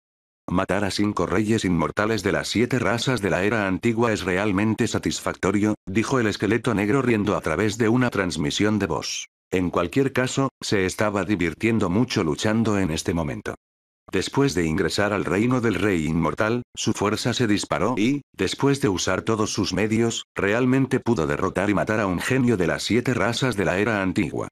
Matar a cinco reyes inmortales de las siete razas de la era antigua es realmente satisfactorio, dijo el esqueleto negro riendo a través de una transmisión de voz. En cualquier caso, se estaba divirtiendo mucho luchando en este momento. Después de ingresar al reino del rey inmortal, su fuerza se disparó y, después de usar todos sus medios, realmente pudo derrotar y matar a un genio de las siete razas de la era antigua.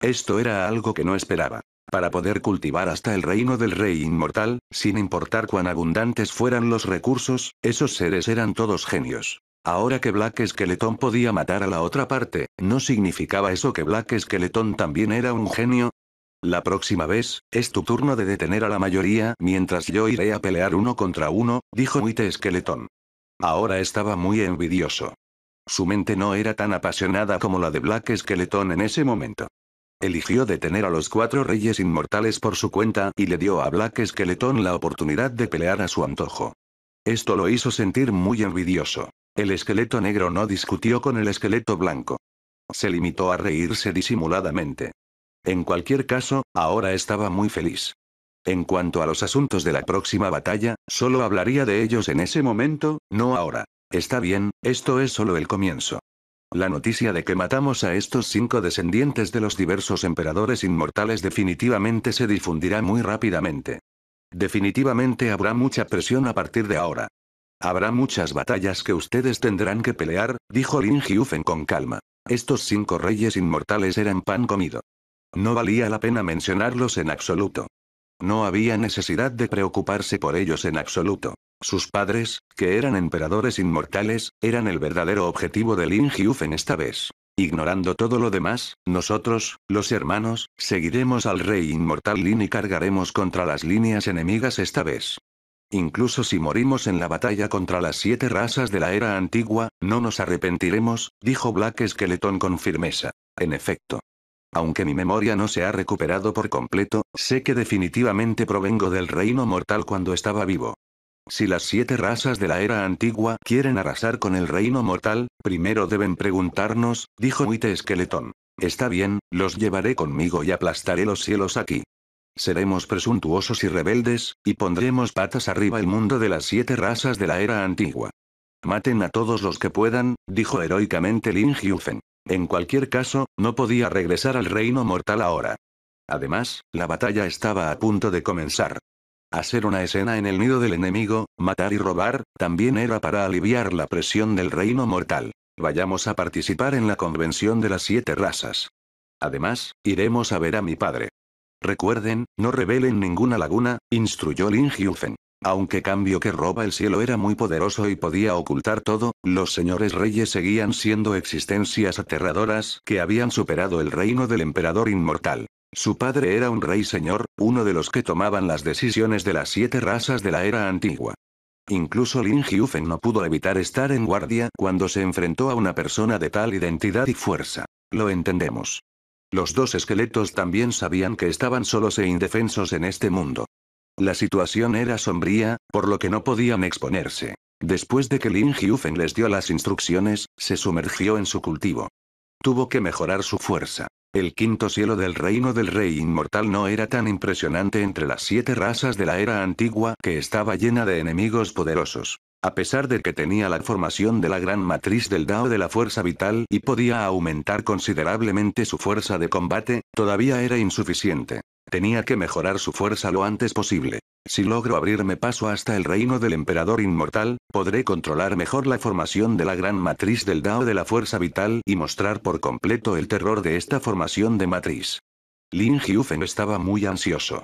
Esto era algo que no esperaba para poder cultivar hasta el reino del rey inmortal, sin importar cuán abundantes fueran los recursos, esos seres eran todos genios. Ahora que Black Skeleton podía matar a la otra parte, ¿no significaba eso que Black Skeleton también era un genio? La próxima vez, es tu turno de detener a la mayoría mientras yo iré a pelear uno contra uno, dijo White Skeleton. Ahora estaba muy envidioso. Su mente no era tan apasionada como la de Black Skeleton en ese momento eligió detener a los cuatro reyes inmortales por su cuenta y le dio a Black Esqueletón la oportunidad de pelear a su antojo. Esto lo hizo sentir muy envidioso. El esqueleto negro no discutió con el esqueleto blanco. Se limitó a reírse disimuladamente. En cualquier caso, ahora estaba muy feliz. En cuanto a los asuntos de la próxima batalla, solo hablaría de ellos en ese momento, no ahora. Está bien, esto es solo el comienzo. La noticia de que matamos a estos cinco descendientes de los diversos emperadores inmortales definitivamente se difundirá muy rápidamente. Definitivamente habrá mucha presión a partir de ahora. Habrá muchas batallas que ustedes tendrán que pelear, dijo Lin Hyufen con calma. Estos cinco reyes inmortales eran pan comido. No valía la pena mencionarlos en absoluto. No había necesidad de preocuparse por ellos en absoluto. Sus padres, que eran emperadores inmortales, eran el verdadero objetivo de Lin Hyufen esta vez. Ignorando todo lo demás, nosotros, los hermanos, seguiremos al rey inmortal Lin y cargaremos contra las líneas enemigas esta vez. Incluso si morimos en la batalla contra las siete razas de la era antigua, no nos arrepentiremos, dijo Black Skeleton con firmeza. En efecto. Aunque mi memoria no se ha recuperado por completo, sé que definitivamente provengo del reino mortal cuando estaba vivo. Si las siete razas de la era antigua quieren arrasar con el reino mortal, primero deben preguntarnos, dijo Muite Esqueletón. Está bien, los llevaré conmigo y aplastaré los cielos aquí. Seremos presuntuosos y rebeldes, y pondremos patas arriba el mundo de las siete razas de la era antigua. Maten a todos los que puedan, dijo heroicamente Lin Hyufen. En cualquier caso, no podía regresar al reino mortal ahora. Además, la batalla estaba a punto de comenzar. Hacer una escena en el nido del enemigo, matar y robar, también era para aliviar la presión del reino mortal. Vayamos a participar en la convención de las siete razas. Además, iremos a ver a mi padre. Recuerden, no revelen ninguna laguna, instruyó Lin Hyufen. Aunque cambio que roba el cielo era muy poderoso y podía ocultar todo, los señores reyes seguían siendo existencias aterradoras que habían superado el reino del emperador inmortal. Su padre era un rey señor, uno de los que tomaban las decisiones de las siete razas de la era antigua. Incluso Lin Hyufen no pudo evitar estar en guardia cuando se enfrentó a una persona de tal identidad y fuerza. Lo entendemos. Los dos esqueletos también sabían que estaban solos e indefensos en este mundo. La situación era sombría, por lo que no podían exponerse. Después de que Lin Hyufen les dio las instrucciones, se sumergió en su cultivo. Tuvo que mejorar su fuerza. El quinto cielo del reino del rey inmortal no era tan impresionante entre las siete razas de la era antigua que estaba llena de enemigos poderosos. A pesar de que tenía la formación de la gran matriz del Dao de la fuerza vital y podía aumentar considerablemente su fuerza de combate, todavía era insuficiente. Tenía que mejorar su fuerza lo antes posible. Si logro abrirme paso hasta el reino del emperador inmortal, podré controlar mejor la formación de la gran matriz del Dao de la fuerza vital y mostrar por completo el terror de esta formación de matriz. Lin Hyufen estaba muy ansioso.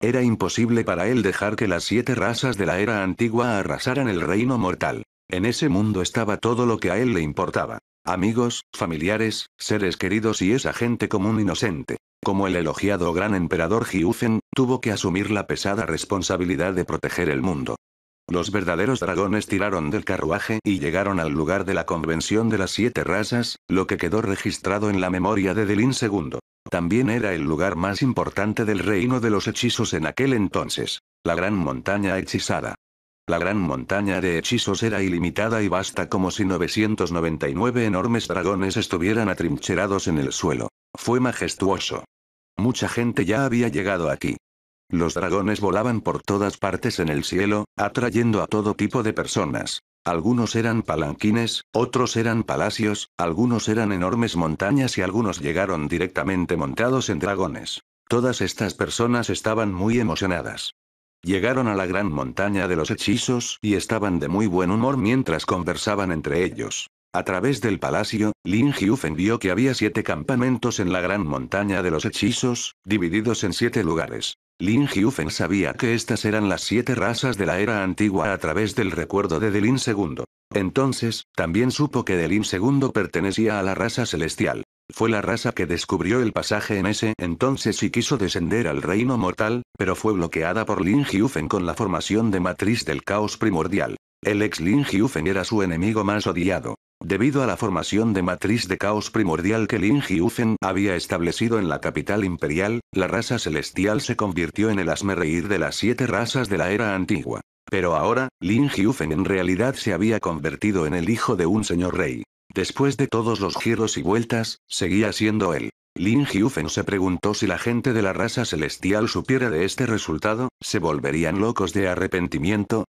Era imposible para él dejar que las siete razas de la era antigua arrasaran el reino mortal. En ese mundo estaba todo lo que a él le importaba. Amigos, familiares, seres queridos y esa gente común inocente. Como el elogiado gran emperador jiufen tuvo que asumir la pesada responsabilidad de proteger el mundo. Los verdaderos dragones tiraron del carruaje y llegaron al lugar de la convención de las siete razas, lo que quedó registrado en la memoria de Delin II. También era el lugar más importante del reino de los hechizos en aquel entonces, la gran montaña hechizada. La gran montaña de hechizos era ilimitada y vasta como si 999 enormes dragones estuvieran atrincherados en el suelo. Fue majestuoso. Mucha gente ya había llegado aquí. Los dragones volaban por todas partes en el cielo, atrayendo a todo tipo de personas. Algunos eran palanquines, otros eran palacios, algunos eran enormes montañas y algunos llegaron directamente montados en dragones. Todas estas personas estaban muy emocionadas. Llegaron a la gran montaña de los hechizos y estaban de muy buen humor mientras conversaban entre ellos. A través del palacio, Lin Hyufen vio que había siete campamentos en la gran montaña de los hechizos, divididos en siete lugares. Lin Hyufen sabía que estas eran las siete razas de la era antigua a través del recuerdo de Delin II. Entonces, también supo que Delin II pertenecía a la raza celestial. Fue la raza que descubrió el pasaje en ese entonces y quiso descender al reino mortal, pero fue bloqueada por Lin Hyufen con la formación de Matriz del Caos Primordial. El ex Lin Hyufen era su enemigo más odiado. Debido a la formación de matriz de caos primordial que Lin Hyufen había establecido en la capital imperial, la raza celestial se convirtió en el asmerreír de las siete razas de la era antigua. Pero ahora, Lin Hyufen en realidad se había convertido en el hijo de un señor rey. Después de todos los giros y vueltas, seguía siendo él. Lin Hyufen se preguntó si la gente de la raza celestial supiera de este resultado, ¿se volverían locos de arrepentimiento?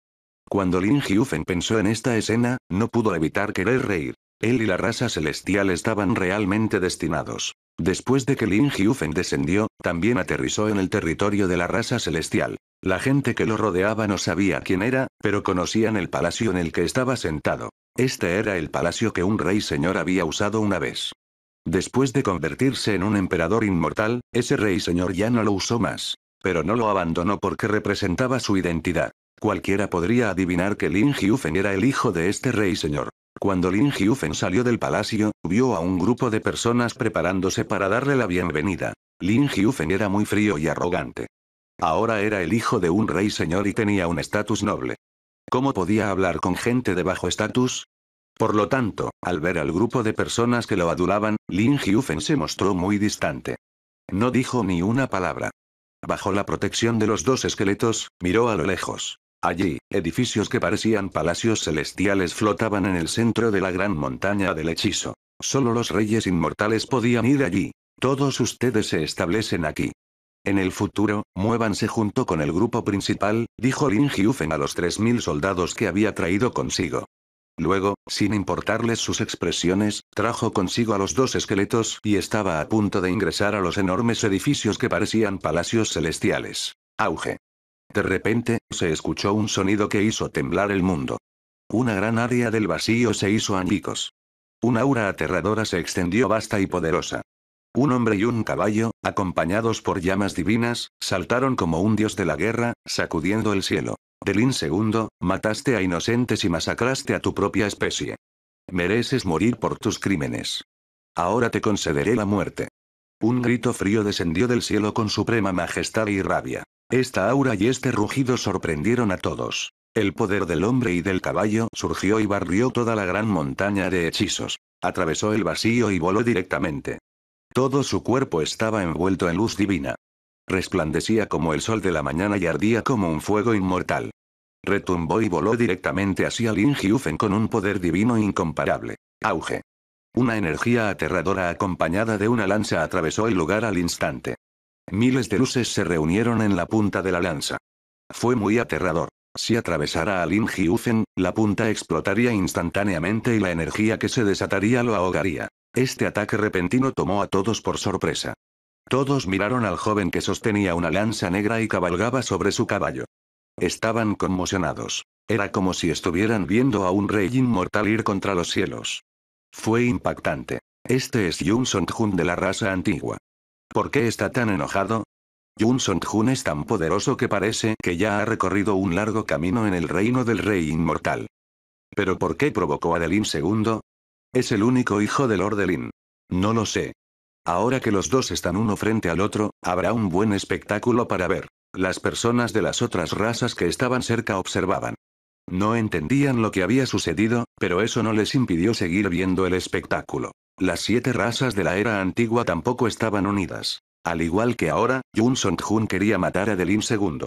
Cuando Lin Hyufen pensó en esta escena, no pudo evitar querer reír. Él y la raza celestial estaban realmente destinados. Después de que Lin Hyufen descendió, también aterrizó en el territorio de la raza celestial. La gente que lo rodeaba no sabía quién era, pero conocían el palacio en el que estaba sentado. Este era el palacio que un rey señor había usado una vez. Después de convertirse en un emperador inmortal, ese rey señor ya no lo usó más. Pero no lo abandonó porque representaba su identidad. Cualquiera podría adivinar que Lin Hyufen era el hijo de este rey señor. Cuando Lin Hyufen salió del palacio, vio a un grupo de personas preparándose para darle la bienvenida. Lin Hyufen era muy frío y arrogante. Ahora era el hijo de un rey señor y tenía un estatus noble. ¿Cómo podía hablar con gente de bajo estatus? Por lo tanto, al ver al grupo de personas que lo adulaban, Lin Hyufen se mostró muy distante. No dijo ni una palabra. Bajo la protección de los dos esqueletos, miró a lo lejos. Allí, edificios que parecían palacios celestiales flotaban en el centro de la gran montaña del hechizo. Solo los reyes inmortales podían ir allí. Todos ustedes se establecen aquí. En el futuro, muévanse junto con el grupo principal, dijo Lin Hyufen a los 3.000 soldados que había traído consigo. Luego, sin importarles sus expresiones, trajo consigo a los dos esqueletos y estaba a punto de ingresar a los enormes edificios que parecían palacios celestiales. Auge. De repente, se escuchó un sonido que hizo temblar el mundo. Una gran área del vacío se hizo añicos. Una aura aterradora se extendió vasta y poderosa. Un hombre y un caballo, acompañados por llamas divinas, saltaron como un dios de la guerra, sacudiendo el cielo. Delin segundo, mataste a inocentes y masacraste a tu propia especie. Mereces morir por tus crímenes. Ahora te concederé la muerte. Un grito frío descendió del cielo con suprema majestad y rabia. Esta aura y este rugido sorprendieron a todos. El poder del hombre y del caballo surgió y barrió toda la gran montaña de hechizos. Atravesó el vacío y voló directamente todo su cuerpo estaba envuelto en luz divina. Resplandecía como el sol de la mañana y ardía como un fuego inmortal. Retumbó y voló directamente hacia Lin Hyufen con un poder divino incomparable. Auge. Una energía aterradora acompañada de una lanza atravesó el lugar al instante. Miles de luces se reunieron en la punta de la lanza. Fue muy aterrador. Si atravesara a Lin Hyufen, la punta explotaría instantáneamente y la energía que se desataría lo ahogaría. Este ataque repentino tomó a todos por sorpresa. Todos miraron al joven que sostenía una lanza negra y cabalgaba sobre su caballo. Estaban conmocionados. Era como si estuvieran viendo a un rey inmortal ir contra los cielos. Fue impactante. Este es Yun Song-jun de la raza antigua. ¿Por qué está tan enojado? Yun Song-jun es tan poderoso que parece que ya ha recorrido un largo camino en el reino del rey inmortal. ¿Pero por qué provocó a Delin II? Es el único hijo de Lord Elin. No lo sé. Ahora que los dos están uno frente al otro, habrá un buen espectáculo para ver. Las personas de las otras razas que estaban cerca observaban. No entendían lo que había sucedido, pero eso no les impidió seguir viendo el espectáculo. Las siete razas de la era antigua tampoco estaban unidas. Al igual que ahora, Yun Song-jun quería matar a Delin II.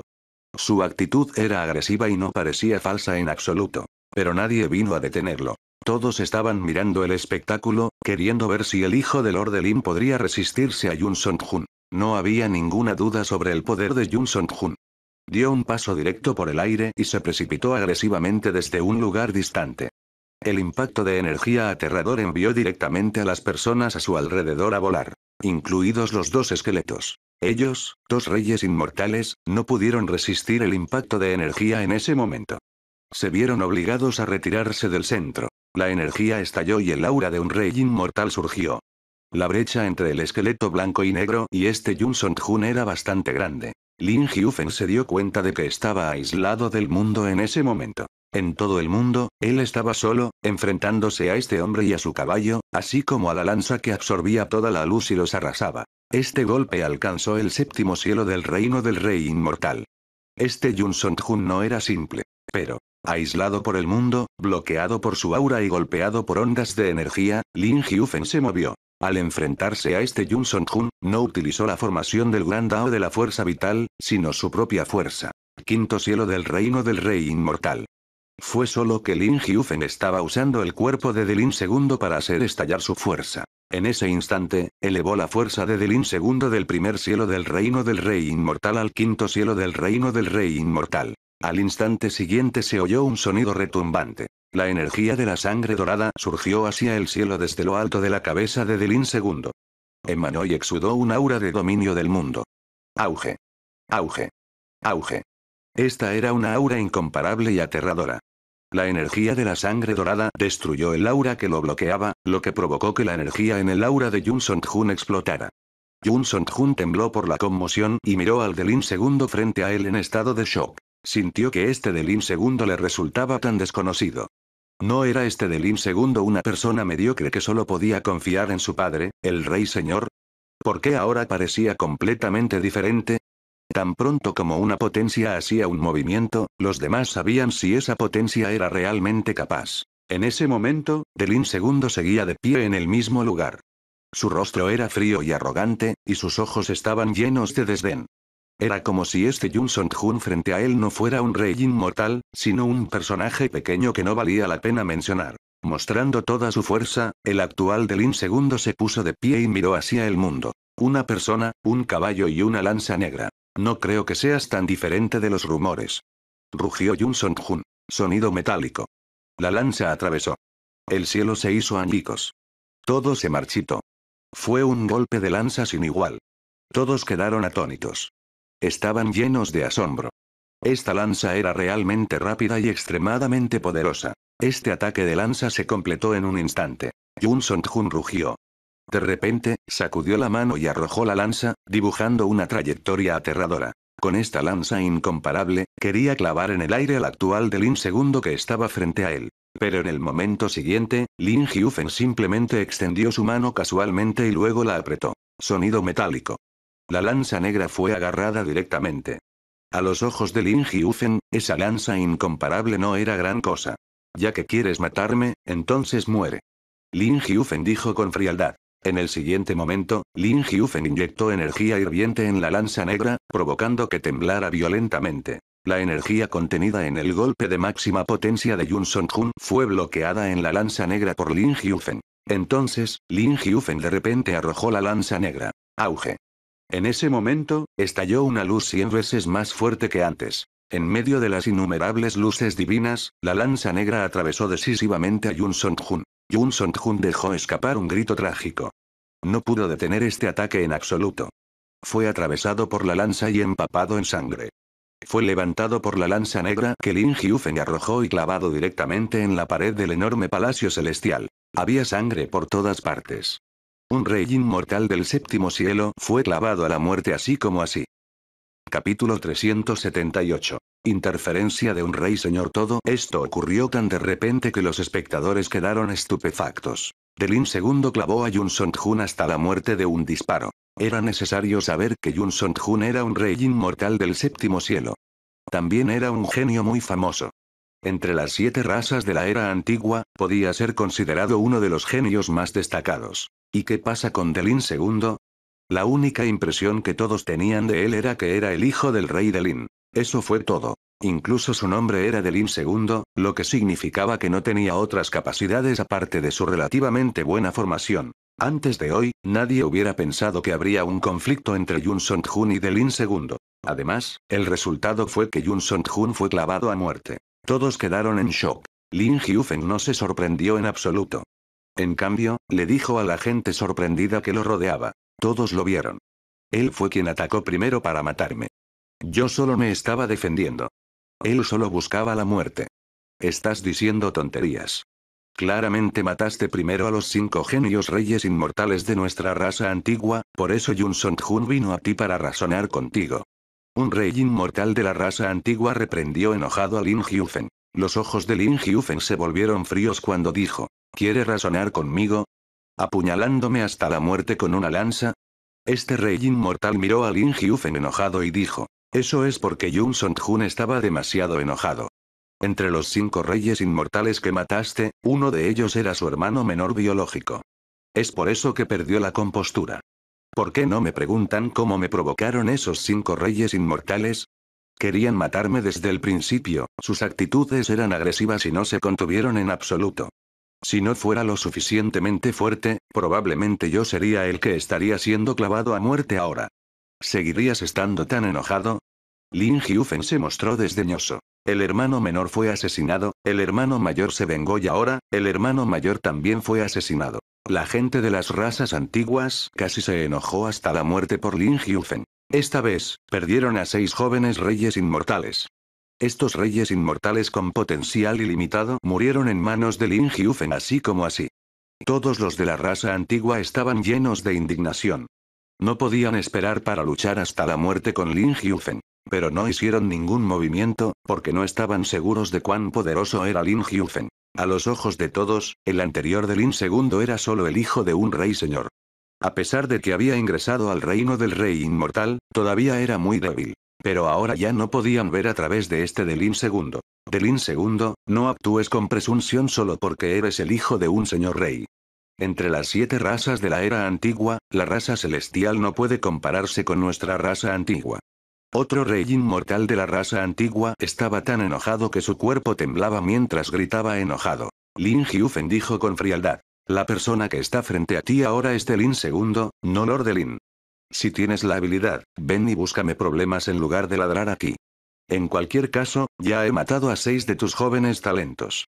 Su actitud era agresiva y no parecía falsa en absoluto. Pero nadie vino a detenerlo. Todos estaban mirando el espectáculo, queriendo ver si el hijo del Lord Elim podría resistirse a Yun Song-jun. No había ninguna duda sobre el poder de Yun Song-jun. Dio un paso directo por el aire y se precipitó agresivamente desde un lugar distante. El impacto de energía aterrador envió directamente a las personas a su alrededor a volar, incluidos los dos esqueletos. Ellos, dos reyes inmortales, no pudieron resistir el impacto de energía en ese momento. Se vieron obligados a retirarse del centro. La energía estalló y el aura de un rey inmortal surgió. La brecha entre el esqueleto blanco y negro y este Yun Song-jun era bastante grande. Lin Hyufen se dio cuenta de que estaba aislado del mundo en ese momento. En todo el mundo, él estaba solo, enfrentándose a este hombre y a su caballo, así como a la lanza que absorbía toda la luz y los arrasaba. Este golpe alcanzó el séptimo cielo del reino del rey inmortal. Este Yun Song-jun no era simple. Pero, Aislado por el mundo, bloqueado por su aura y golpeado por ondas de energía, Lin Hyufen se movió. Al enfrentarse a este Jun Song-jun, no utilizó la formación del Gran Dao de la fuerza vital, sino su propia fuerza. Quinto cielo del reino del rey inmortal. Fue solo que Lin Hyufen estaba usando el cuerpo de Delin II para hacer estallar su fuerza. En ese instante, elevó la fuerza de Delin II del primer cielo del reino del rey inmortal al quinto cielo del reino del rey inmortal. Al instante siguiente se oyó un sonido retumbante. La energía de la sangre dorada surgió hacia el cielo desde lo alto de la cabeza de Delin II. Emanó y exudó un aura de dominio del mundo. Auge. Auge. Auge. Esta era una aura incomparable y aterradora. La energía de la sangre dorada destruyó el aura que lo bloqueaba, lo que provocó que la energía en el aura de Jun Song-jun explotara. Jun Song-jun tembló por la conmoción y miró al Delin II frente a él en estado de shock. Sintió que este Delin II le resultaba tan desconocido. ¿No era este Delin II una persona mediocre que solo podía confiar en su padre, el rey señor? ¿Por qué ahora parecía completamente diferente? Tan pronto como una potencia hacía un movimiento, los demás sabían si esa potencia era realmente capaz. En ese momento, Delin II seguía de pie en el mismo lugar. Su rostro era frío y arrogante, y sus ojos estaban llenos de desdén. Era como si este Jun Song-jun frente a él no fuera un rey inmortal, sino un personaje pequeño que no valía la pena mencionar. Mostrando toda su fuerza, el actual Delin II se puso de pie y miró hacia el mundo. Una persona, un caballo y una lanza negra. No creo que seas tan diferente de los rumores. Rugió Jun Song-jun. Sonido metálico. La lanza atravesó. El cielo se hizo añicos. Todo se marchitó. Fue un golpe de lanza sin igual. Todos quedaron atónitos. Estaban llenos de asombro. Esta lanza era realmente rápida y extremadamente poderosa. Este ataque de lanza se completó en un instante. Yun Song-jun rugió. De repente, sacudió la mano y arrojó la lanza, dibujando una trayectoria aterradora. Con esta lanza incomparable, quería clavar en el aire al actual de Lin segundo que estaba frente a él. Pero en el momento siguiente, Lin Hyufen simplemente extendió su mano casualmente y luego la apretó. Sonido metálico. La lanza negra fue agarrada directamente. A los ojos de Lin Hyufen, esa lanza incomparable no era gran cosa. Ya que quieres matarme, entonces muere. Lin Hyufen dijo con frialdad. En el siguiente momento, Lin Hyufen inyectó energía hirviente en la lanza negra, provocando que temblara violentamente. La energía contenida en el golpe de máxima potencia de Yun Song-jun fue bloqueada en la lanza negra por Lin Hyufen. Entonces, Lin Hyufen de repente arrojó la lanza negra. Auge. En ese momento, estalló una luz cien veces más fuerte que antes. En medio de las innumerables luces divinas, la lanza negra atravesó decisivamente a Yun Song-jun. Yun Song-jun dejó escapar un grito trágico. No pudo detener este ataque en absoluto. Fue atravesado por la lanza y empapado en sangre. Fue levantado por la lanza negra que Lin Hyufen arrojó y clavado directamente en la pared del enorme palacio celestial. Había sangre por todas partes. Un rey inmortal del séptimo cielo fue clavado a la muerte así como así. Capítulo 378. Interferencia de un rey señor Todo esto ocurrió tan de repente que los espectadores quedaron estupefactos. Delin II clavó a Yun Song-jun hasta la muerte de un disparo. Era necesario saber que Yun Song-jun era un rey inmortal del séptimo cielo. También era un genio muy famoso. Entre las siete razas de la era antigua, podía ser considerado uno de los genios más destacados. ¿Y qué pasa con Delin II? La única impresión que todos tenían de él era que era el hijo del rey Delin. Eso fue todo. Incluso su nombre era Delin II, lo que significaba que no tenía otras capacidades aparte de su relativamente buena formación. Antes de hoy, nadie hubiera pensado que habría un conflicto entre Yun Song-jun y Delin II. Además, el resultado fue que Yun Song-jun fue clavado a muerte. Todos quedaron en shock. Lin Hyufen no se sorprendió en absoluto. En cambio, le dijo a la gente sorprendida que lo rodeaba. Todos lo vieron. Él fue quien atacó primero para matarme. Yo solo me estaba defendiendo. Él solo buscaba la muerte. Estás diciendo tonterías. Claramente mataste primero a los cinco genios reyes inmortales de nuestra raza antigua, por eso Yun Song Jun vino a ti para razonar contigo. Un rey inmortal de la raza antigua reprendió enojado a Lin Hyufen. Los ojos de Lin Hyufen se volvieron fríos cuando dijo, ¿quiere razonar conmigo? ¿Apuñalándome hasta la muerte con una lanza? Este rey inmortal miró a Lin Hyufen enojado y dijo, eso es porque Yun Song-jun estaba demasiado enojado. Entre los cinco reyes inmortales que mataste, uno de ellos era su hermano menor biológico. Es por eso que perdió la compostura. ¿Por qué no me preguntan cómo me provocaron esos cinco reyes inmortales? Querían matarme desde el principio, sus actitudes eran agresivas y no se contuvieron en absoluto. Si no fuera lo suficientemente fuerte, probablemente yo sería el que estaría siendo clavado a muerte ahora. ¿Seguirías estando tan enojado? Lin Hyufen se mostró desdeñoso. El hermano menor fue asesinado, el hermano mayor se vengó y ahora, el hermano mayor también fue asesinado. La gente de las razas antiguas casi se enojó hasta la muerte por Lin Hyufen. Esta vez, perdieron a seis jóvenes reyes inmortales. Estos reyes inmortales con potencial ilimitado murieron en manos de Lin Hyufen así como así. Todos los de la raza antigua estaban llenos de indignación. No podían esperar para luchar hasta la muerte con Lin Hyufen. Pero no hicieron ningún movimiento, porque no estaban seguros de cuán poderoso era Lin Hyufen. A los ojos de todos, el anterior de Lin II era solo el hijo de un rey señor. A pesar de que había ingresado al reino del rey inmortal, todavía era muy débil. Pero ahora ya no podían ver a través de este Delin II. Delin II, no actúes con presunción solo porque eres el hijo de un señor rey. Entre las siete razas de la era antigua, la raza celestial no puede compararse con nuestra raza antigua. Otro rey inmortal de la raza antigua estaba tan enojado que su cuerpo temblaba mientras gritaba enojado. Lin Hyufen dijo con frialdad. La persona que está frente a ti ahora es de Lin II, no Lord de Lin. Si tienes la habilidad, ven y búscame problemas en lugar de ladrar aquí. En cualquier caso, ya he matado a seis de tus jóvenes talentos.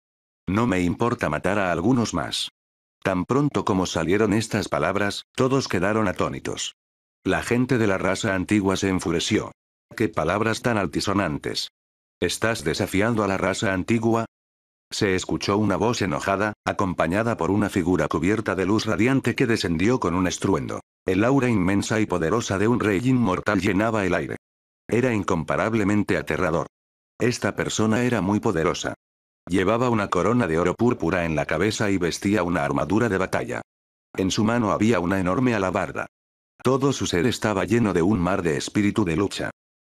No me importa matar a algunos más. Tan pronto como salieron estas palabras, todos quedaron atónitos. La gente de la raza antigua se enfureció. ¡Qué palabras tan altisonantes! ¿Estás desafiando a la raza antigua? Se escuchó una voz enojada, acompañada por una figura cubierta de luz radiante que descendió con un estruendo. El aura inmensa y poderosa de un rey inmortal llenaba el aire. Era incomparablemente aterrador. Esta persona era muy poderosa. Llevaba una corona de oro púrpura en la cabeza y vestía una armadura de batalla. En su mano había una enorme alabarda. Todo su ser estaba lleno de un mar de espíritu de lucha.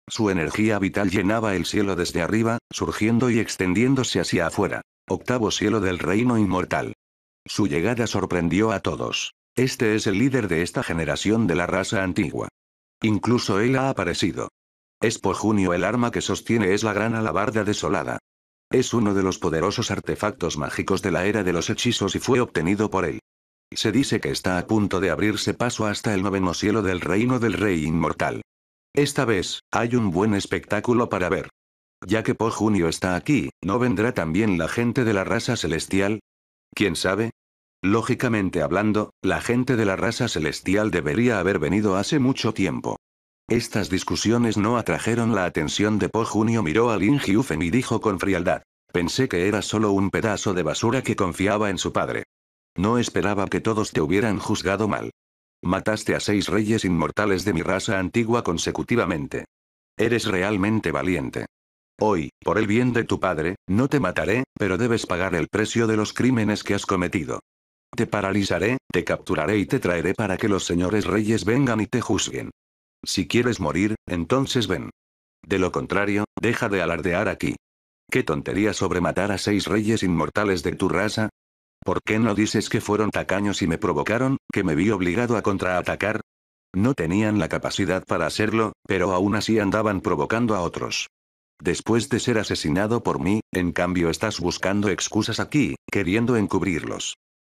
Su energía vital llenaba el cielo desde arriba, surgiendo y extendiéndose hacia afuera. Octavo cielo del reino inmortal. Su llegada sorprendió a todos. Este es el líder de esta generación de la raza antigua. Incluso él ha aparecido. Es por junio el arma que sostiene es la gran alabarda desolada. Es uno de los poderosos artefactos mágicos de la era de los hechizos y fue obtenido por él. Se dice que está a punto de abrirse paso hasta el noveno cielo del reino del rey inmortal. Esta vez, hay un buen espectáculo para ver. Ya que Po Junio está aquí, ¿no vendrá también la gente de la raza celestial? ¿Quién sabe? Lógicamente hablando, la gente de la raza celestial debería haber venido hace mucho tiempo. Estas discusiones no atrajeron la atención de Po Junio miró a Lin Hyufen y dijo con frialdad. Pensé que era solo un pedazo de basura que confiaba en su padre. No esperaba que todos te hubieran juzgado mal. Mataste a seis reyes inmortales de mi raza antigua consecutivamente. Eres realmente valiente. Hoy, por el bien de tu padre, no te mataré, pero debes pagar el precio de los crímenes que has cometido. Te paralizaré, te capturaré y te traeré para que los señores reyes vengan y te juzguen. Si quieres morir, entonces ven. De lo contrario, deja de alardear aquí. ¿Qué tontería sobre matar a seis reyes inmortales de tu raza? ¿Por qué no dices que fueron tacaños y me provocaron, que me vi obligado a contraatacar? No tenían la capacidad para hacerlo, pero aún así andaban provocando a otros. Después de ser asesinado por mí, en cambio estás buscando excusas aquí, queriendo encubrirlos.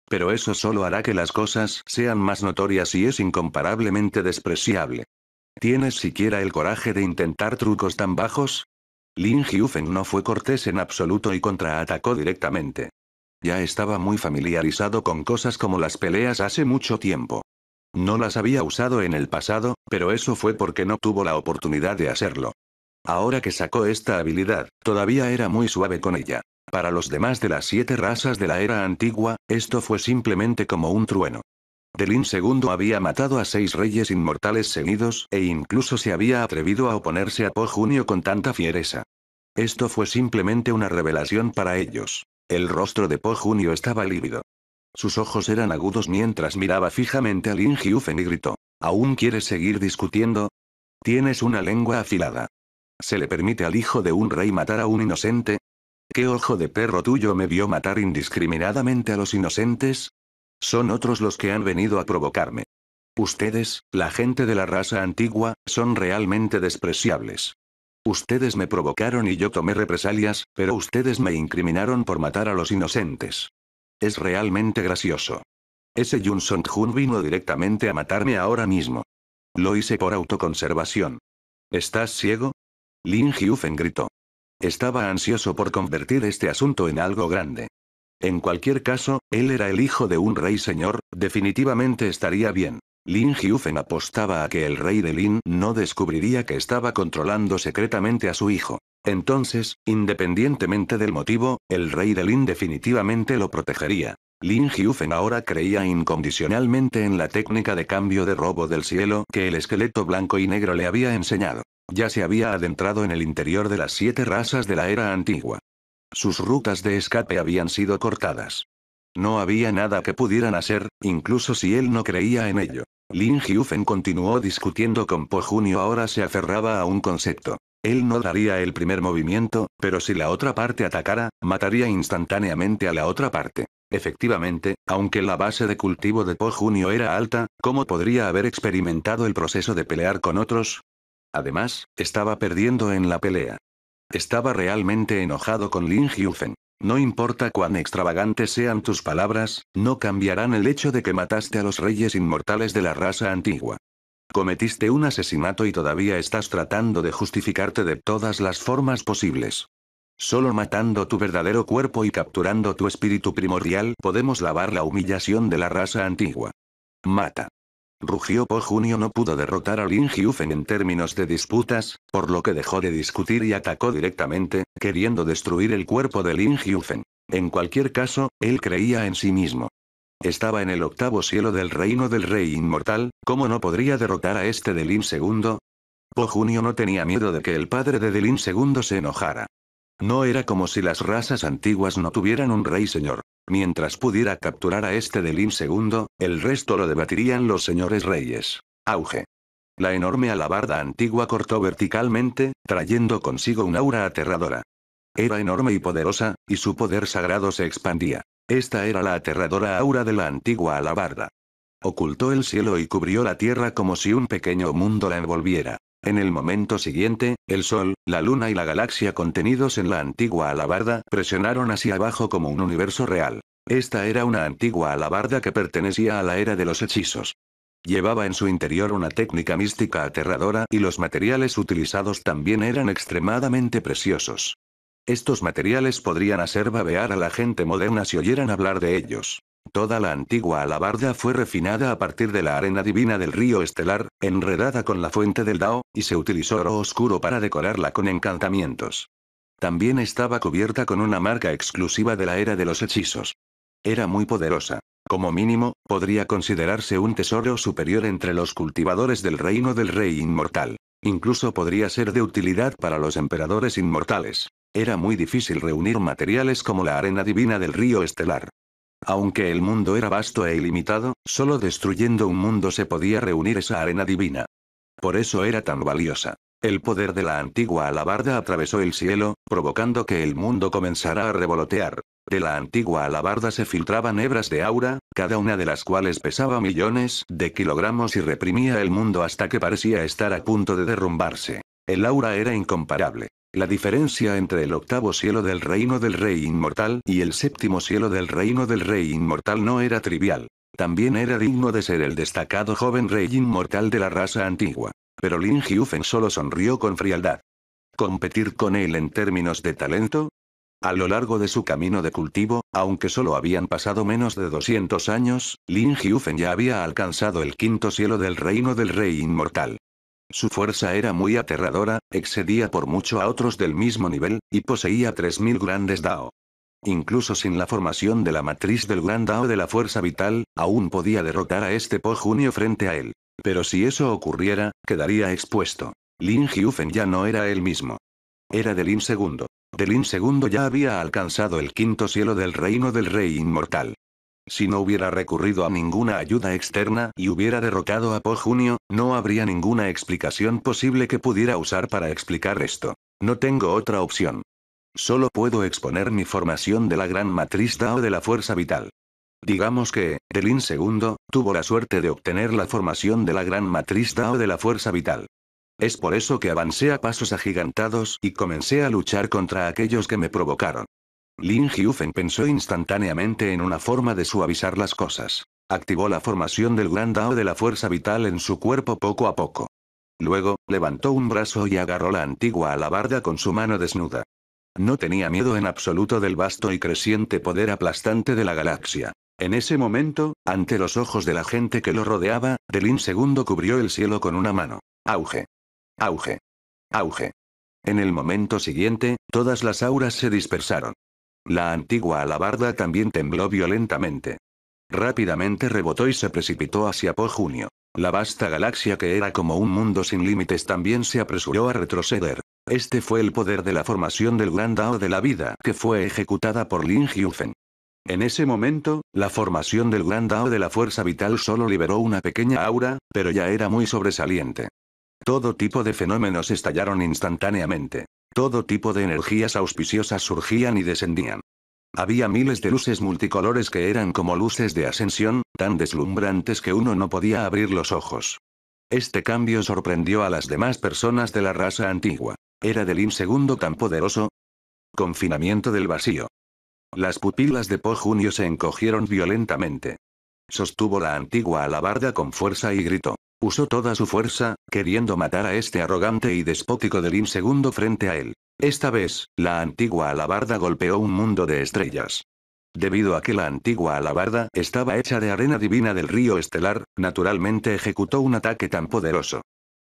Pero eso solo hará que las cosas sean más notorias y es incomparablemente despreciable. ¿Tienes siquiera el coraje de intentar trucos tan bajos? Lin Hyufen no fue cortés en absoluto y contraatacó directamente. Ya estaba muy familiarizado con cosas como las peleas hace mucho tiempo. No las había usado en el pasado, pero eso fue porque no tuvo la oportunidad de hacerlo. Ahora que sacó esta habilidad, todavía era muy suave con ella. Para los demás de las siete razas de la era antigua, esto fue simplemente como un trueno. Delin II había matado a seis reyes inmortales seguidos, e incluso se había atrevido a oponerse a Po Junio con tanta fiereza. Esto fue simplemente una revelación para ellos. El rostro de Po Junio estaba lívido. Sus ojos eran agudos mientras miraba fijamente a Lin y gritó. ¿Aún quieres seguir discutiendo? Tienes una lengua afilada. ¿Se le permite al hijo de un rey matar a un inocente? ¿Qué ojo de perro tuyo me vio matar indiscriminadamente a los inocentes? Son otros los que han venido a provocarme. Ustedes, la gente de la raza antigua, son realmente despreciables. Ustedes me provocaron y yo tomé represalias, pero ustedes me incriminaron por matar a los inocentes. Es realmente gracioso. Ese Jun Song-jun vino directamente a matarme ahora mismo. Lo hice por autoconservación. ¿Estás ciego? Lin Hyufen gritó. Estaba ansioso por convertir este asunto en algo grande. En cualquier caso, él era el hijo de un rey señor, definitivamente estaría bien. Lin Hyufen apostaba a que el rey de Lin no descubriría que estaba controlando secretamente a su hijo. Entonces, independientemente del motivo, el rey de Lin definitivamente lo protegería. Lin Hyufen ahora creía incondicionalmente en la técnica de cambio de robo del cielo que el esqueleto blanco y negro le había enseñado. Ya se había adentrado en el interior de las siete razas de la era antigua. Sus rutas de escape habían sido cortadas. No había nada que pudieran hacer, incluso si él no creía en ello. Lin Hyufen continuó discutiendo con Po Junio ahora se aferraba a un concepto. Él no daría el primer movimiento, pero si la otra parte atacara, mataría instantáneamente a la otra parte. Efectivamente, aunque la base de cultivo de Po Junio era alta, ¿cómo podría haber experimentado el proceso de pelear con otros? Además, estaba perdiendo en la pelea. Estaba realmente enojado con Lin Hyufen. No importa cuán extravagantes sean tus palabras, no cambiarán el hecho de que mataste a los reyes inmortales de la raza antigua. Cometiste un asesinato y todavía estás tratando de justificarte de todas las formas posibles. Solo matando tu verdadero cuerpo y capturando tu espíritu primordial podemos lavar la humillación de la raza antigua. Mata. Rugió Po Junio no pudo derrotar a Lin Hyufen en términos de disputas, por lo que dejó de discutir y atacó directamente, queriendo destruir el cuerpo de Lin Hyufen. En cualquier caso, él creía en sí mismo. Estaba en el octavo cielo del reino del rey inmortal, ¿cómo no podría derrotar a este de Lin II? Po Junio no tenía miedo de que el padre de Delin II se enojara. No era como si las razas antiguas no tuvieran un rey señor. Mientras pudiera capturar a este Delin II, el resto lo debatirían los señores reyes. Auge. La enorme alabarda antigua cortó verticalmente, trayendo consigo una aura aterradora. Era enorme y poderosa, y su poder sagrado se expandía. Esta era la aterradora aura de la antigua alabarda. Ocultó el cielo y cubrió la tierra como si un pequeño mundo la envolviera. En el momento siguiente, el Sol, la Luna y la galaxia contenidos en la antigua alabarda presionaron hacia abajo como un universo real. Esta era una antigua alabarda que pertenecía a la era de los hechizos. Llevaba en su interior una técnica mística aterradora y los materiales utilizados también eran extremadamente preciosos. Estos materiales podrían hacer babear a la gente moderna si oyeran hablar de ellos. Toda la antigua alabarda fue refinada a partir de la arena divina del río estelar, enredada con la fuente del Dao, y se utilizó oro oscuro para decorarla con encantamientos. También estaba cubierta con una marca exclusiva de la era de los hechizos. Era muy poderosa. Como mínimo, podría considerarse un tesoro superior entre los cultivadores del reino del rey inmortal. Incluso podría ser de utilidad para los emperadores inmortales. Era muy difícil reunir materiales como la arena divina del río estelar. Aunque el mundo era vasto e ilimitado, solo destruyendo un mundo se podía reunir esa arena divina. Por eso era tan valiosa. El poder de la antigua alabarda atravesó el cielo, provocando que el mundo comenzara a revolotear. De la antigua alabarda se filtraban hebras de aura, cada una de las cuales pesaba millones de kilogramos y reprimía el mundo hasta que parecía estar a punto de derrumbarse. El aura era incomparable. La diferencia entre el octavo cielo del reino del rey inmortal y el séptimo cielo del reino del rey inmortal no era trivial. También era digno de ser el destacado joven rey inmortal de la raza antigua. Pero Lin Hyufen solo sonrió con frialdad. ¿Competir con él en términos de talento? A lo largo de su camino de cultivo, aunque solo habían pasado menos de 200 años, Lin Hyufen ya había alcanzado el quinto cielo del reino del rey inmortal. Su fuerza era muy aterradora, excedía por mucho a otros del mismo nivel, y poseía 3.000 grandes Dao. Incluso sin la formación de la matriz del gran Dao de la fuerza vital, aún podía derrotar a este Po Junio frente a él. Pero si eso ocurriera, quedaría expuesto. Lin Hyufen ya no era él mismo. Era de Lin II. De Lin II ya había alcanzado el quinto cielo del reino del rey inmortal. Si no hubiera recurrido a ninguna ayuda externa y hubiera derrocado a Po Junio, no habría ninguna explicación posible que pudiera usar para explicar esto. No tengo otra opción. Solo puedo exponer mi formación de la gran matriz Dao de la fuerza vital. Digamos que, Delin II, tuvo la suerte de obtener la formación de la gran matriz Dao de la fuerza vital. Es por eso que avancé a pasos agigantados y comencé a luchar contra aquellos que me provocaron. Lin Hyufen pensó instantáneamente en una forma de suavizar las cosas. Activó la formación del gran Dao de la fuerza vital en su cuerpo poco a poco. Luego, levantó un brazo y agarró la antigua alabarda con su mano desnuda. No tenía miedo en absoluto del vasto y creciente poder aplastante de la galaxia. En ese momento, ante los ojos de la gente que lo rodeaba, Delin II cubrió el cielo con una mano. Auge. Auge. Auge. En el momento siguiente, todas las auras se dispersaron. La antigua alabarda también tembló violentamente. Rápidamente rebotó y se precipitó hacia Po Junio. La vasta galaxia que era como un mundo sin límites también se apresuró a retroceder. Este fue el poder de la formación del Gran Dao de la vida que fue ejecutada por Lin Hyufen. En ese momento, la formación del Gran Dao de la fuerza vital solo liberó una pequeña aura, pero ya era muy sobresaliente. Todo tipo de fenómenos estallaron instantáneamente. Todo tipo de energías auspiciosas surgían y descendían. Había miles de luces multicolores que eran como luces de ascensión, tan deslumbrantes que uno no podía abrir los ojos. Este cambio sorprendió a las demás personas de la raza antigua. ¿Era del segundo tan poderoso? Confinamiento del vacío. Las pupilas de Po Junio se encogieron violentamente. Sostuvo la antigua alabarda con fuerza y gritó. Usó toda su fuerza, queriendo matar a este arrogante y despótico Lin II frente a él. Esta vez, la antigua alabarda golpeó un mundo de estrellas. Debido a que la antigua alabarda estaba hecha de arena divina del río estelar, naturalmente ejecutó un ataque tan poderoso.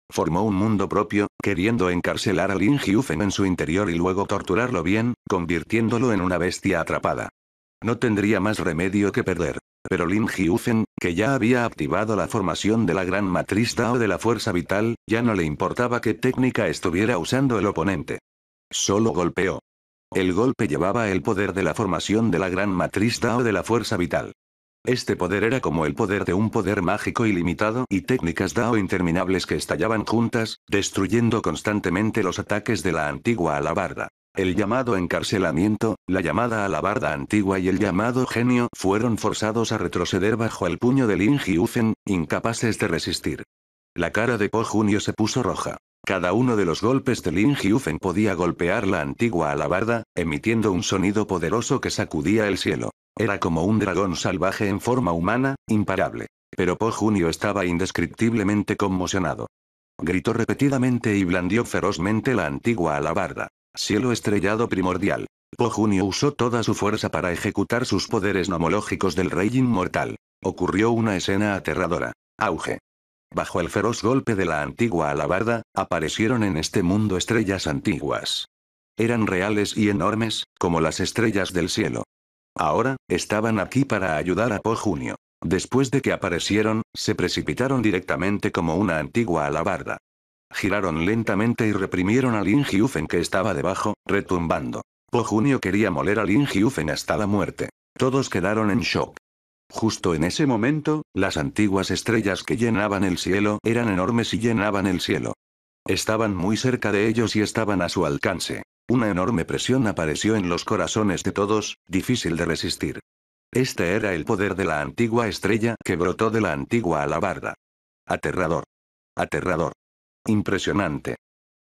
Formó un mundo propio, queriendo encarcelar a Lin Hyufen en su interior y luego torturarlo bien, convirtiéndolo en una bestia atrapada. No tendría más remedio que perder. Pero Lin Hyufen, que ya había activado la formación de la gran matriz DAO de la fuerza vital, ya no le importaba qué técnica estuviera usando el oponente. Solo golpeó. El golpe llevaba el poder de la formación de la gran matriz DAO de la fuerza vital. Este poder era como el poder de un poder mágico ilimitado y técnicas Dao interminables que estallaban juntas, destruyendo constantemente los ataques de la antigua alabarda. El llamado encarcelamiento, la llamada alabarda antigua y el llamado genio fueron forzados a retroceder bajo el puño de Lin Jiufen, incapaces de resistir. La cara de Po Junio se puso roja. Cada uno de los golpes de Lin Jiufen podía golpear la antigua alabarda, emitiendo un sonido poderoso que sacudía el cielo. Era como un dragón salvaje en forma humana, imparable. Pero Po Junio estaba indescriptiblemente conmocionado. Gritó repetidamente y blandió ferozmente la antigua alabarda. Cielo estrellado primordial. Po Junio usó toda su fuerza para ejecutar sus poderes nomológicos del rey inmortal. Ocurrió una escena aterradora. Auge. Bajo el feroz golpe de la antigua alabarda, aparecieron en este mundo estrellas antiguas. Eran reales y enormes, como las estrellas del cielo. Ahora, estaban aquí para ayudar a Po Junio. Después de que aparecieron, se precipitaron directamente como una antigua alabarda. Giraron lentamente y reprimieron a Lin Hyufen que estaba debajo, retumbando. Po Junio quería moler a Lin Hyufen hasta la muerte. Todos quedaron en shock. Justo en ese momento, las antiguas estrellas que llenaban el cielo eran enormes y llenaban el cielo. Estaban muy cerca de ellos y estaban a su alcance. Una enorme presión apareció en los corazones de todos, difícil de resistir. Este era el poder de la antigua estrella que brotó de la antigua alabarda. Aterrador. Aterrador. Impresionante.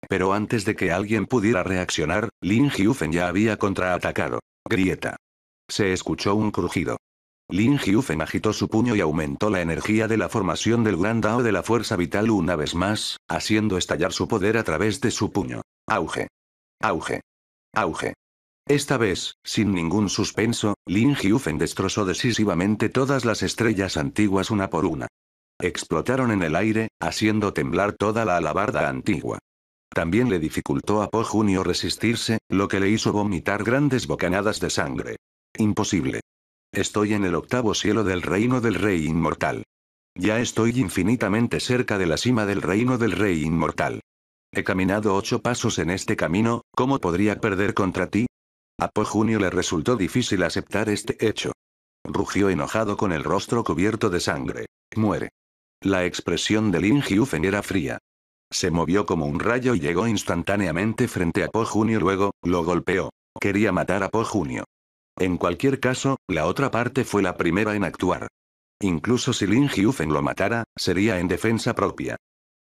Pero antes de que alguien pudiera reaccionar, Lin Hyufen ya había contraatacado. Grieta. Se escuchó un crujido. Lin Hyufen agitó su puño y aumentó la energía de la formación del gran Dao de la Fuerza Vital una vez más, haciendo estallar su poder a través de su puño. Auge. Auge. Auge. Esta vez, sin ningún suspenso, Lin Hyufen destrozó decisivamente todas las estrellas antiguas una por una. Explotaron en el aire, haciendo temblar toda la alabarda antigua. También le dificultó a Po Junio resistirse, lo que le hizo vomitar grandes bocanadas de sangre. Imposible. Estoy en el octavo cielo del reino del rey inmortal. Ya estoy infinitamente cerca de la cima del reino del rey inmortal. He caminado ocho pasos en este camino, ¿cómo podría perder contra ti? A Po Junio le resultó difícil aceptar este hecho. Rugió enojado con el rostro cubierto de sangre. Muere. La expresión de Lin Hyufen era fría. Se movió como un rayo y llegó instantáneamente frente a Po Junio luego, lo golpeó. Quería matar a Po Junio. En cualquier caso, la otra parte fue la primera en actuar. Incluso si Lin Hyufen lo matara, sería en defensa propia.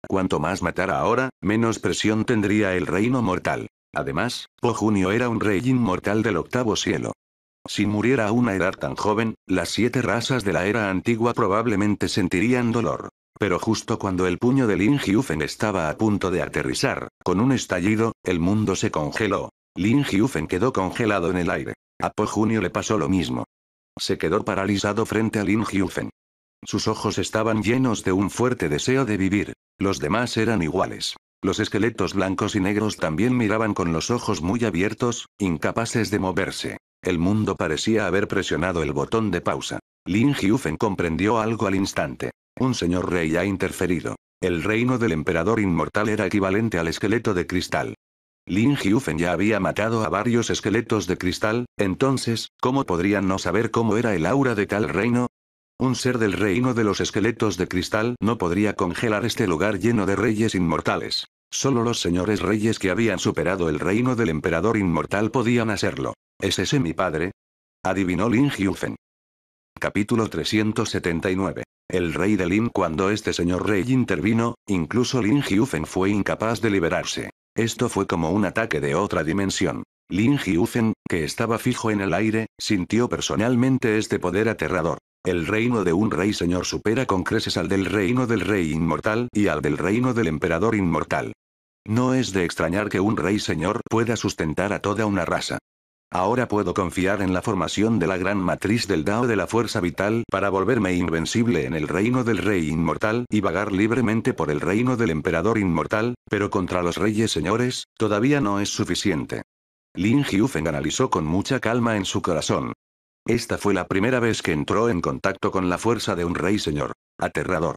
Cuanto más matara ahora, menos presión tendría el reino mortal. Además, Po Junio era un rey inmortal del octavo cielo. Si muriera a una edad tan joven, las siete razas de la era antigua probablemente sentirían dolor. Pero justo cuando el puño de Lin Hyufen estaba a punto de aterrizar, con un estallido, el mundo se congeló. Lin Hyufen quedó congelado en el aire. A Po Junio le pasó lo mismo. Se quedó paralizado frente a Lin Hyufen. Sus ojos estaban llenos de un fuerte deseo de vivir. Los demás eran iguales. Los esqueletos blancos y negros también miraban con los ojos muy abiertos, incapaces de moverse. El mundo parecía haber presionado el botón de pausa. Lin Hyufen comprendió algo al instante. Un señor rey ha interferido. El reino del emperador inmortal era equivalente al esqueleto de cristal. Lin Hyufen ya había matado a varios esqueletos de cristal, entonces, ¿cómo podrían no saber cómo era el aura de tal reino? Un ser del reino de los esqueletos de cristal no podría congelar este lugar lleno de reyes inmortales. Solo los señores reyes que habían superado el reino del emperador inmortal podían hacerlo. ¿Es ese mi padre? Adivinó Lin Hyufen. Capítulo 379. El rey de Lin Cuando este señor rey intervino, incluso Lin Hyufen fue incapaz de liberarse. Esto fue como un ataque de otra dimensión. Lin Hyufen, que estaba fijo en el aire, sintió personalmente este poder aterrador. El reino de un rey señor supera con creces al del reino del rey inmortal y al del reino del emperador inmortal. No es de extrañar que un rey señor pueda sustentar a toda una raza. Ahora puedo confiar en la formación de la gran matriz del Dao de la fuerza vital para volverme invencible en el reino del rey inmortal y vagar libremente por el reino del emperador inmortal, pero contra los reyes señores, todavía no es suficiente. Lin Hyufen analizó con mucha calma en su corazón. Esta fue la primera vez que entró en contacto con la fuerza de un rey señor. Aterrador.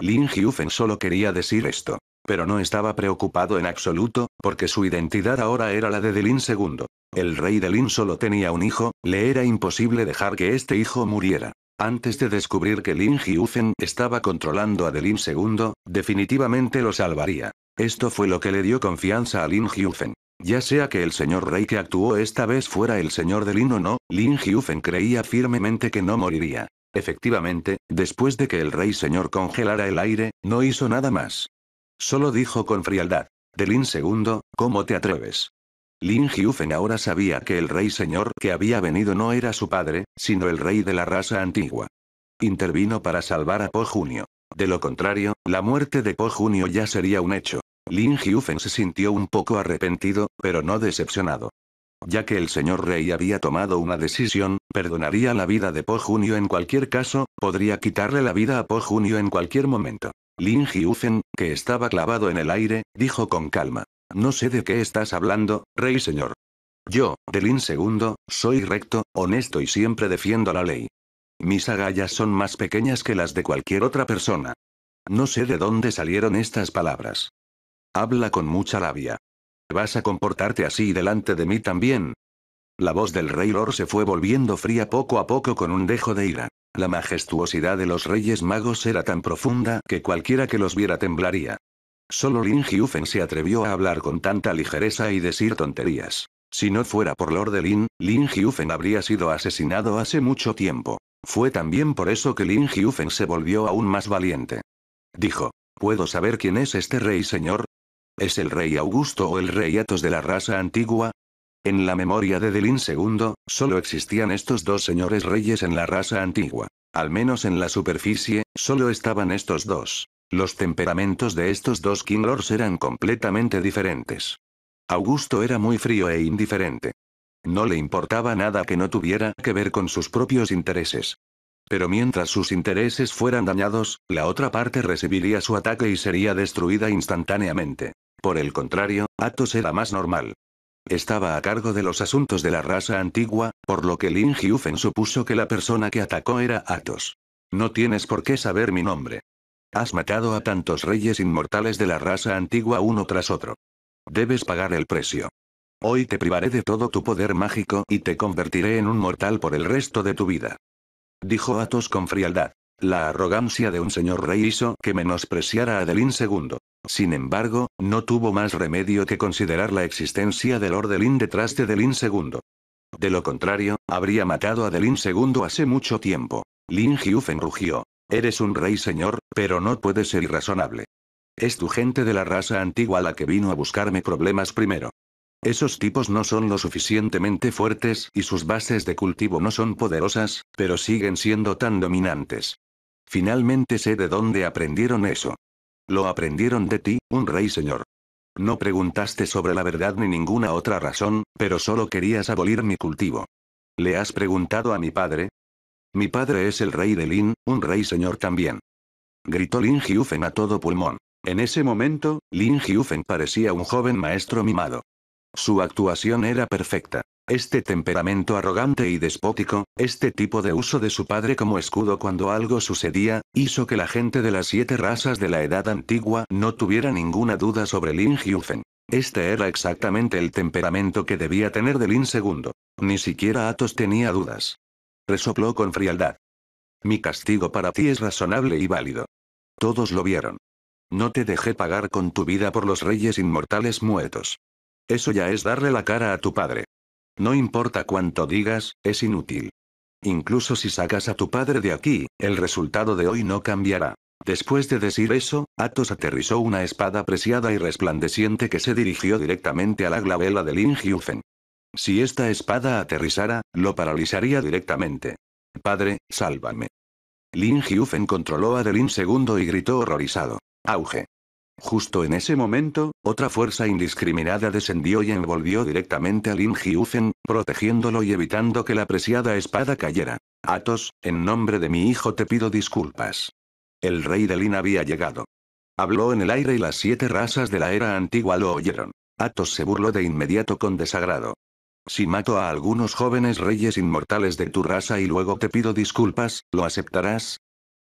Lin Hyufen solo quería decir esto pero no estaba preocupado en absoluto, porque su identidad ahora era la de Delin II. El rey Delin solo tenía un hijo, le era imposible dejar que este hijo muriera. Antes de descubrir que Lin jiufen estaba controlando a Delin II, definitivamente lo salvaría. Esto fue lo que le dio confianza a Lin Hyufen. Ya sea que el señor rey que actuó esta vez fuera el señor Delin o no, Lin Hyufen creía firmemente que no moriría. Efectivamente, después de que el rey señor congelara el aire, no hizo nada más. Solo dijo con frialdad. De Lin II, ¿cómo te atreves? Lin Hyufen ahora sabía que el rey señor que había venido no era su padre, sino el rey de la raza antigua. Intervino para salvar a Po Junio. De lo contrario, la muerte de Po Junio ya sería un hecho. Lin Jiufen se sintió un poco arrepentido, pero no decepcionado. Ya que el señor rey había tomado una decisión, perdonaría la vida de Po Junio en cualquier caso, podría quitarle la vida a Po Junio en cualquier momento. Lin Jiufen, que estaba clavado en el aire, dijo con calma. No sé de qué estás hablando, rey señor. Yo, de Lin II, soy recto, honesto y siempre defiendo la ley. Mis agallas son más pequeñas que las de cualquier otra persona. No sé de dónde salieron estas palabras. Habla con mucha labia. ¿Vas a comportarte así delante de mí también? La voz del rey Lor se fue volviendo fría poco a poco con un dejo de ira. La majestuosidad de los reyes magos era tan profunda que cualquiera que los viera temblaría. Solo Lin Hyufen se atrevió a hablar con tanta ligereza y decir tonterías. Si no fuera por Lord Lin, Lin Hyufen habría sido asesinado hace mucho tiempo. Fue también por eso que Lin Hyufen se volvió aún más valiente. Dijo, ¿puedo saber quién es este rey señor? ¿Es el rey Augusto o el rey Atos de la raza antigua? En la memoria de Delin II, solo existían estos dos señores reyes en la raza antigua. Al menos en la superficie, solo estaban estos dos. Los temperamentos de estos dos King eran completamente diferentes. Augusto era muy frío e indiferente. No le importaba nada que no tuviera que ver con sus propios intereses. Pero mientras sus intereses fueran dañados, la otra parte recibiría su ataque y sería destruida instantáneamente. Por el contrario, Atos era más normal. Estaba a cargo de los asuntos de la raza antigua, por lo que Lin Hyufen supuso que la persona que atacó era Atos. No tienes por qué saber mi nombre. Has matado a tantos reyes inmortales de la raza antigua uno tras otro. Debes pagar el precio. Hoy te privaré de todo tu poder mágico y te convertiré en un mortal por el resto de tu vida. Dijo Atos con frialdad. La arrogancia de un señor rey hizo que menospreciara a Adelín II. Sin embargo, no tuvo más remedio que considerar la existencia del Lord detrás de Delin II. De lo contrario, habría matado a Delin II hace mucho tiempo. Lin Hyufen rugió. Eres un rey señor, pero no puedes ser irrazonable. Es tu gente de la raza antigua la que vino a buscarme problemas primero. Esos tipos no son lo suficientemente fuertes y sus bases de cultivo no son poderosas, pero siguen siendo tan dominantes. Finalmente sé de dónde aprendieron eso. Lo aprendieron de ti, un rey señor. No preguntaste sobre la verdad ni ninguna otra razón, pero solo querías abolir mi cultivo. ¿Le has preguntado a mi padre? Mi padre es el rey de Lin, un rey señor también. Gritó Lin Jiufen a todo pulmón. En ese momento, Lin Jiufen parecía un joven maestro mimado. Su actuación era perfecta. Este temperamento arrogante y despótico, este tipo de uso de su padre como escudo cuando algo sucedía, hizo que la gente de las siete razas de la Edad Antigua no tuviera ninguna duda sobre Lin Hyufen. Este era exactamente el temperamento que debía tener de Lin II. Ni siquiera Atos tenía dudas. Resopló con frialdad. Mi castigo para ti es razonable y válido. Todos lo vieron. No te dejé pagar con tu vida por los reyes inmortales muertos. Eso ya es darle la cara a tu padre. No importa cuánto digas, es inútil. Incluso si sacas a tu padre de aquí, el resultado de hoy no cambiará. Después de decir eso, Atos aterrizó una espada preciada y resplandeciente que se dirigió directamente a la glabela de Lin Hyufen. Si esta espada aterrizara, lo paralizaría directamente. Padre, sálvame. Lin Hyufen controló a Delin segundo y gritó horrorizado. Auge. Justo en ese momento, otra fuerza indiscriminada descendió y envolvió directamente a Lin protegiéndolo y evitando que la preciada espada cayera. Atos, en nombre de mi hijo te pido disculpas. El rey de Lin había llegado. Habló en el aire y las siete razas de la era antigua lo oyeron. Atos se burló de inmediato con desagrado. Si mato a algunos jóvenes reyes inmortales de tu raza y luego te pido disculpas, ¿lo aceptarás?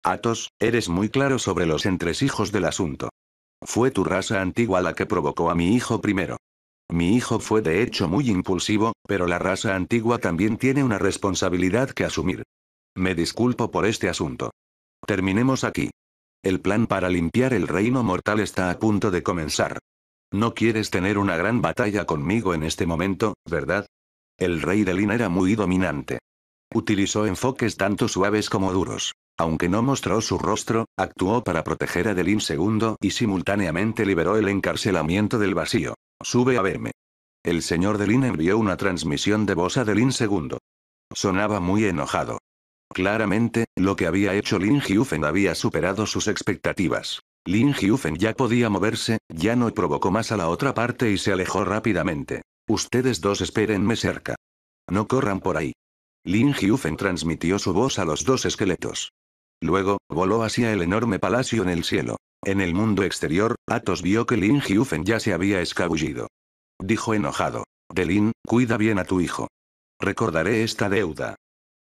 Atos, eres muy claro sobre los entresijos del asunto. Fue tu raza antigua la que provocó a mi hijo primero. Mi hijo fue de hecho muy impulsivo, pero la raza antigua también tiene una responsabilidad que asumir. Me disculpo por este asunto. Terminemos aquí. El plan para limpiar el reino mortal está a punto de comenzar. No quieres tener una gran batalla conmigo en este momento, ¿verdad? El rey de Lin era muy dominante. Utilizó enfoques tanto suaves como duros. Aunque no mostró su rostro, actuó para proteger a Delin II y simultáneamente liberó el encarcelamiento del vacío. Sube a verme. El señor Delin envió una transmisión de voz a Delin II. Sonaba muy enojado. Claramente, lo que había hecho Lin Hyufen había superado sus expectativas. Lin Hyufen ya podía moverse, ya no provocó más a la otra parte y se alejó rápidamente. Ustedes dos espérenme cerca. No corran por ahí. Lin Hyufen transmitió su voz a los dos esqueletos. Luego, voló hacia el enorme palacio en el cielo. En el mundo exterior, Atos vio que Lin Hyufen ya se había escabullido. Dijo enojado. Delin, cuida bien a tu hijo. Recordaré esta deuda.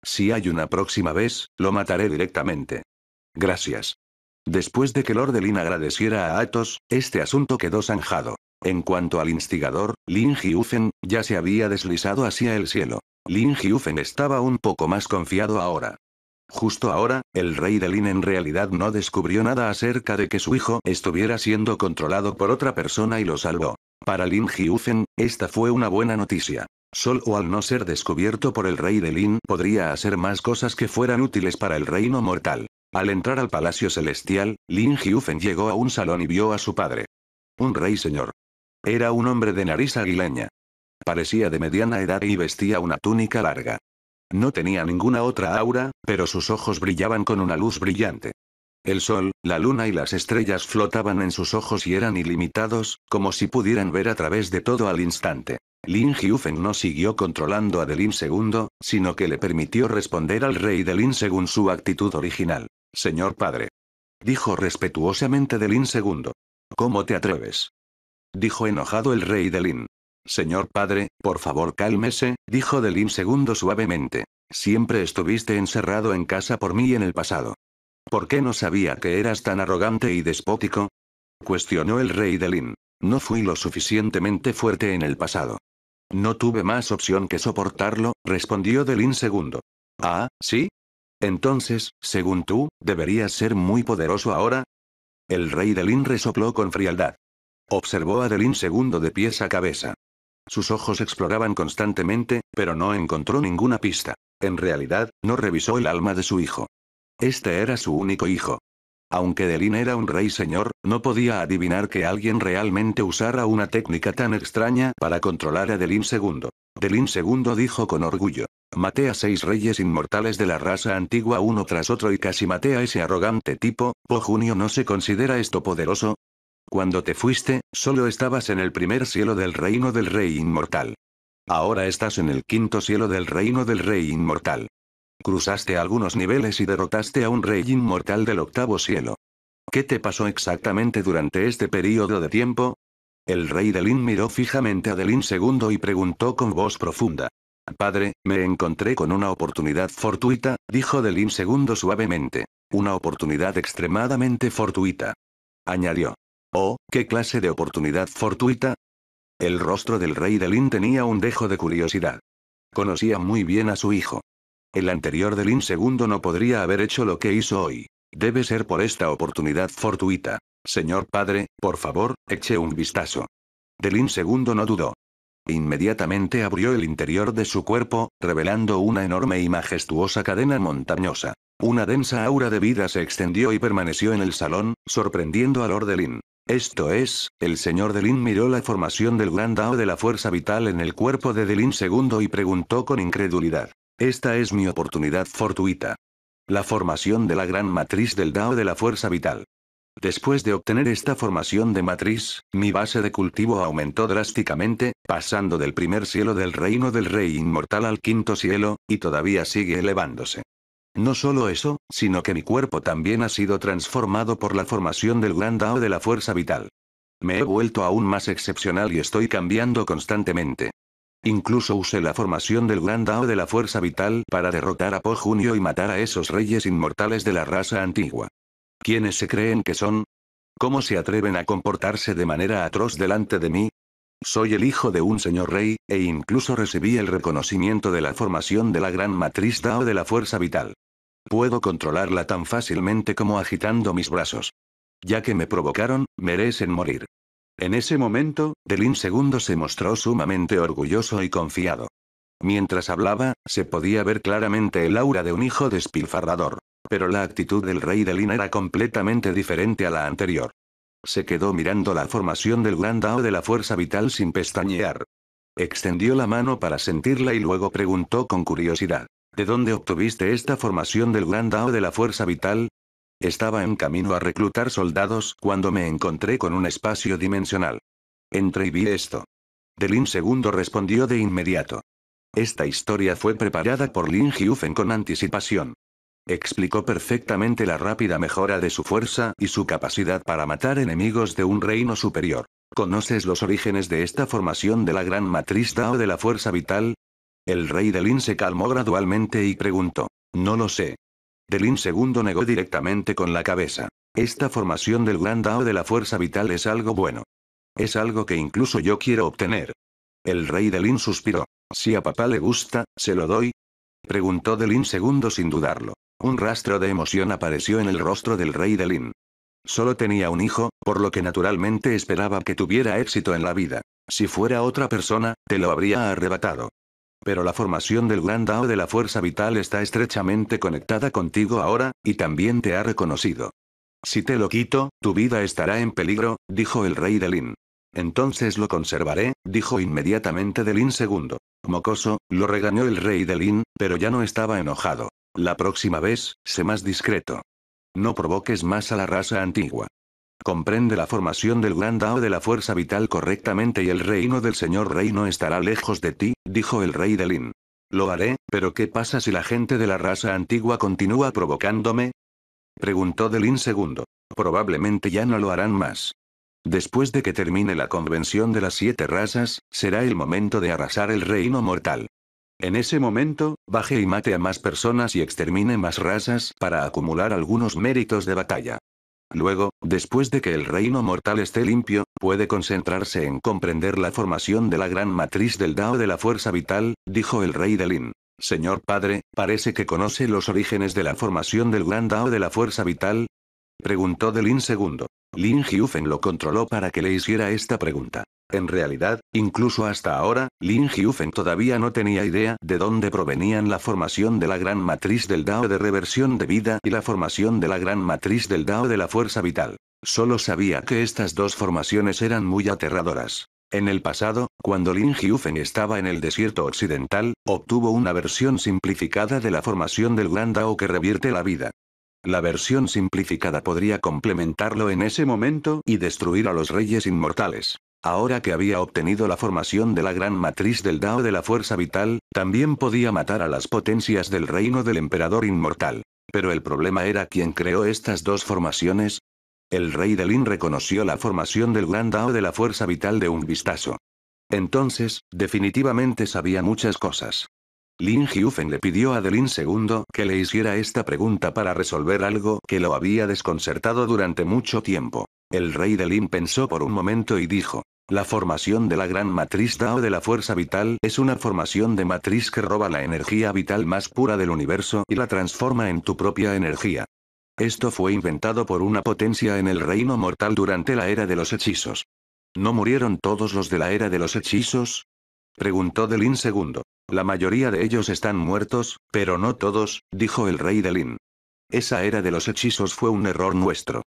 Si hay una próxima vez, lo mataré directamente. Gracias. Después de que Lord Delin agradeciera a Atos, este asunto quedó zanjado. En cuanto al instigador, Lin Hyufen, ya se había deslizado hacia el cielo. Lin Hyufen estaba un poco más confiado ahora. Justo ahora, el rey de Lin en realidad no descubrió nada acerca de que su hijo estuviera siendo controlado por otra persona y lo salvó. Para Lin Jiufen, esta fue una buena noticia. Sol o al no ser descubierto por el rey de Lin podría hacer más cosas que fueran útiles para el reino mortal. Al entrar al palacio celestial, Lin Hyufen llegó a un salón y vio a su padre. Un rey señor. Era un hombre de nariz aguileña. Parecía de mediana edad y vestía una túnica larga. No tenía ninguna otra aura, pero sus ojos brillaban con una luz brillante. El sol, la luna y las estrellas flotaban en sus ojos y eran ilimitados, como si pudieran ver a través de todo al instante. Lin Hyufen no siguió controlando a Delin II, sino que le permitió responder al rey Delin según su actitud original. Señor padre. Dijo respetuosamente Delin II. ¿Cómo te atreves? Dijo enojado el rey Delin. Señor padre, por favor cálmese, dijo Delin segundo suavemente. Siempre estuviste encerrado en casa por mí en el pasado. ¿Por qué no sabía que eras tan arrogante y despótico? Cuestionó el rey Delin. No fui lo suficientemente fuerte en el pasado. No tuve más opción que soportarlo, respondió Delin segundo. Ah, ¿sí? Entonces, según tú, deberías ser muy poderoso ahora. El rey Delin resopló con frialdad. Observó a Delin segundo de pies a cabeza. Sus ojos exploraban constantemente, pero no encontró ninguna pista. En realidad, no revisó el alma de su hijo. Este era su único hijo. Aunque Delin era un rey señor, no podía adivinar que alguien realmente usara una técnica tan extraña para controlar a Delin II. Delin II dijo con orgullo. Maté a seis reyes inmortales de la raza antigua uno tras otro y casi maté a ese arrogante tipo, Po Junio no se considera esto poderoso, cuando te fuiste, solo estabas en el primer cielo del reino del rey inmortal. Ahora estás en el quinto cielo del reino del rey inmortal. Cruzaste algunos niveles y derrotaste a un rey inmortal del octavo cielo. ¿Qué te pasó exactamente durante este periodo de tiempo? El rey Delin miró fijamente a Delin II y preguntó con voz profunda. Padre, me encontré con una oportunidad fortuita, dijo Delin II suavemente. Una oportunidad extremadamente fortuita. Añadió. Oh, qué clase de oportunidad fortuita. El rostro del rey de tenía un dejo de curiosidad. Conocía muy bien a su hijo. El anterior Delin II no podría haber hecho lo que hizo hoy. Debe ser por esta oportunidad fortuita. Señor padre, por favor, eche un vistazo. Delin II no dudó. Inmediatamente abrió el interior de su cuerpo, revelando una enorme y majestuosa cadena montañosa. Una densa aura de vida se extendió y permaneció en el salón, sorprendiendo a Lord Delin. Esto es, el señor Delin miró la formación del gran Dao de la fuerza vital en el cuerpo de Delin II y preguntó con incredulidad. Esta es mi oportunidad fortuita. La formación de la gran matriz del Dao de la fuerza vital. Después de obtener esta formación de matriz, mi base de cultivo aumentó drásticamente, pasando del primer cielo del reino del rey inmortal al quinto cielo, y todavía sigue elevándose. No solo eso, sino que mi cuerpo también ha sido transformado por la formación del gran Dao de la fuerza vital. Me he vuelto aún más excepcional y estoy cambiando constantemente. Incluso usé la formación del gran Dao de la fuerza vital para derrotar a Po Junio y matar a esos reyes inmortales de la raza antigua. ¿Quiénes se creen que son? ¿Cómo se atreven a comportarse de manera atroz delante de mí? Soy el hijo de un señor rey, e incluso recibí el reconocimiento de la formación de la gran matriz Dao de la fuerza vital. Puedo controlarla tan fácilmente como agitando mis brazos. Ya que me provocaron, merecen morir. En ese momento, Delin II se mostró sumamente orgulloso y confiado. Mientras hablaba, se podía ver claramente el aura de un hijo despilfarrador. Pero la actitud del rey Delin era completamente diferente a la anterior. Se quedó mirando la formación del gran Dao de la fuerza vital sin pestañear. Extendió la mano para sentirla y luego preguntó con curiosidad. ¿De dónde obtuviste esta formación del gran Dao de la fuerza vital? Estaba en camino a reclutar soldados cuando me encontré con un espacio dimensional. Entré y vi esto. Delin II respondió de inmediato. Esta historia fue preparada por Lin Hyufen con anticipación. Explicó perfectamente la rápida mejora de su fuerza y su capacidad para matar enemigos de un reino superior. ¿Conoces los orígenes de esta formación de la gran matriz Dao de la fuerza vital? El rey Lin se calmó gradualmente y preguntó. No lo sé. Delin II negó directamente con la cabeza. Esta formación del gran Dao de la fuerza vital es algo bueno. Es algo que incluso yo quiero obtener. El rey Lin suspiró. Si a papá le gusta, se lo doy. Preguntó Delin II sin dudarlo. Un rastro de emoción apareció en el rostro del rey de Lin. Solo tenía un hijo, por lo que naturalmente esperaba que tuviera éxito en la vida. Si fuera otra persona, te lo habría arrebatado. Pero la formación del gran Dao de la fuerza vital está estrechamente conectada contigo ahora, y también te ha reconocido. Si te lo quito, tu vida estará en peligro, dijo el rey de Lin. Entonces lo conservaré, dijo inmediatamente Delin II. Mocoso, lo regañó el rey Lin, pero ya no estaba enojado. La próxima vez, sé más discreto. No provoques más a la raza antigua. Comprende la formación del gran Dao de la fuerza vital correctamente y el reino del señor rey no estará lejos de ti, dijo el rey Delin. Lo haré, pero ¿qué pasa si la gente de la raza antigua continúa provocándome? Preguntó Delin segundo. Probablemente ya no lo harán más. Después de que termine la convención de las siete razas, será el momento de arrasar el reino mortal. En ese momento, baje y mate a más personas y extermine más razas para acumular algunos méritos de batalla. Luego, después de que el reino mortal esté limpio, puede concentrarse en comprender la formación de la gran matriz del Dao de la fuerza vital, dijo el rey de Lin. Señor padre, parece que conoce los orígenes de la formación del gran Dao de la fuerza vital. Preguntó de Lin II. Lin Hyufen lo controló para que le hiciera esta pregunta. En realidad, incluso hasta ahora, Lin Hyufen todavía no tenía idea de dónde provenían la formación de la gran matriz del Dao de reversión de vida y la formación de la gran matriz del Dao de la fuerza vital. Solo sabía que estas dos formaciones eran muy aterradoras. En el pasado, cuando Lin Hyufen estaba en el desierto occidental, obtuvo una versión simplificada de la formación del Gran Dao que revierte la vida. La versión simplificada podría complementarlo en ese momento y destruir a los reyes inmortales. Ahora que había obtenido la formación de la gran matriz del Dao de la Fuerza Vital, también podía matar a las potencias del reino del emperador inmortal. Pero el problema era quién creó estas dos formaciones. El rey de Lin reconoció la formación del gran Dao de la Fuerza Vital de un vistazo. Entonces, definitivamente sabía muchas cosas. Lin Jiufen le pidió a Delin II que le hiciera esta pregunta para resolver algo que lo había desconcertado durante mucho tiempo. El rey de Lin pensó por un momento y dijo. La formación de la gran matriz Dao de la fuerza vital es una formación de matriz que roba la energía vital más pura del universo y la transforma en tu propia energía. Esto fue inventado por una potencia en el reino mortal durante la era de los hechizos. ¿No murieron todos los de la era de los hechizos? Preguntó Delin segundo. La mayoría de ellos están muertos, pero no todos, dijo el rey Delin. Esa era de los hechizos fue un error nuestro.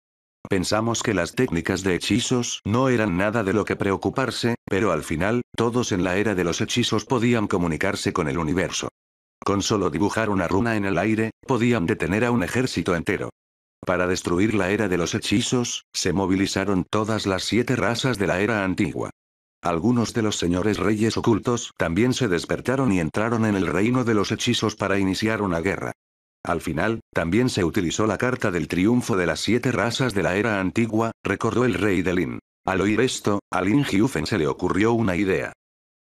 Pensamos que las técnicas de hechizos no eran nada de lo que preocuparse, pero al final, todos en la era de los hechizos podían comunicarse con el universo. Con solo dibujar una runa en el aire, podían detener a un ejército entero. Para destruir la era de los hechizos, se movilizaron todas las siete razas de la era antigua. Algunos de los señores reyes ocultos también se despertaron y entraron en el reino de los hechizos para iniciar una guerra. Al final, también se utilizó la carta del triunfo de las siete razas de la era antigua, recordó el rey de Al oír esto, a Lin Jiufen se le ocurrió una idea.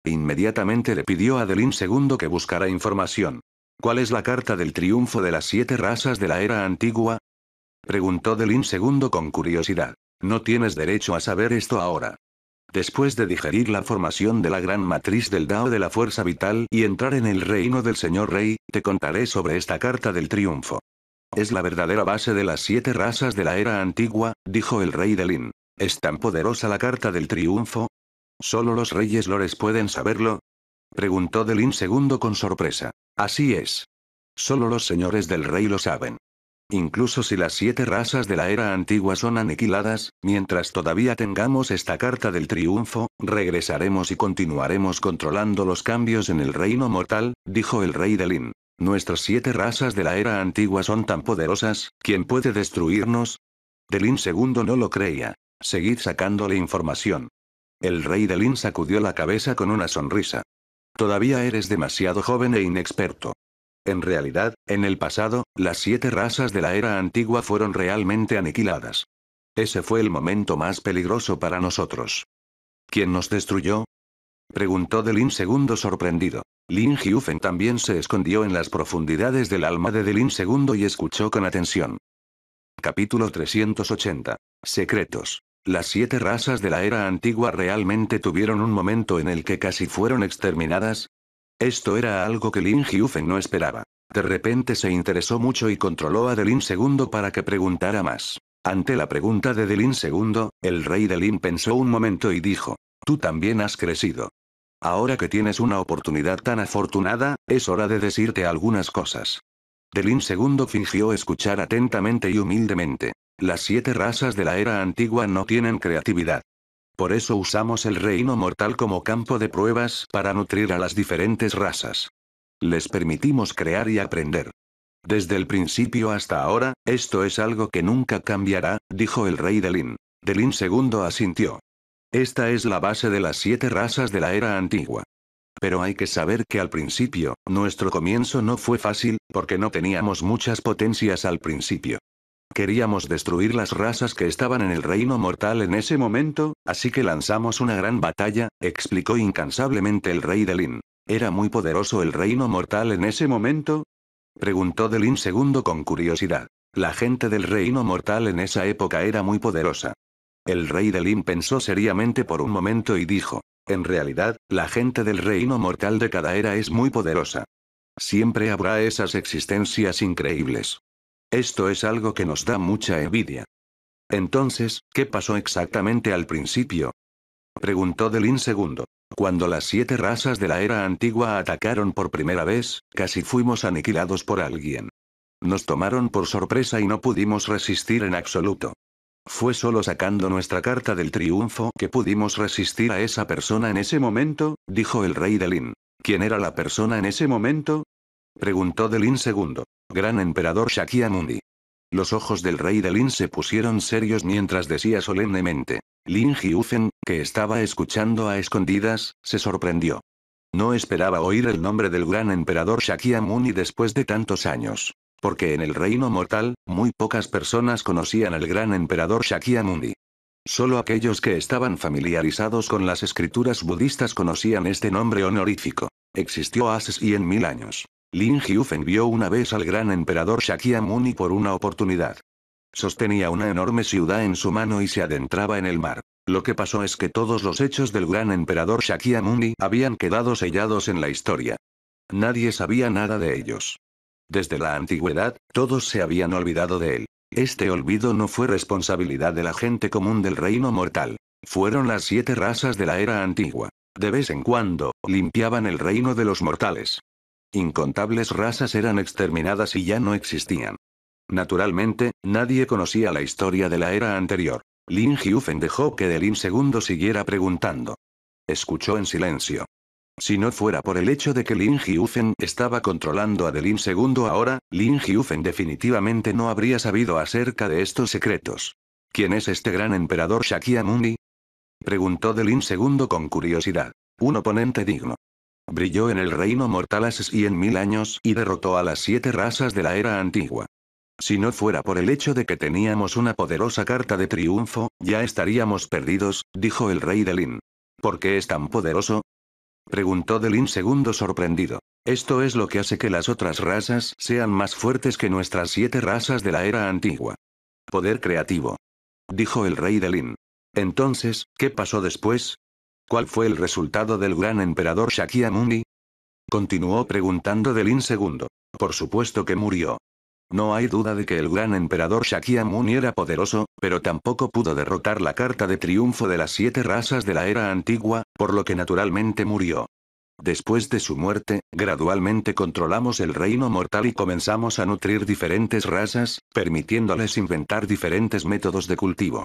Inmediatamente le pidió a Delin II que buscara información. ¿Cuál es la carta del triunfo de las siete razas de la era antigua? Preguntó Delin II con curiosidad. No tienes derecho a saber esto ahora. Después de digerir la formación de la gran matriz del Dao de la Fuerza Vital y entrar en el reino del Señor Rey, te contaré sobre esta carta del triunfo. Es la verdadera base de las siete razas de la era antigua, dijo el rey de ¿Es tan poderosa la carta del triunfo? ¿Solo los reyes lores pueden saberlo? Preguntó Delin II con sorpresa. Así es. Solo los señores del rey lo saben. Incluso si las siete razas de la era antigua son aniquiladas, mientras todavía tengamos esta carta del triunfo, regresaremos y continuaremos controlando los cambios en el reino mortal, dijo el rey de Lin. Nuestras siete razas de la era antigua son tan poderosas, ¿quién puede destruirnos? Delin II no lo creía. Seguid sacándole información. El rey Delin sacudió la cabeza con una sonrisa. Todavía eres demasiado joven e inexperto. En realidad, en el pasado, las siete razas de la era antigua fueron realmente aniquiladas. Ese fue el momento más peligroso para nosotros. ¿Quién nos destruyó? Preguntó Delin II sorprendido. Lin Hyufen también se escondió en las profundidades del alma de Delin II y escuchó con atención. Capítulo 380. Secretos. Las siete razas de la era antigua realmente tuvieron un momento en el que casi fueron exterminadas, esto era algo que Lin Hyufen no esperaba. De repente se interesó mucho y controló a Delin II para que preguntara más. Ante la pregunta de Delin II, el rey Delin pensó un momento y dijo, tú también has crecido. Ahora que tienes una oportunidad tan afortunada, es hora de decirte algunas cosas. Delin II fingió escuchar atentamente y humildemente. Las siete razas de la era antigua no tienen creatividad. Por eso usamos el reino mortal como campo de pruebas para nutrir a las diferentes razas. Les permitimos crear y aprender. Desde el principio hasta ahora, esto es algo que nunca cambiará, dijo el rey Delin. Delin II asintió. Esta es la base de las siete razas de la era antigua. Pero hay que saber que al principio, nuestro comienzo no fue fácil, porque no teníamos muchas potencias al principio. Queríamos destruir las razas que estaban en el reino mortal en ese momento, así que lanzamos una gran batalla, explicó incansablemente el rey Lin. ¿Era muy poderoso el reino mortal en ese momento? Preguntó Delin II con curiosidad. La gente del reino mortal en esa época era muy poderosa. El rey Lin pensó seriamente por un momento y dijo, en realidad, la gente del reino mortal de cada era es muy poderosa. Siempre habrá esas existencias increíbles. Esto es algo que nos da mucha envidia. Entonces, ¿qué pasó exactamente al principio? Preguntó Delin II. Cuando las siete razas de la era antigua atacaron por primera vez, casi fuimos aniquilados por alguien. Nos tomaron por sorpresa y no pudimos resistir en absoluto. Fue solo sacando nuestra carta del triunfo que pudimos resistir a esa persona en ese momento, dijo el rey Delin. ¿Quién era la persona en ese momento? Preguntó Delin II. Gran emperador Shakyamuni. Los ojos del rey Delin se pusieron serios mientras decía solemnemente. Lin Jiufen, que estaba escuchando a escondidas, se sorprendió. No esperaba oír el nombre del gran emperador Shakyamuni después de tantos años. Porque en el reino mortal, muy pocas personas conocían al gran emperador Shakyamuni. Solo aquellos que estaban familiarizados con las escrituras budistas conocían este nombre honorífico. Existió hace mil años. Lin Hyufen envió una vez al gran emperador Muni por una oportunidad. Sostenía una enorme ciudad en su mano y se adentraba en el mar. Lo que pasó es que todos los hechos del gran emperador Shakyamuni habían quedado sellados en la historia. Nadie sabía nada de ellos. Desde la antigüedad, todos se habían olvidado de él. Este olvido no fue responsabilidad de la gente común del reino mortal. Fueron las siete razas de la era antigua. De vez en cuando, limpiaban el reino de los mortales. Incontables razas eran exterminadas y ya no existían. Naturalmente, nadie conocía la historia de la era anterior. Lin Hyufen dejó que Delin II siguiera preguntando. Escuchó en silencio. Si no fuera por el hecho de que Lin Hyufen estaba controlando a Delin II ahora, Lin Hyufen definitivamente no habría sabido acerca de estos secretos. ¿Quién es este gran emperador Shakyamuni? Preguntó Delin II con curiosidad. Un oponente digno. Brilló en el reino mortal hace en mil años y derrotó a las siete razas de la era antigua. Si no fuera por el hecho de que teníamos una poderosa carta de triunfo, ya estaríamos perdidos, dijo el rey Delin. ¿Por qué es tan poderoso? Preguntó Delin segundo sorprendido. Esto es lo que hace que las otras razas sean más fuertes que nuestras siete razas de la era antigua. Poder creativo. Dijo el rey Delin. Entonces, ¿qué pasó después? ¿Cuál fue el resultado del gran emperador Shakyamuni? Continuó preguntando Delin II. Por supuesto que murió. No hay duda de que el gran emperador Shakyamuni era poderoso, pero tampoco pudo derrotar la carta de triunfo de las siete razas de la era antigua, por lo que naturalmente murió. Después de su muerte, gradualmente controlamos el reino mortal y comenzamos a nutrir diferentes razas, permitiéndoles inventar diferentes métodos de cultivo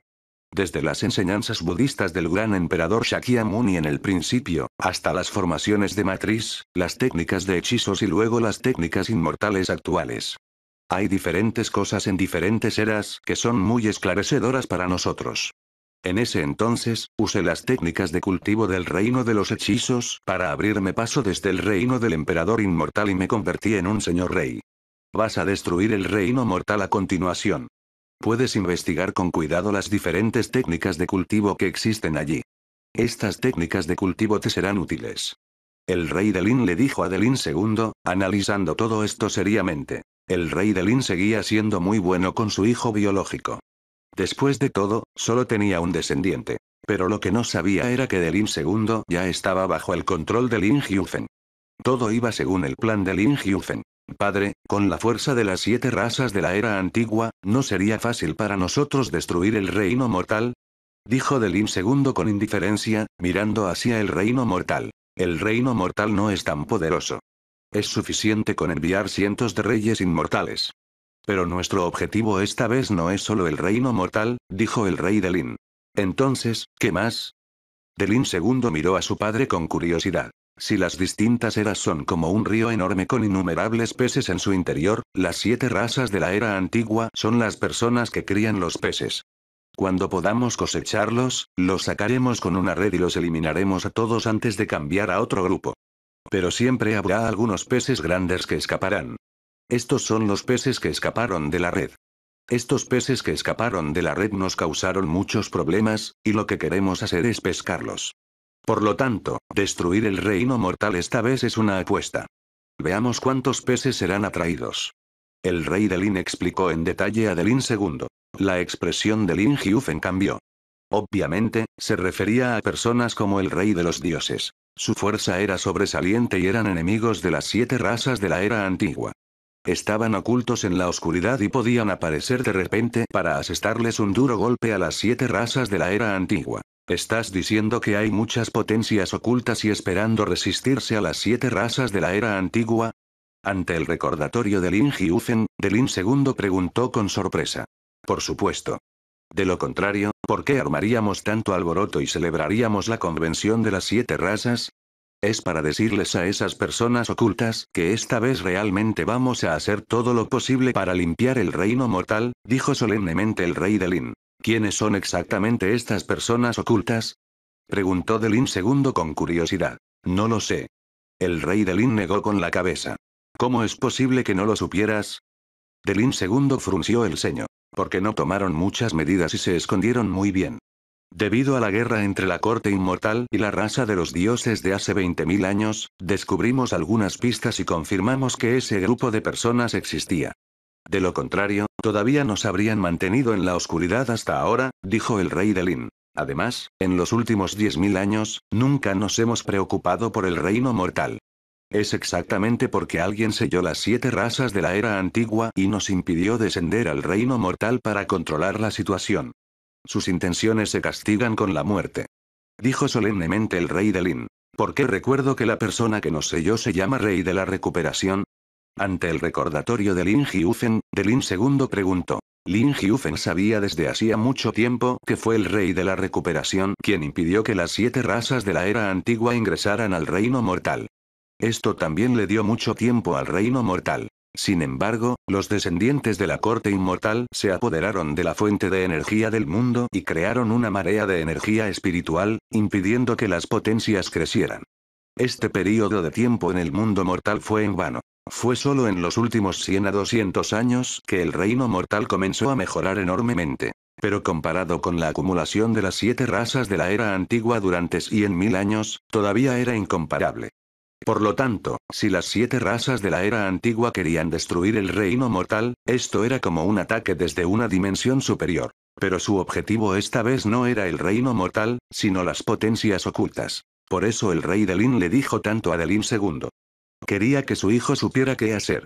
desde las enseñanzas budistas del gran emperador Shakyamuni en el principio, hasta las formaciones de matriz, las técnicas de hechizos y luego las técnicas inmortales actuales. Hay diferentes cosas en diferentes eras que son muy esclarecedoras para nosotros. En ese entonces, usé las técnicas de cultivo del reino de los hechizos para abrirme paso desde el reino del emperador inmortal y me convertí en un señor rey. Vas a destruir el reino mortal a continuación. Puedes investigar con cuidado las diferentes técnicas de cultivo que existen allí. Estas técnicas de cultivo te serán útiles. El rey de Lin le dijo a Delin II, analizando todo esto seriamente. El rey de Lin seguía siendo muy bueno con su hijo biológico. Después de todo, solo tenía un descendiente. Pero lo que no sabía era que Delin II ya estaba bajo el control de Lin Hyufen. Todo iba según el plan de Lin Hyufen. Padre, con la fuerza de las siete razas de la era antigua, ¿no sería fácil para nosotros destruir el reino mortal? Dijo Delin II con indiferencia, mirando hacia el reino mortal. El reino mortal no es tan poderoso. Es suficiente con enviar cientos de reyes inmortales. Pero nuestro objetivo esta vez no es solo el reino mortal, dijo el rey Delin. Entonces, ¿qué más? Delin II miró a su padre con curiosidad. Si las distintas eras son como un río enorme con innumerables peces en su interior, las siete razas de la era antigua son las personas que crían los peces. Cuando podamos cosecharlos, los sacaremos con una red y los eliminaremos a todos antes de cambiar a otro grupo. Pero siempre habrá algunos peces grandes que escaparán. Estos son los peces que escaparon de la red. Estos peces que escaparon de la red nos causaron muchos problemas, y lo que queremos hacer es pescarlos. Por lo tanto, destruir el reino mortal esta vez es una apuesta. Veamos cuántos peces serán atraídos. El rey de Lin explicó en detalle a Delin II. La expresión de Lin Hyufen cambió. Obviamente, se refería a personas como el rey de los dioses. Su fuerza era sobresaliente y eran enemigos de las siete razas de la era antigua. Estaban ocultos en la oscuridad y podían aparecer de repente para asestarles un duro golpe a las siete razas de la era antigua. Estás diciendo que hay muchas potencias ocultas y esperando resistirse a las siete razas de la era antigua. Ante el recordatorio de Lin del Delin II preguntó con sorpresa. Por supuesto. De lo contrario, ¿por qué armaríamos tanto alboroto y celebraríamos la convención de las siete razas? Es para decirles a esas personas ocultas que esta vez realmente vamos a hacer todo lo posible para limpiar el reino mortal, dijo solemnemente el rey de Lin. ¿Quiénes son exactamente estas personas ocultas? Preguntó Delin II con curiosidad. No lo sé. El rey Delin negó con la cabeza. ¿Cómo es posible que no lo supieras? Delin II frunció el ceño. Porque no tomaron muchas medidas y se escondieron muy bien. Debido a la guerra entre la corte inmortal y la raza de los dioses de hace 20.000 años, descubrimos algunas pistas y confirmamos que ese grupo de personas existía. De lo contrario, todavía nos habrían mantenido en la oscuridad hasta ahora, dijo el rey de Lin. Además, en los últimos 10.000 años, nunca nos hemos preocupado por el reino mortal. Es exactamente porque alguien selló las siete razas de la era antigua y nos impidió descender al reino mortal para controlar la situación. Sus intenciones se castigan con la muerte. Dijo solemnemente el rey de Lin. Porque recuerdo que la persona que nos selló se llama Rey de la Recuperación, ante el recordatorio de Lin Hyufen, de Lin II preguntó. Lin Hyufen sabía desde hacía mucho tiempo que fue el rey de la recuperación quien impidió que las siete razas de la era antigua ingresaran al reino mortal. Esto también le dio mucho tiempo al reino mortal. Sin embargo, los descendientes de la corte inmortal se apoderaron de la fuente de energía del mundo y crearon una marea de energía espiritual, impidiendo que las potencias crecieran. Este periodo de tiempo en el mundo mortal fue en vano. Fue solo en los últimos 100 a 200 años que el reino mortal comenzó a mejorar enormemente. Pero comparado con la acumulación de las siete razas de la era antigua durante 100.000 años, todavía era incomparable. Por lo tanto, si las siete razas de la era antigua querían destruir el reino mortal, esto era como un ataque desde una dimensión superior. Pero su objetivo esta vez no era el reino mortal, sino las potencias ocultas. Por eso el rey Delin le dijo tanto a Delin II. Quería que su hijo supiera qué hacer.